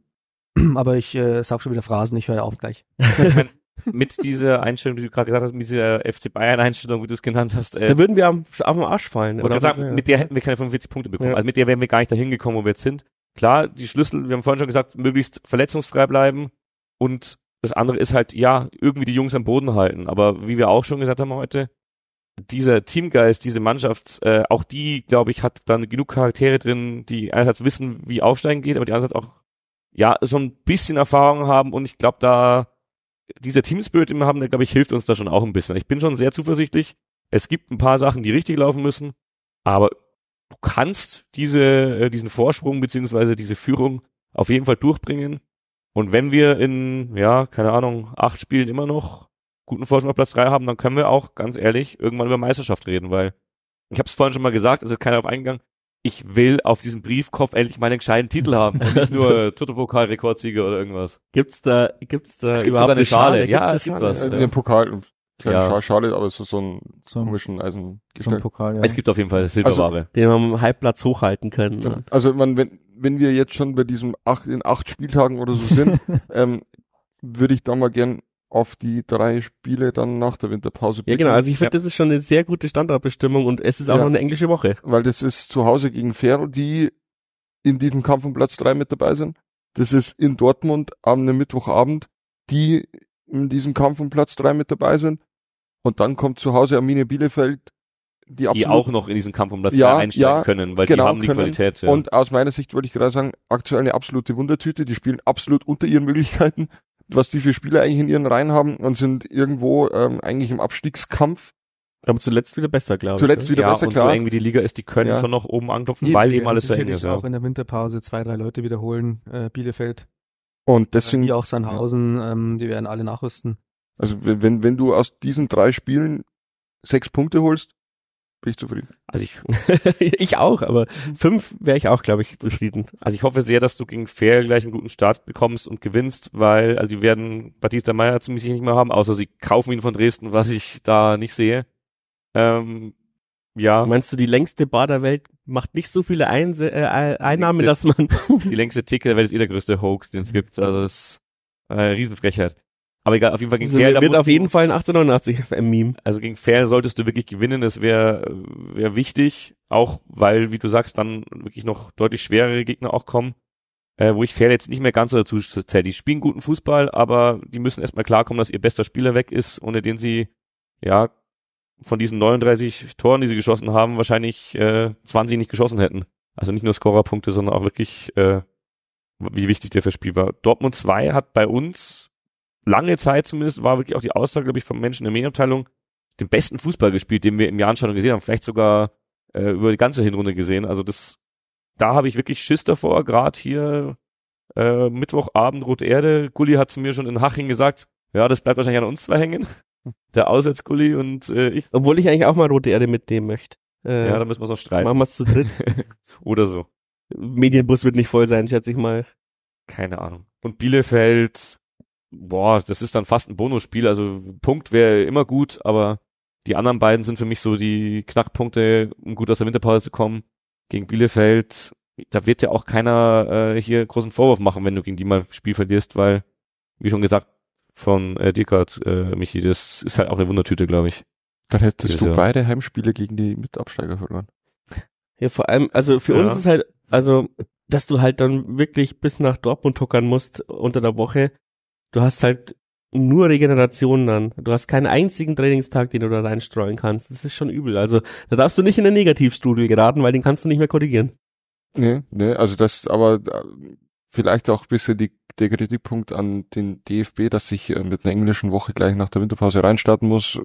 Speaker 4: Aber ich äh, sag schon wieder Phrasen, ich höre auf gleich.
Speaker 3: mit dieser Einstellung, die du gerade gesagt hast, mit dieser FC Bayern-Einstellung, wie du es genannt hast. Äh, da würden
Speaker 1: wir am, am Arsch fallen. Oder sagen, ja. mit der hätten wir
Speaker 3: keine 45 Punkte bekommen. Ja. Also mit der wären wir gar nicht dahin gekommen, wo wir jetzt sind klar, die Schlüssel, wir haben vorhin schon gesagt, möglichst verletzungsfrei bleiben und das andere ist halt, ja, irgendwie die Jungs am Boden halten. Aber wie wir auch schon gesagt haben heute, dieser Teamgeist, diese Mannschaft, äh, auch die, glaube ich, hat dann genug Charaktere drin, die einerseits wissen, wie Aufsteigen geht, aber die andererseits auch, ja, so ein bisschen Erfahrung haben und ich glaube, da dieser Teamspirit, den wir haben, der, glaube ich, hilft uns da schon auch ein bisschen. Ich bin schon sehr zuversichtlich. Es gibt ein paar Sachen, die richtig laufen müssen, aber du kannst diese, äh, diesen Vorsprung beziehungsweise diese Führung auf jeden Fall durchbringen. Und wenn wir in, ja, keine Ahnung, acht Spielen immer noch guten Vorsprung auf Platz drei haben, dann können wir auch, ganz ehrlich, irgendwann über Meisterschaft reden, weil ich habe es vorhin schon mal gesagt, es ist keiner auf eingegangen. Ich will auf diesem Briefkopf endlich meinen gescheiten Titel haben nicht nur Toto-Pokal-Rekordsieger oder irgendwas. Gibt's da, gibt's da es gibt überhaupt eine Schale? Schale? Ja,
Speaker 2: es gibt was. Äh, ja. Pokal, Kleine ja. Schale, aber es ist so ein so komischen also Eisen. So ein Pokal, ja. Es gibt auf jeden Fall Silberware. Also,
Speaker 1: den wir am Halbplatz hochhalten können. Ja. Ne?
Speaker 2: Also man, wenn, wenn wir jetzt schon bei diesem acht, in acht Spieltagen oder so sind, ähm, würde ich da mal gern auf die drei Spiele dann nach der Winterpause blicken. Ja, genau. Also ich finde, ja. das ist schon eine sehr gute Standardbestimmung und es ist auch noch eine englische Woche. Weil das ist zu Hause gegen Ferl, die in diesem Kampf um Platz drei mit dabei sind. Das ist in Dortmund am Mittwochabend, die in diesem Kampf um Platz drei mit dabei sind. Und dann kommt zu Hause Arminia Bielefeld, die, die auch noch in diesen Kampf um das ja, einsteigen ja, können, weil genau, die haben die können. Qualität. Ja. Und aus meiner Sicht wollte ich gerade sagen, aktuell eine absolute Wundertüte. Die spielen absolut unter ihren Möglichkeiten, was die für Spieler eigentlich in ihren Reihen haben und sind irgendwo ähm, eigentlich im Abstiegskampf. Aber zuletzt wieder besser, glaube ich. Zuletzt wieder ja, besser, und klar. so eng wie die Liga ist, die können ja. schon noch oben anklopfen, weil eben alles so eng ist. auch
Speaker 4: in der Winterpause zwei, drei Leute wiederholen, äh, Bielefeld. Und deswegen. Äh, die auch Sandhausen, ähm, die werden alle nachrüsten.
Speaker 2: Also wenn, wenn du aus diesen drei Spielen sechs Punkte holst, bin ich zufrieden. Also ich, ich auch, aber fünf wäre ich auch, glaube ich, zufrieden. Also ich hoffe sehr,
Speaker 3: dass du gegen Fair gleich einen guten Start bekommst und gewinnst, weil, also die werden Batista Meyer ziemlich nicht
Speaker 1: mehr haben, außer sie kaufen ihn von Dresden, was ich da nicht sehe. Ähm, ja. Meinst du, die längste Bar der Welt macht nicht so viele Einse äh, Einnahmen, dass man. die
Speaker 3: längste Ticket der Welt ist eh der größte Hoax, den es gibt. Also das ist äh, Riesenfrechheit. Aber egal, auf jeden Fall gegen also Fair. Wird auf jeden Fall ein 1889 FM-Meme. Also gegen Fair solltest du wirklich gewinnen, das wäre wär wichtig. Auch weil, wie du sagst, dann wirklich noch deutlich schwerere Gegner auch kommen. Äh, wo ich Fair jetzt nicht mehr ganz so dazu zähle. Die spielen guten Fußball, aber die müssen erstmal klarkommen, dass ihr bester Spieler weg ist, ohne den sie, ja, von diesen 39 Toren, die sie geschossen haben, wahrscheinlich äh, 20 nicht geschossen hätten. Also nicht nur Scorerpunkte, sondern auch wirklich, äh, wie wichtig der für Spiel war. Dortmund 2 hat bei uns lange Zeit zumindest war wirklich auch die Aussage, glaube ich, vom Menschen der Medienabteilung, den besten Fußball gespielt, den wir im Jahr schon gesehen haben, vielleicht sogar äh, über die ganze Hinrunde gesehen. Also das, da habe ich wirklich Schiss davor, gerade hier äh, Mittwochabend Rote Erde. Gulli hat zu mir schon in Haching gesagt, ja, das bleibt
Speaker 1: wahrscheinlich an uns zwei hängen. Hm. Der Auswärtsgulli und äh, ich. Obwohl ich eigentlich auch mal Rote Erde mitnehmen möchte. Äh, ja, da müssen wir es auch streiten. Machen wir es zu dritt. Oder so. Medienbus wird nicht voll sein, schätze
Speaker 3: ich mal. Keine Ahnung. Und Bielefeld, boah, das ist dann fast ein Bonusspiel. Also Punkt wäre immer gut, aber die anderen beiden sind für mich so die Knackpunkte, um gut aus der Winterpause zu kommen. Gegen Bielefeld, da wird ja auch keiner äh, hier großen Vorwurf machen, wenn du gegen die mal ein Spiel verlierst, weil, wie schon gesagt, von äh, Dickert, äh, Michi, das ist halt auch eine Wundertüte, glaube ich. Dann hättest du ja. Also beide
Speaker 2: Heimspiele gegen die
Speaker 1: Mitabsteiger verloren. Ja, vor allem, also für ja. uns ist halt, also, dass du halt dann wirklich bis nach Dortmund tuckern musst unter der Woche, du hast halt nur Regeneration dann. Du hast keinen einzigen Trainingstag, den du da reinstreuen kannst. Das ist schon übel. Also da darfst du nicht in eine Negativstudie geraten, weil den kannst du nicht mehr korrigieren.
Speaker 2: Nee, nee, also das, aber äh, vielleicht auch ein bisschen die, der Kritikpunkt an den DFB, dass ich äh, mit einer englischen Woche gleich nach der Winterpause reinstarten muss.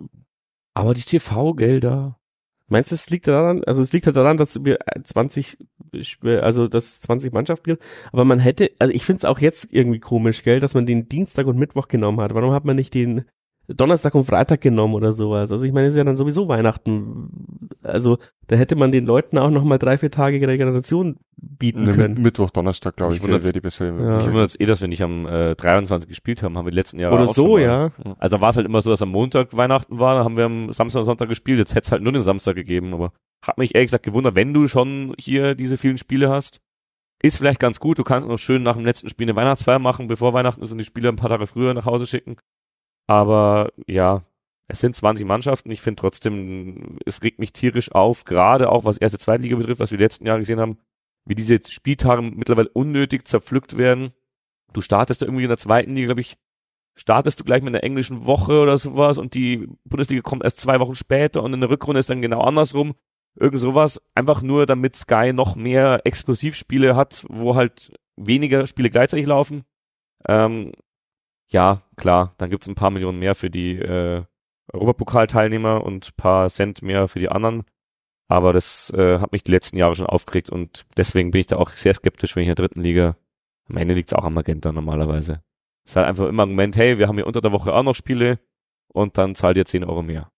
Speaker 2: Aber die TV-Gelder. Meinst du, es
Speaker 1: liegt daran, also es liegt halt daran, dass wir 20, äh, äh, also dass es 20 Mannschaften gibt, aber man hätte, also ich finde es auch jetzt irgendwie komisch, gell, dass man den Dienstag und Mittwoch genommen hat. Warum hat man nicht den Donnerstag und Freitag genommen oder sowas? Also ich meine, es ist ja dann sowieso Weihnachten. Also da hätte man den Leuten auch nochmal drei, vier Tage Regeneration bieten ne, können. Mittwoch, Donnerstag, glaube ich, wäre die bessere.
Speaker 3: Ja. Ich wundere jetzt eh, dass wir nicht am äh, 23 gespielt haben, haben wir die letzten Jahre Oder auch so, ja. Also da war es halt immer so, dass am Montag Weihnachten war, da haben wir am Samstag und Sonntag gespielt, jetzt hätte es halt nur den Samstag gegeben, aber hat mich ehrlich gesagt gewundert, wenn du schon hier diese vielen Spiele hast, ist vielleicht ganz gut, du kannst noch schön nach dem letzten Spiel eine Weihnachtsfeier machen, bevor Weihnachten ist und die Spiele ein paar Tage früher nach Hause schicken. Aber ja, es sind 20 Mannschaften. Ich finde trotzdem, es regt mich tierisch auf, gerade auch was erste Zweitliga betrifft, was wir letzten Jahre gesehen haben wie diese Spieltage mittlerweile unnötig zerpflückt werden. Du startest ja irgendwie in der zweiten Liga, glaube ich, startest du gleich mit einer englischen Woche oder sowas und die Bundesliga kommt erst zwei Wochen später und in der Rückrunde ist dann genau andersrum. Irgend sowas, einfach nur damit Sky noch mehr Exklusivspiele hat, wo halt weniger Spiele gleichzeitig laufen. Ähm, ja, klar, dann gibt's ein paar Millionen mehr für die äh, Europapokalteilnehmer teilnehmer und paar Cent mehr für die anderen. Aber das äh, hat mich die letzten Jahre schon aufgeregt und deswegen bin ich da auch sehr skeptisch, wenn ich in der dritten Liga. Am Ende liegt es auch am Magenta normalerweise. Es ist halt einfach immer ein Moment, hey, wir haben hier unter der Woche auch noch Spiele und dann zahlt ihr 10 Euro mehr.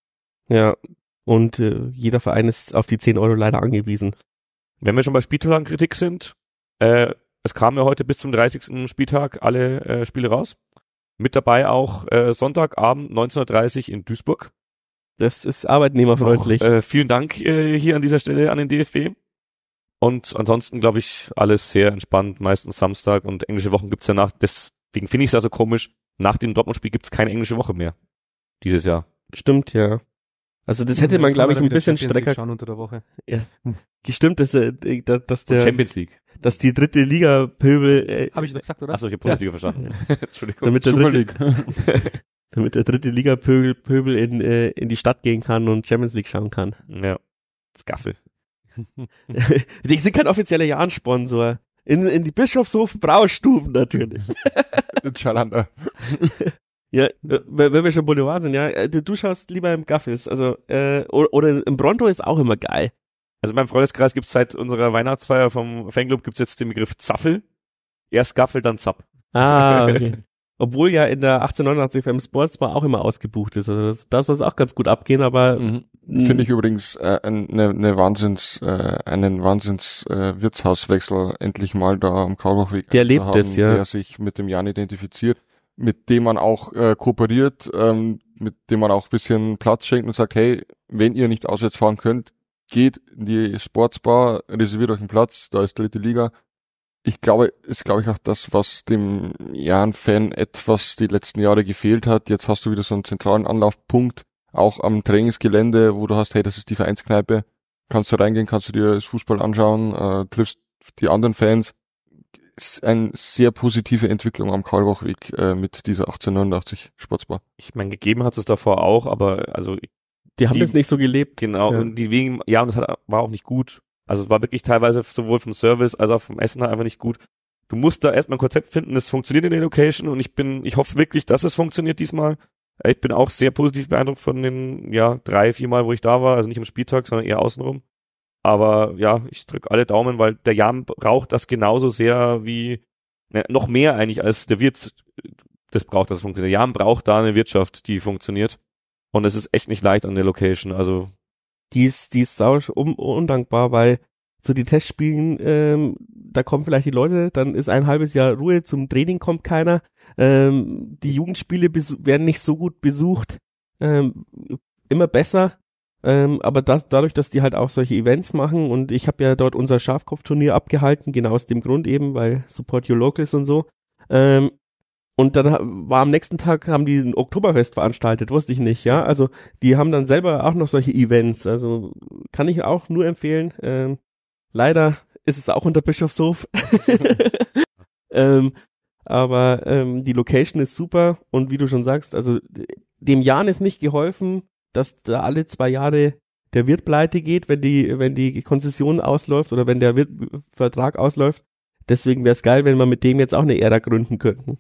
Speaker 1: Ja, und äh, jeder Verein ist auf die 10 Euro leider angewiesen. Wenn wir schon bei Spieltagenkritik sind, äh, es kamen
Speaker 3: ja heute bis zum 30. Spieltag alle äh, Spiele raus. Mit dabei auch äh, Sonntagabend 19.30 in Duisburg. Das ist arbeitnehmerfreundlich. Auch, äh, vielen Dank äh, hier an dieser Stelle an den DFB. Und ansonsten, glaube ich, alles sehr entspannt, meistens Samstag und englische Wochen gibt's danach. Deswegen finde ich es also komisch. Nach dem Dortmund-Spiel gibt's keine englische Woche mehr. Dieses Jahr.
Speaker 1: Stimmt, ja. Also das hätte man, glaube ich, ein bisschen strecker. Schauen unter der Woche. Ja. Gestimmt, dass, äh, dass der Champions League. Dass die dritte Liga Pöbel. Äh, Habe ich doch gesagt, oder? Achso, ich habe Bundesliga ja. verstanden. Entschuldigung. Damit der dritte, damit der dritte Liga-Pöbel Pöbel in, äh, in die Stadt gehen kann und Champions League schauen kann. Ja. Skaffel. die sind kein offizieller Jahrensponsor. In, in die Bischofshof Braustuben natürlich. in Schalander. Ja, äh, wenn wir schon Boulevard sind, ja, äh, du, du schaust lieber im Gaffis, also äh, oder, oder im Bronto ist auch immer geil. Also in meinem Freundeskreis gibt's seit unserer Weihnachtsfeier vom Fanclub gibt's jetzt den Begriff Zaffel. Erst
Speaker 3: Gaffel, dann Zapp.
Speaker 1: Ah, okay obwohl ja in der 1889 FM Sports Bar auch immer ausgebucht ist. Also das, das soll es auch ganz gut abgehen, aber mhm. finde ich
Speaker 2: übrigens äh, eine ne, ne Wahnsinns, äh, einen Wahnsinns äh, Wirtshauswechsel endlich mal da am Kaulbachweg. Der lebt haben, es, ja. Der sich mit dem Jan identifiziert, mit dem man auch äh, kooperiert, ähm, mit dem man auch bisschen Platz schenkt und sagt, hey, wenn ihr nicht auswärts fahren könnt, geht in die Sportsbar, reserviert euch einen Platz, da ist dritte Liga, ich glaube, ist glaube ich auch das, was dem Jan-Fan etwas die letzten Jahre gefehlt hat. Jetzt hast du wieder so einen zentralen Anlaufpunkt, auch am Trainingsgelände, wo du hast, hey, das ist die Vereinskneipe, kannst du reingehen, kannst du dir das Fußball anschauen, äh, triffst die anderen Fans. Ist eine sehr positive Entwicklung am Karlbachweg äh, mit dieser 1889 Sportsbar. Ich meine, gegeben hat es davor auch, aber also die haben die, das nicht so
Speaker 3: gelebt. Genau, ja. und die wegen, ja, und das hat, war auch nicht gut. Also es war wirklich teilweise sowohl vom Service als auch vom Essen halt einfach nicht gut. Du musst da erstmal ein Konzept finden, das funktioniert in der Location und ich bin, ich hoffe wirklich, dass es funktioniert diesmal. Äh, ich bin auch sehr positiv beeindruckt von den, ja, drei, vier Mal, wo ich da war, also nicht am Spieltag, sondern eher außenrum. Aber ja, ich drücke alle Daumen, weil der Jan braucht das genauso sehr wie, ne, noch mehr eigentlich als der Wirt das braucht, das funktioniert. Jan braucht da eine Wirtschaft,
Speaker 1: die funktioniert. Und es ist echt nicht leicht an der Location. Also die ist, die ist sau um, undankbar, weil so die Testspielen, ähm, da kommen vielleicht die Leute, dann ist ein halbes Jahr Ruhe, zum Training kommt keiner, ähm, die Jugendspiele werden nicht so gut besucht, ähm, immer besser, ähm, aber das, dadurch, dass die halt auch solche Events machen und ich habe ja dort unser Schafkopfturnier abgehalten, genau aus dem Grund eben, weil Support Your Locals und so, ähm, und dann war am nächsten Tag haben die ein Oktoberfest veranstaltet, wusste ich nicht, ja. Also die haben dann selber auch noch solche Events. Also kann ich auch nur empfehlen. Ähm, leider ist es auch unter Bischofshof. ähm, aber ähm, die Location ist super und wie du schon sagst, also dem Jan ist nicht geholfen, dass da alle zwei Jahre der Wirt pleite geht, wenn die, wenn die Konzession ausläuft oder wenn der Wirt Vertrag ausläuft. Deswegen wäre es geil, wenn wir mit dem jetzt auch eine Ära gründen könnten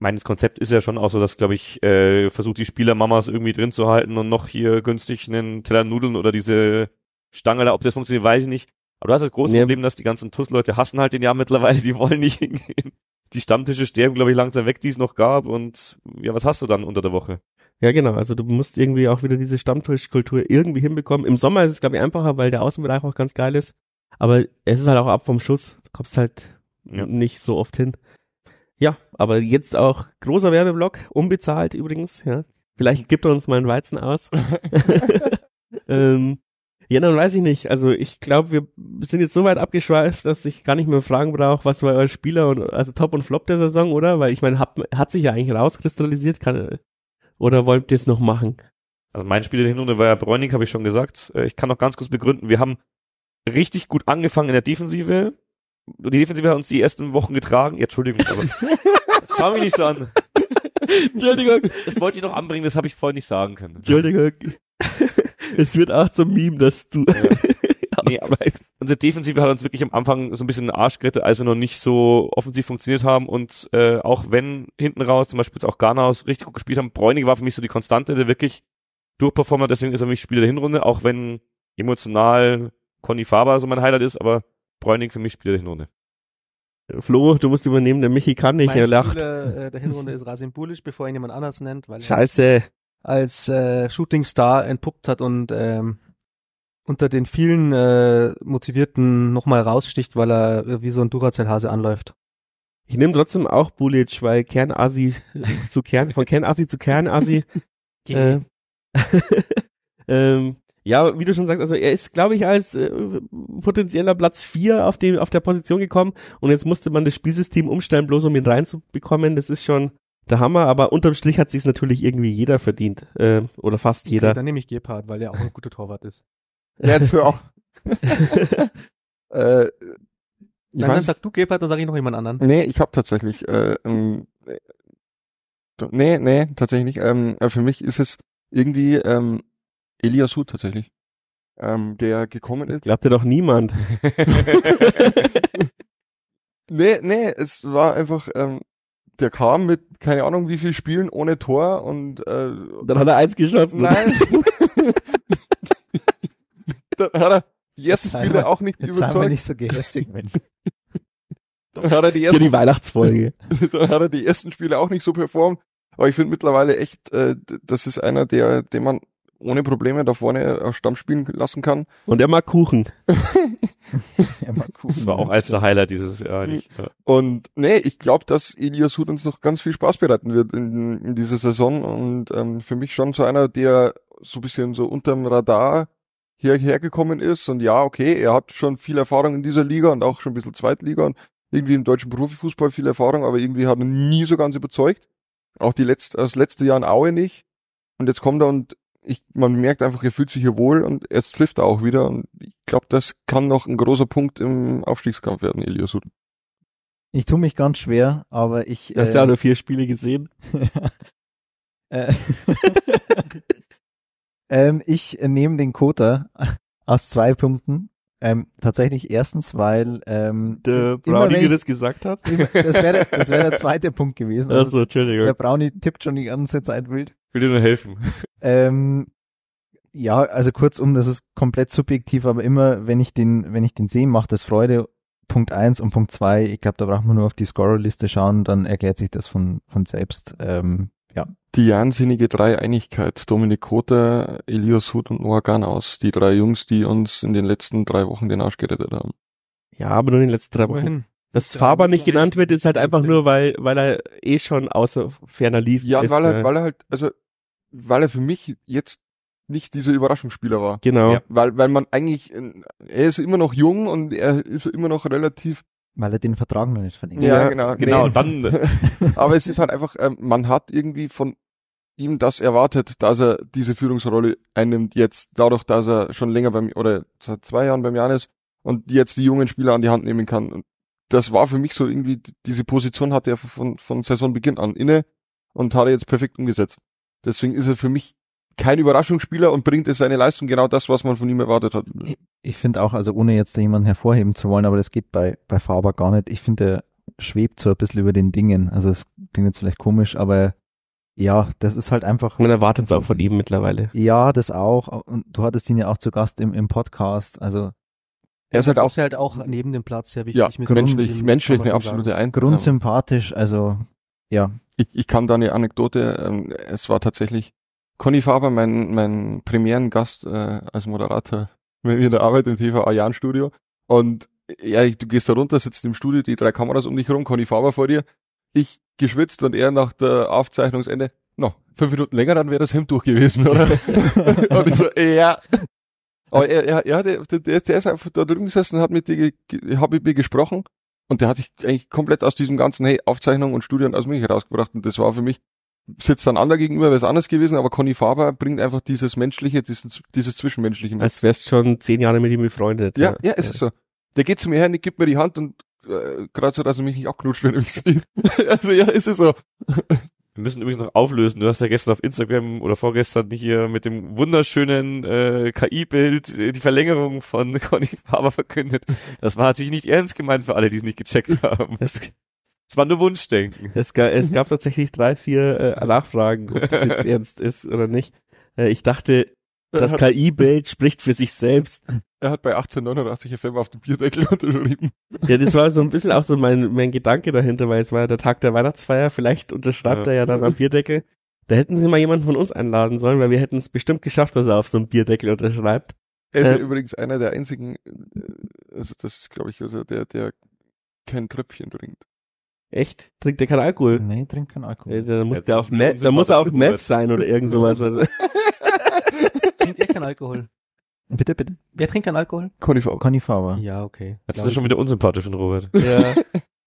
Speaker 1: meines Konzept ist ja schon auch so, dass, glaube ich,
Speaker 3: äh, versucht die Spielermamas irgendwie drin zu halten und noch hier günstig einen Teller Nudeln oder diese Stange da, ob das funktioniert, weiß ich nicht. Aber du hast das große nee. Problem, dass die ganzen TUS-Leute hassen halt den Jahr mittlerweile, die wollen nicht hingehen. Die Stammtische sterben, glaube ich, langsam weg, die es noch gab. Und ja, was hast du dann
Speaker 1: unter der Woche? Ja, genau. Also du musst irgendwie auch wieder diese Stammtischkultur irgendwie hinbekommen. Im Sommer ist es, glaube ich, einfacher, weil der Außenbereich auch ganz geil ist. Aber es ist halt auch ab vom Schuss. Du kommst halt ja. nicht so oft hin. Ja, aber jetzt auch großer Werbeblock, unbezahlt übrigens, ja. Vielleicht gibt er uns mal einen Weizen aus. ähm, ja, dann weiß ich nicht. Also ich glaube, wir sind jetzt so weit abgeschweift, dass ich gar nicht mehr fragen brauche, was war euer Spieler und also Top und Flop der Saison, oder? Weil ich meine, hat, hat sich ja eigentlich rauskristallisiert, kann, oder wollt ihr es noch machen? Also mein Spieler der Hinrunde war ja Bräuning, habe ich schon gesagt. Äh, ich kann noch
Speaker 3: ganz kurz begründen, wir haben richtig gut angefangen in der Defensive, die Defensive hat uns die ersten Wochen getragen. Ja, Entschuldigung, aber schau mich
Speaker 1: nicht so an. Entschuldigung. Das,
Speaker 3: das wollte ich noch anbringen, das habe ich vorhin nicht sagen können. Entschuldigung. Es wird auch zum Meme, dass du. Ja. nee, aber unsere Defensive hat uns wirklich am Anfang so ein bisschen den Arsch gerettet, als wir noch nicht so offensiv funktioniert haben. Und äh, auch wenn hinten raus, zum Beispiel jetzt auch Garnaus richtig gut gespielt haben, Bräunig war für mich so die Konstante, der wirklich durchperformt hat. Deswegen ist er für mich Spieler der Hinrunde, auch wenn emotional Conny Faber so mein Highlight ist, aber Bräuning für mich Spieler der Hinrunde.
Speaker 1: Äh, Flo, du musst übernehmen, der Michi kann nicht, mein er lacht.
Speaker 4: Spieler, äh, der Hinrunde ist Rasim Bulic, bevor ihn jemand anders nennt, weil Scheiße. er als äh, Shootingstar entpuppt hat und ähm, unter den vielen äh, Motivierten nochmal raussticht, weil er äh, wie so ein Duracell-Hase
Speaker 1: anläuft. Ich nehme trotzdem auch Bulic, weil Kernasi zu Kern, von Kernasi zu Kernasi. äh, ähm, ähm ja, wie du schon sagst, also er ist, glaube ich, als äh, potenzieller Platz 4 auf, auf der Position gekommen und jetzt musste man das Spielsystem umstellen, bloß um ihn reinzubekommen. Das ist schon der Hammer, aber unterm Strich hat sich es natürlich irgendwie jeder verdient. Äh, oder fast okay, jeder. Dann
Speaker 4: nehme ich Gebhardt, weil er auch ein guter Torwart ist. Ja, jetzt hör auf.
Speaker 2: äh, Nein, dann sag
Speaker 4: du Gebhardt, dann sage ich noch jemand anderen. Nee,
Speaker 2: ich habe tatsächlich äh, ähm, äh, Nee, nee, tatsächlich nicht. Ähm, äh, für mich ist es irgendwie ähm, Elias Hut tatsächlich. Ähm, der gekommen ist. Glaubte doch niemand. nee, nee, es war einfach, ähm, der kam mit keine Ahnung wie viel Spielen ohne Tor und äh, dann hat er eins geschossen. Nein. dann hat er die ersten Spiele wir, auch nicht jetzt überzeugt. Jetzt wir nicht so gehässig, wenn. dann hat er die ersten, Für die Weihnachtsfolge. dann hat er die ersten Spiele auch nicht so performt. Aber ich finde mittlerweile echt, äh, das ist einer, der, den man ohne Probleme da vorne äh, Stamm spielen lassen kann. Und er mag Kuchen. er mag
Speaker 3: Kuchen. Das war auch als der Highlight dieses Jahr. Nicht,
Speaker 2: Und nee, ich glaube, dass Elias Hut uns noch ganz viel Spaß bereiten wird in, in dieser Saison und ähm, für mich schon so einer, der so ein bisschen so unterm Radar hierher gekommen ist und ja, okay, er hat schon viel Erfahrung in dieser Liga und auch schon ein bisschen Zweitliga und irgendwie im deutschen Profifußball viel Erfahrung, aber irgendwie hat er nie so ganz überzeugt. Auch die letzte, das letzte Jahr in Aue nicht. Und jetzt kommt er und ich, man merkt einfach, er fühlt sich hier wohl und jetzt trifft er auch wieder. Und ich glaube, das kann noch ein großer Punkt im Aufstiegskampf werden, Eliasud.
Speaker 5: Ich tue mich ganz schwer, aber ich. Du hast äh, ja auch nur vier Spiele gesehen. Äh, ähm, ich nehme den Kota aus zwei Punkten. Ähm, tatsächlich erstens, weil ähm, der Brownie ich, das gesagt hat. Immer, das wäre das wär der zweite Punkt gewesen. Also, Achso, Entschuldigung. Der Brownie tippt schon die ganze Zeit wild
Speaker 3: will dir nur helfen.
Speaker 5: Ähm, ja, also kurzum, das ist komplett subjektiv, aber immer, wenn ich den, wenn ich den sehe, macht das Freude. Punkt eins und Punkt zwei. ich glaube, da braucht man nur auf die Scorerliste schauen, dann erklärt sich das von, von selbst. Ähm, ja. Die
Speaker 2: wahnsinnige Dreieinigkeit, Dominik Kota, Elias Huth und Noah Ganaus, die drei Jungs, die uns in den letzten drei Wochen den Arsch gerettet haben. Ja, aber nur in den letzten drei Wochen. Wohin? Dass Faber
Speaker 1: nicht genannt wird, ist halt einfach nur, weil, weil er eh schon außer ferner lief. Ja, ist, weil er, äh, weil er
Speaker 2: halt, also, weil er für mich jetzt nicht dieser Überraschungsspieler war. Genau. Ja. Weil, weil man eigentlich, äh, er ist immer noch jung und er ist immer noch relativ.
Speaker 5: Weil er den Vertrag
Speaker 2: noch nicht verlängert. hat. Genau. ja, genau. Genau, nee. dann. Äh, Aber es ist halt einfach, ähm, man hat irgendwie von ihm das erwartet, dass er diese Führungsrolle einnimmt jetzt, dadurch, dass er schon länger beim, oder seit zwei Jahren beim Janis und jetzt die jungen Spieler an die Hand nehmen kann. Und das war für mich so irgendwie, diese Position hatte er von, von Saisonbeginn an inne und hat er jetzt perfekt umgesetzt. Deswegen ist er für mich kein Überraschungsspieler und bringt es seine Leistung genau das, was man von ihm erwartet
Speaker 5: hat. Ich, ich finde auch, also ohne jetzt jemanden hervorheben zu wollen, aber das geht bei, bei Faber gar nicht. Ich finde, er schwebt so ein bisschen über den Dingen. Also es klingt jetzt vielleicht komisch, aber ja, das ist halt einfach. Man erwartet es auch von ihm mittlerweile. Ja, das auch. Und du hattest ihn ja auch zu Gast im, im Podcast. Also
Speaker 4: er ist halt auch, ist halt auch neben dem Platz sehr wichtig. Ja, mit menschlich, Team, menschlich eine
Speaker 2: absolute sagen.
Speaker 5: Grundsympathisch, also ja.
Speaker 2: Ich, ich kann da eine Anekdote. Ähm, es war tatsächlich Conny Faber, mein, mein primären Gast äh, als Moderator wenn wir der Arbeit im TVA Jahren Studio. Und ja, ich, du gehst da runter, sitzt im Studio, die drei Kameras um dich rum, Conny Faber vor dir. Ich geschwitzt und er nach der Aufzeichnungsende, no, fünf Minuten länger, dann wäre das Hemd durch gewesen, oder? und ich so, ja. Aber er, er, er hatte, der, der ist einfach da drüben gesessen und hat mit dir, hab mit mir gesprochen und der hat sich eigentlich komplett aus diesem ganzen, hey, Aufzeichnung und Studien aus mir herausgebracht und das war für mich, sitzt dann anderer gegenüber, wäre es anders gewesen, aber Conny Faber bringt einfach dieses Menschliche, dieses, dieses Zwischenmenschliche mit. Als wärst schon zehn Jahre mit ihm befreundet. Ja, ja, ja es ja. ist so. Der geht zu mir her, und gibt mir die Hand und äh, gerade so, dass er mich nicht abknutscht, wenn er mich sieht. also ja, ist es so. Wir müssen übrigens noch auflösen. Du hast ja
Speaker 3: gestern auf Instagram oder vorgestern hier mit dem wunderschönen äh, KI-Bild äh, die Verlängerung von Conny Barber verkündet. Das war natürlich nicht ernst gemeint für alle, die es nicht gecheckt haben.
Speaker 1: Das, das
Speaker 3: war nur Wunschdenken. Es, ga, es
Speaker 1: gab tatsächlich drei, vier äh, Nachfragen, ob das jetzt ernst ist oder nicht. Äh, ich dachte, das KI-Bild spricht für sich selbst.
Speaker 2: Er hat bei 1889 FM auf dem Bierdeckel unterschrieben. Ja, das
Speaker 1: war so ein bisschen auch so mein, mein Gedanke dahinter, weil es war ja der Tag der Weihnachtsfeier. Vielleicht unterschreibt ja. er ja dann am Bierdeckel. Da hätten sie mal jemanden von uns einladen sollen, weil wir hätten es bestimmt geschafft, dass er auf so einem Bierdeckel unterschreibt. Er ist äh, ja
Speaker 2: übrigens einer der einzigen, äh, also das ist, glaube ich, also der, der kein Tröpfchen trinkt.
Speaker 1: Echt? Trinkt er keinen Alkohol? Nee, trinkt keinen Alkohol. Ja, da
Speaker 2: muss, ja, der auf Map, da muss er auf Map
Speaker 1: sein oder irgend sowas.
Speaker 5: Also.
Speaker 4: trinkt eh keinen Alkohol. Bitte, bitte.
Speaker 1: Wer trinkt keinen Alkohol?
Speaker 5: Conny Faber. Ja, okay. Jetzt ist das schon wieder unsympathisch von Robert. Ja.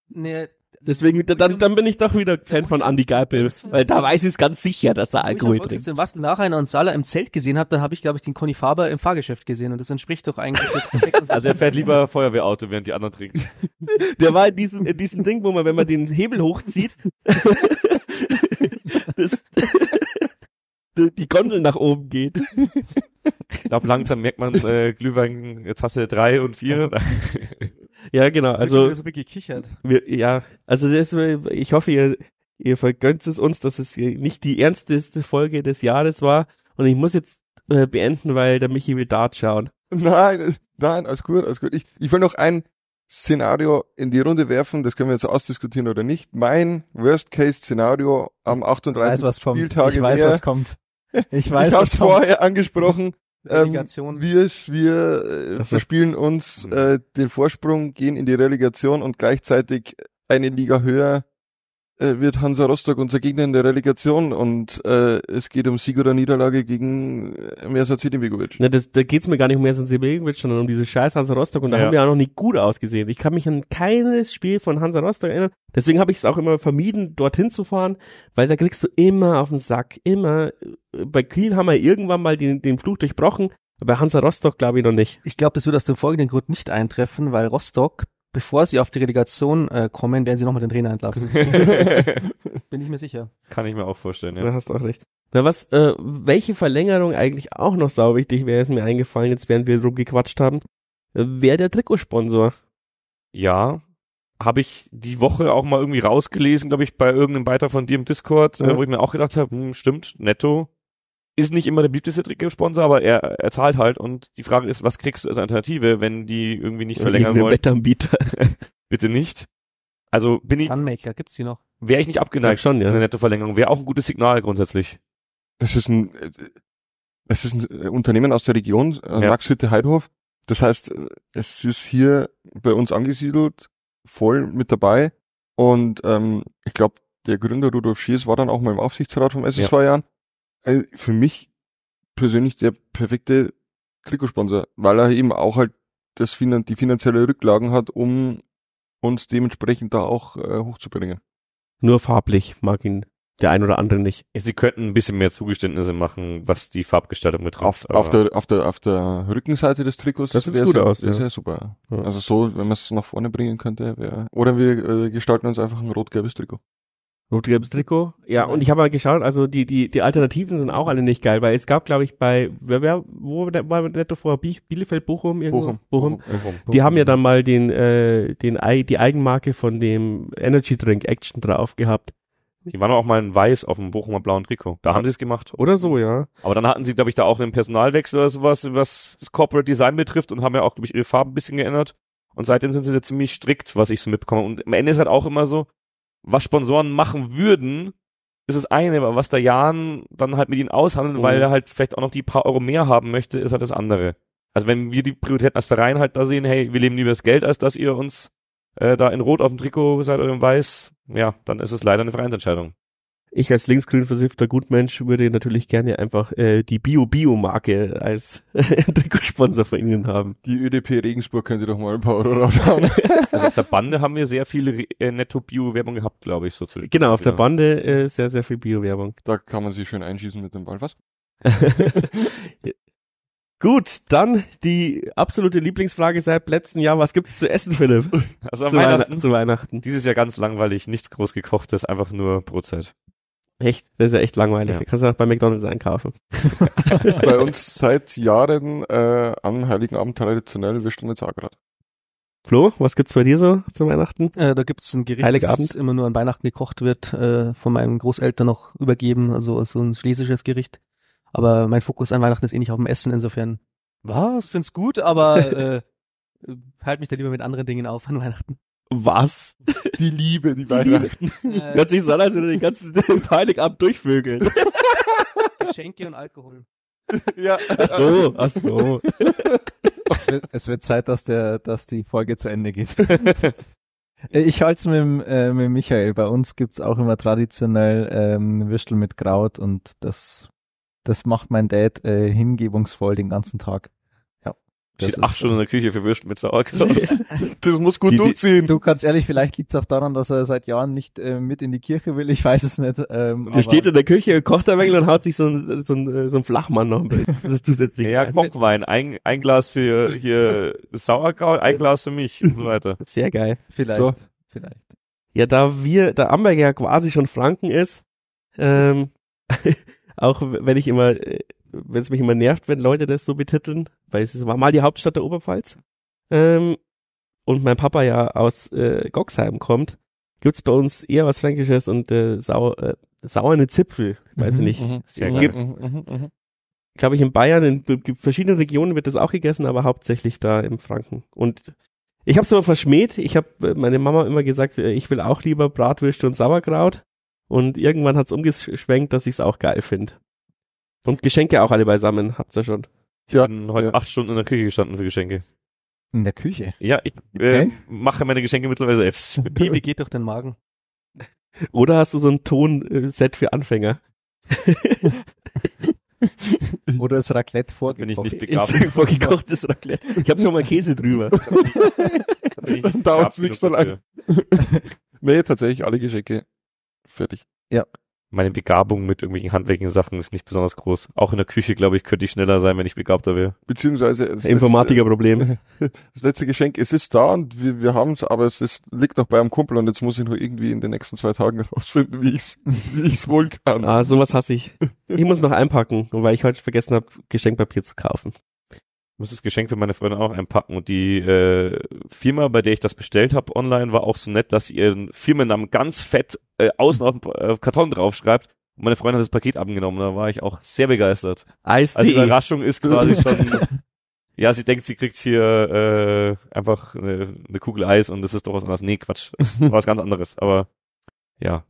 Speaker 1: nee, Deswegen, dann, dann bin ich doch wieder Fan von Andy Geipel, weil da weiß ich es ganz sicher, dass
Speaker 4: er Alkohol trinkt. Wenn ich den Wastel Nachreiner und Sala im Zelt gesehen habe, dann habe ich, glaube ich, den Conny Faber im Fahrgeschäft gesehen und das entspricht
Speaker 1: doch eigentlich Also er fährt
Speaker 3: lieber Feuerwehrauto, während die anderen trinken.
Speaker 1: Der war in diesem, in diesem Ding, wo man, wenn man den Hebel hochzieht,
Speaker 3: die Gondel nach oben geht. Ich glaube, langsam merkt man, äh,
Speaker 1: Glühwein, jetzt hast du drei und vier. ja, genau. also so gekichert. Wir, ja, also das, ich hoffe, ihr, ihr vergönnt es uns, dass es nicht die ernsteste Folge des Jahres war. Und ich muss jetzt äh, beenden, weil der Michi will Dart schauen.
Speaker 2: Nein, nein, alles gut, alles gut. Ich, ich will noch ein Szenario in die Runde werfen, das können wir jetzt ausdiskutieren oder nicht. Mein Worst-Case-Szenario am 38. Ich Weiß, was kommt. ich weiß, was kommt.
Speaker 6: Ich weiß. Ich habe es vorher angesprochen.
Speaker 2: Ähm, Relegation. Ähm, wir wir äh, verspielen uns mhm. äh, den Vorsprung, gehen in die Relegation und gleichzeitig eine Liga höher äh, wird Hansa Rostock unser Gegner in der Relegation und äh, es geht um Sieg oder Niederlage gegen äh, Mersa Zedimbegovic.
Speaker 1: Ne, das, da geht's mir gar nicht um Mersa Zedimbegovic, sondern um dieses scheiß Hansa Rostock und da ja. haben wir auch noch nicht gut ausgesehen. Ich kann mich an keines Spiel von Hansa Rostock erinnern. Deswegen habe ich es auch immer vermieden, dorthin zu fahren, weil da kriegst du immer auf den Sack, immer. Äh, bei Kiel haben wir irgendwann mal den, den Flug durchbrochen, bei Hansa Rostock glaube ich noch nicht. Ich glaube, das wird aus dem folgenden Grund nicht eintreffen, weil Rostock bevor sie auf die Relegation äh,
Speaker 4: kommen, werden sie nochmal den Trainer entlassen. Bin ich mir sicher. Kann ich mir auch vorstellen, ja. Du hast auch
Speaker 1: recht. Na was, äh, welche Verlängerung eigentlich auch noch sau wichtig wäre, ist mir eingefallen, jetzt während wir drum gequatscht haben, äh, wäre der Trikotsponsor. Ja, habe ich die
Speaker 3: Woche auch mal irgendwie rausgelesen, glaube ich, bei irgendeinem Beitrag von dir im Discord, ja. äh, mhm. wo ich mir auch gedacht habe, hm, stimmt, netto ist nicht immer der beliebteste Trikotsponsor, aber er, er zahlt halt und die Frage ist, was kriegst du als Alternative, wenn die irgendwie nicht ja, verlängern wollen? Wettanbieter. Bitte nicht. Also bin ich. Sunmaker, gibt's die noch? Wäre ich nicht abgeneigt ich schon, ja. eine nette Verlängerung. Wäre auch ein gutes Signal grundsätzlich.
Speaker 2: Das ist ein, es ist ein äh, Unternehmen aus der Region, äh, ja. Maxhütte Heidhof. Das heißt, äh, es ist hier bei uns angesiedelt, voll mit dabei. Und ähm, ich glaube, der Gründer Rudolf Schiers war dann auch mal im Aufsichtsrat vom SS2 Jahren also für mich persönlich der perfekte Trikotsponsor, weil er eben auch halt das Finan die finanzielle Rücklagen hat, um uns dementsprechend da auch äh, hochzubringen.
Speaker 1: Nur farblich mag ihn der ein oder andere nicht. Sie könnten ein bisschen
Speaker 3: mehr Zugeständnisse machen, was die Farbgestaltung betrifft. Auf, auf, der, auf, der, auf der
Speaker 2: Rückenseite des Trikots das sieht gut sehr, aus. Also das ja. super. Ja. Also so, wenn man es nach vorne bringen könnte, wäre. Oder wir äh, gestalten uns einfach ein rot-gelbes Trikot rot Rotgelbes Trikot. Ja,
Speaker 1: und ich habe mal geschaut, also die, die, die Alternativen sind auch alle nicht geil, weil es gab, glaube ich, bei, wer, wer, wo war der davor? Bielefeld, Bochum, irgendwo? Bochum. Bochum. Bochum. Bochum. Die haben ja dann mal den, äh, den, die Eigenmarke von dem Energy Drink Action drauf gehabt.
Speaker 3: Die waren auch mal in weiß auf dem Bochumer blauen Trikot. Da haben sie es gemacht. Oder so, ja. Aber dann hatten sie, glaube ich, da auch einen Personalwechsel oder sowas, was das Corporate Design betrifft und haben ja auch, glaube ich, ihre Farben ein bisschen geändert. Und seitdem sind sie da ziemlich strikt, was ich so mitbekomme. Und am Ende ist halt auch immer so, was Sponsoren machen würden, ist das eine, aber was der Jan dann halt mit ihnen aushandelt, mhm. weil er halt vielleicht auch noch die paar Euro mehr haben möchte, ist halt das andere. Also wenn wir die Prioritäten als Verein halt da sehen, hey, wir leben lieber das Geld, als dass ihr uns äh, da in Rot auf dem Trikot seid oder in Weiß, ja, dann ist es leider eine Vereinsentscheidung
Speaker 1: ich als linksgrün versiffter Gutmensch würde natürlich gerne einfach äh, die Bio-Bio-Marke als Trikotsponsor von Ihnen haben. Die ÖDP Regensburg können Sie doch mal ein paar Euro draufhauen. also auf der Bande haben wir sehr viel äh, Netto-Bio-Werbung gehabt, glaube ich, so zu Genau, auf der genau. Bande äh, sehr, sehr viel Bio-Werbung. Da kann man sich schön einschießen mit dem Ball, was? Gut, dann die absolute Lieblingsfrage seit letztem Jahr. Was gibt's zu essen, Philipp? Also zu Weihnachten. Weihnachten. Zu Weihnachten. Dieses
Speaker 3: Jahr ganz langweilig, nichts groß gekochtes, einfach nur Brotzeit.
Speaker 1: Echt? Das ist ja echt langweilig. Ja. Kannst du auch bei McDonalds einkaufen.
Speaker 2: bei uns seit Jahren äh, an Heiligen Abend traditionell Wirststunde Zagrad. Flo, was gibt's bei dir so zu Weihnachten? Äh, da gibt's ein Gericht, Heiligabend.
Speaker 4: das immer nur an Weihnachten gekocht wird, äh, von meinen Großeltern noch übergeben, also so ein schlesisches Gericht. Aber mein Fokus an Weihnachten ist eh nicht auf dem Essen, insofern. Was? Sind's gut, aber äh, äh, halt mich da lieber mit anderen Dingen auf an Weihnachten. Was? Die
Speaker 1: Liebe, die, die Weihnachten. Hört sich so an, als würde den ganzen Peinigabend durchvögeln.
Speaker 4: Geschenke und Alkohol. Ja. Ach so, ach so.
Speaker 5: es, wird, es wird Zeit, dass, der, dass die Folge zu Ende geht. Äh, ich halte es mit, äh, mit Michael. Bei uns gibt's auch immer traditionell ähm, Würstel mit Kraut und das, das macht mein Dad äh, hingebungsvoll den ganzen Tag. Das acht Stunden in der Küche verwischt mit Sauerkraut. Ja. Das muss gut die, durchziehen. Die, du, ganz ehrlich, vielleicht liegt es auch daran, dass er seit Jahren nicht äh, mit in die Kirche will. Ich weiß es nicht. Ähm, er steht in der Küche, kocht ein wenig und
Speaker 1: haut sich so ein, so ein, äh, so ein Flachmann noch ein bisschen zusätzlich. Ja, Bockwein. Ein, ein Glas für
Speaker 3: hier Sauerkraut, ein Glas für mich und so weiter. Sehr geil. Vielleicht. So.
Speaker 1: Vielleicht. Ja, da wir, da Amberg ja quasi schon Franken ist, ähm, auch wenn ich immer äh, wenn es mich immer nervt, wenn Leute das so betiteln, weil es war mal die Hauptstadt der Oberpfalz. Ähm, und mein Papa ja aus äh, Goxheim kommt, gibt's bei uns eher was Fränkisches und äh, sau, äh, sauerne Zipfel, weiß ich mhm, nicht. Mhm. Sehr mhm, gibt, glaube ich, in Bayern, in verschiedenen Regionen wird das auch gegessen, aber hauptsächlich da im Franken. Und ich habe es immer verschmäht. Ich habe äh, meine Mama immer gesagt, äh, ich will auch lieber Bratwürste und Sauerkraut. Und irgendwann hat es umgeschwenkt, dass ich es auch geil finde. Und Geschenke auch alle beisammen, habt ihr schon. Ich ja, bin heute ja. acht Stunden in der Küche gestanden für
Speaker 3: Geschenke.
Speaker 5: In der Küche?
Speaker 3: Ja, ich äh, okay. mache meine Geschenke mittlerweile selbst. Wie geht durch
Speaker 1: den Magen? Oder hast du so ein Tonset für Anfänger?
Speaker 5: Oder ist Raclette vorgekocht. Wenn ich nicht begabt. Vorgekochtes Raclette. Ich habe schon mal Käse drüber. Dann dauert es nicht so lange.
Speaker 2: nee, tatsächlich alle Geschenke fertig. Ja,
Speaker 3: meine Begabung mit irgendwelchen handwerklichen Sachen ist nicht besonders groß. Auch in der Küche, glaube ich, könnte ich schneller sein, wenn ich begabter wäre. Beziehungsweise Informatikerproblem.
Speaker 2: Das letzte Geschenk, es ist da und wir, wir haben es, aber es ist, liegt noch bei einem Kumpel und jetzt muss ich nur irgendwie in den nächsten zwei Tagen rausfinden, wie ich es wie ich's wohl kann. Ah, sowas hasse ich.
Speaker 1: Ich muss noch einpacken, weil ich heute vergessen habe, Geschenkpapier zu kaufen muss das Geschenk für meine Freundin
Speaker 3: auch einpacken. Und die äh, Firma, bei der ich das bestellt habe online, war auch so nett, dass sie ihren Firmennamen ganz fett äh, außen auf dem äh, Karton draufschreibt. Und meine Freundin hat das Paket abgenommen. Da war ich auch sehr begeistert. Eis e. also Überraschung ist quasi schon. Ja, sie denkt, sie kriegt hier äh, einfach eine, eine Kugel Eis und das ist doch was anderes. Nee, Quatsch. Das war was ganz
Speaker 1: anderes. Aber ja,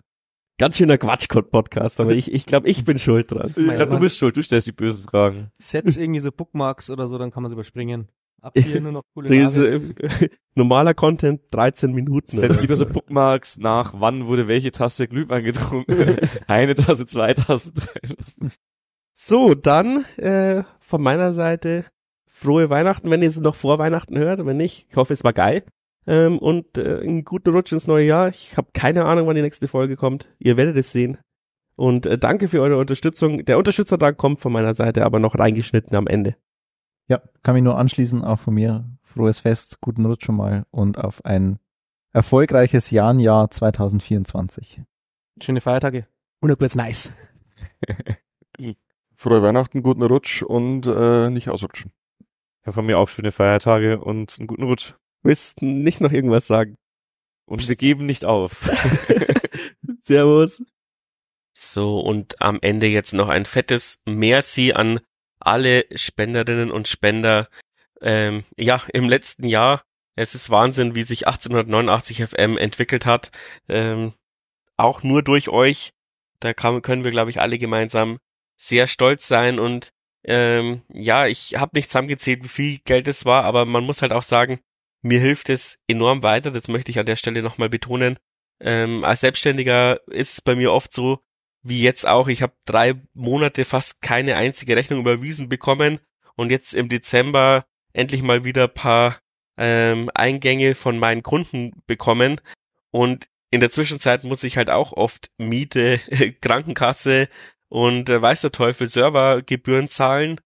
Speaker 1: Ganz schöner Quatsch-Podcast, aber ich, ich glaube, ich bin schuld dran. Ich glaub, du bist schuld, du stellst die bösen Fragen.
Speaker 4: Setz irgendwie so Bookmarks oder so, dann kann man es überspringen.
Speaker 1: Ab hier nur noch coole Normaler Content, 13 Minuten. Setz lieber so Bookmarks nach, wann wurde welche Tasse Glühwein getrunken. Eine Tasse, zwei Tassen, drei Tassen. So, dann äh, von meiner Seite frohe Weihnachten, wenn ihr es noch vor Weihnachten hört. Wenn nicht, ich hoffe, es war geil ähm, und äh, einen guten Rutsch ins neue Jahr. Ich habe keine Ahnung, wann die nächste Folge kommt. Ihr werdet es sehen. Und äh, danke für eure Unterstützung. Der Unterstützertag kommt von meiner Seite, aber noch reingeschnitten am Ende.
Speaker 5: Ja, kann mich nur anschließen, auch von mir. Frohes Fest, guten Rutsch schon mal und auf ein erfolgreiches Jahr 2024.
Speaker 4: Schöne Feiertage.
Speaker 5: Und kurz nice.
Speaker 2: Frohe Weihnachten, guten Rutsch und äh, nicht ausrutschen. Ja, von mir auch schöne
Speaker 1: Feiertage und einen guten Rutsch. Müssten nicht noch irgendwas sagen. Und wir geben nicht auf. Servus. So, und am Ende jetzt noch ein fettes Merci an alle Spenderinnen und Spender. Ähm, ja, im letzten Jahr. Es ist Wahnsinn, wie sich 1889 FM entwickelt hat. Ähm, auch nur durch euch. Da kann, können wir, glaube ich, alle gemeinsam sehr stolz sein. Und ähm, ja, ich habe nicht zusammengezählt, wie viel Geld es war, aber man muss halt auch sagen, mir hilft es enorm weiter, das möchte ich an der Stelle nochmal betonen. Ähm, als Selbstständiger ist es bei mir oft so, wie jetzt auch, ich habe drei Monate fast keine einzige Rechnung überwiesen bekommen und jetzt im Dezember endlich mal wieder paar ähm, Eingänge von meinen Kunden bekommen. Und in der Zwischenzeit muss ich halt auch oft Miete, Krankenkasse und äh, weiß der Teufel Servergebühren zahlen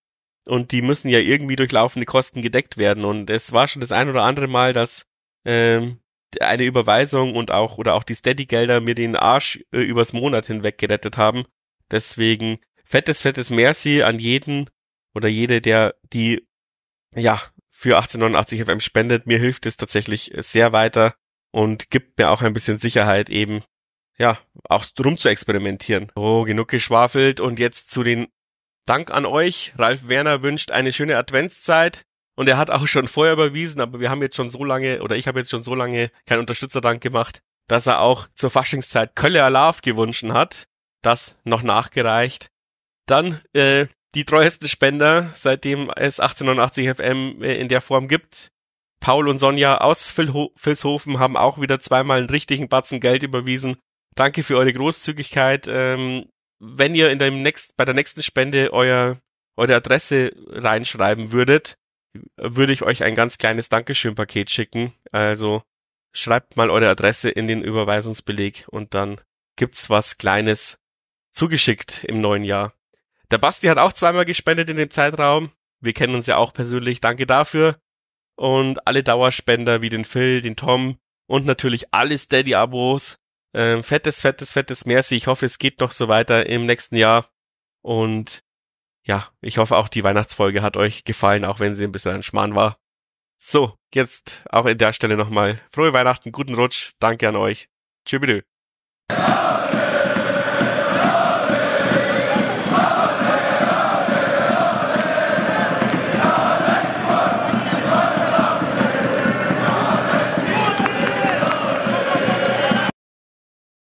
Speaker 1: und die müssen ja irgendwie durch laufende Kosten gedeckt werden. Und es war schon das ein oder andere Mal, dass ähm, eine Überweisung und auch oder auch die Steady-Gelder mir den Arsch äh, übers Monat hinweg gerettet haben. Deswegen fettes, fettes Merci an jeden oder jede, der die ja für 1889 FM spendet. Mir hilft es tatsächlich äh, sehr weiter und gibt mir auch ein bisschen Sicherheit eben, ja, auch drum zu experimentieren. Oh, genug geschwafelt und jetzt zu den Dank an euch. Ralf Werner wünscht eine schöne Adventszeit. Und er hat auch schon vorher überwiesen, aber wir haben jetzt schon so lange, oder ich habe jetzt schon so lange keinen Unterstützerdank gemacht, dass er auch zur Faschingszeit Kölle Alarv gewünschen hat. Das noch nachgereicht. Dann äh, die treuesten Spender, seitdem es 1889 FM äh, in der Form gibt. Paul und Sonja aus Vilshofen haben auch wieder zweimal einen richtigen Batzen Geld überwiesen. Danke für eure Großzügigkeit. Ähm, wenn ihr in dem nächst, bei der nächsten Spende euer, eure Adresse reinschreiben würdet, würde ich euch ein ganz kleines Dankeschön-Paket schicken. Also schreibt mal eure Adresse in den Überweisungsbeleg und dann gibt's was Kleines zugeschickt im neuen Jahr. Der Basti hat auch zweimal gespendet in dem Zeitraum. Wir kennen uns ja auch persönlich. Danke dafür. Und alle Dauerspender wie den Phil, den Tom und natürlich alle Steady-Abos ähm, fettes, fettes, fettes Merci. Ich hoffe, es geht noch so weiter im nächsten Jahr. Und ja, ich hoffe auch die Weihnachtsfolge hat euch gefallen, auch wenn sie ein bisschen ein Schmarrn war. So, jetzt auch in der Stelle nochmal frohe Weihnachten, guten Rutsch, danke an euch. Tschüss.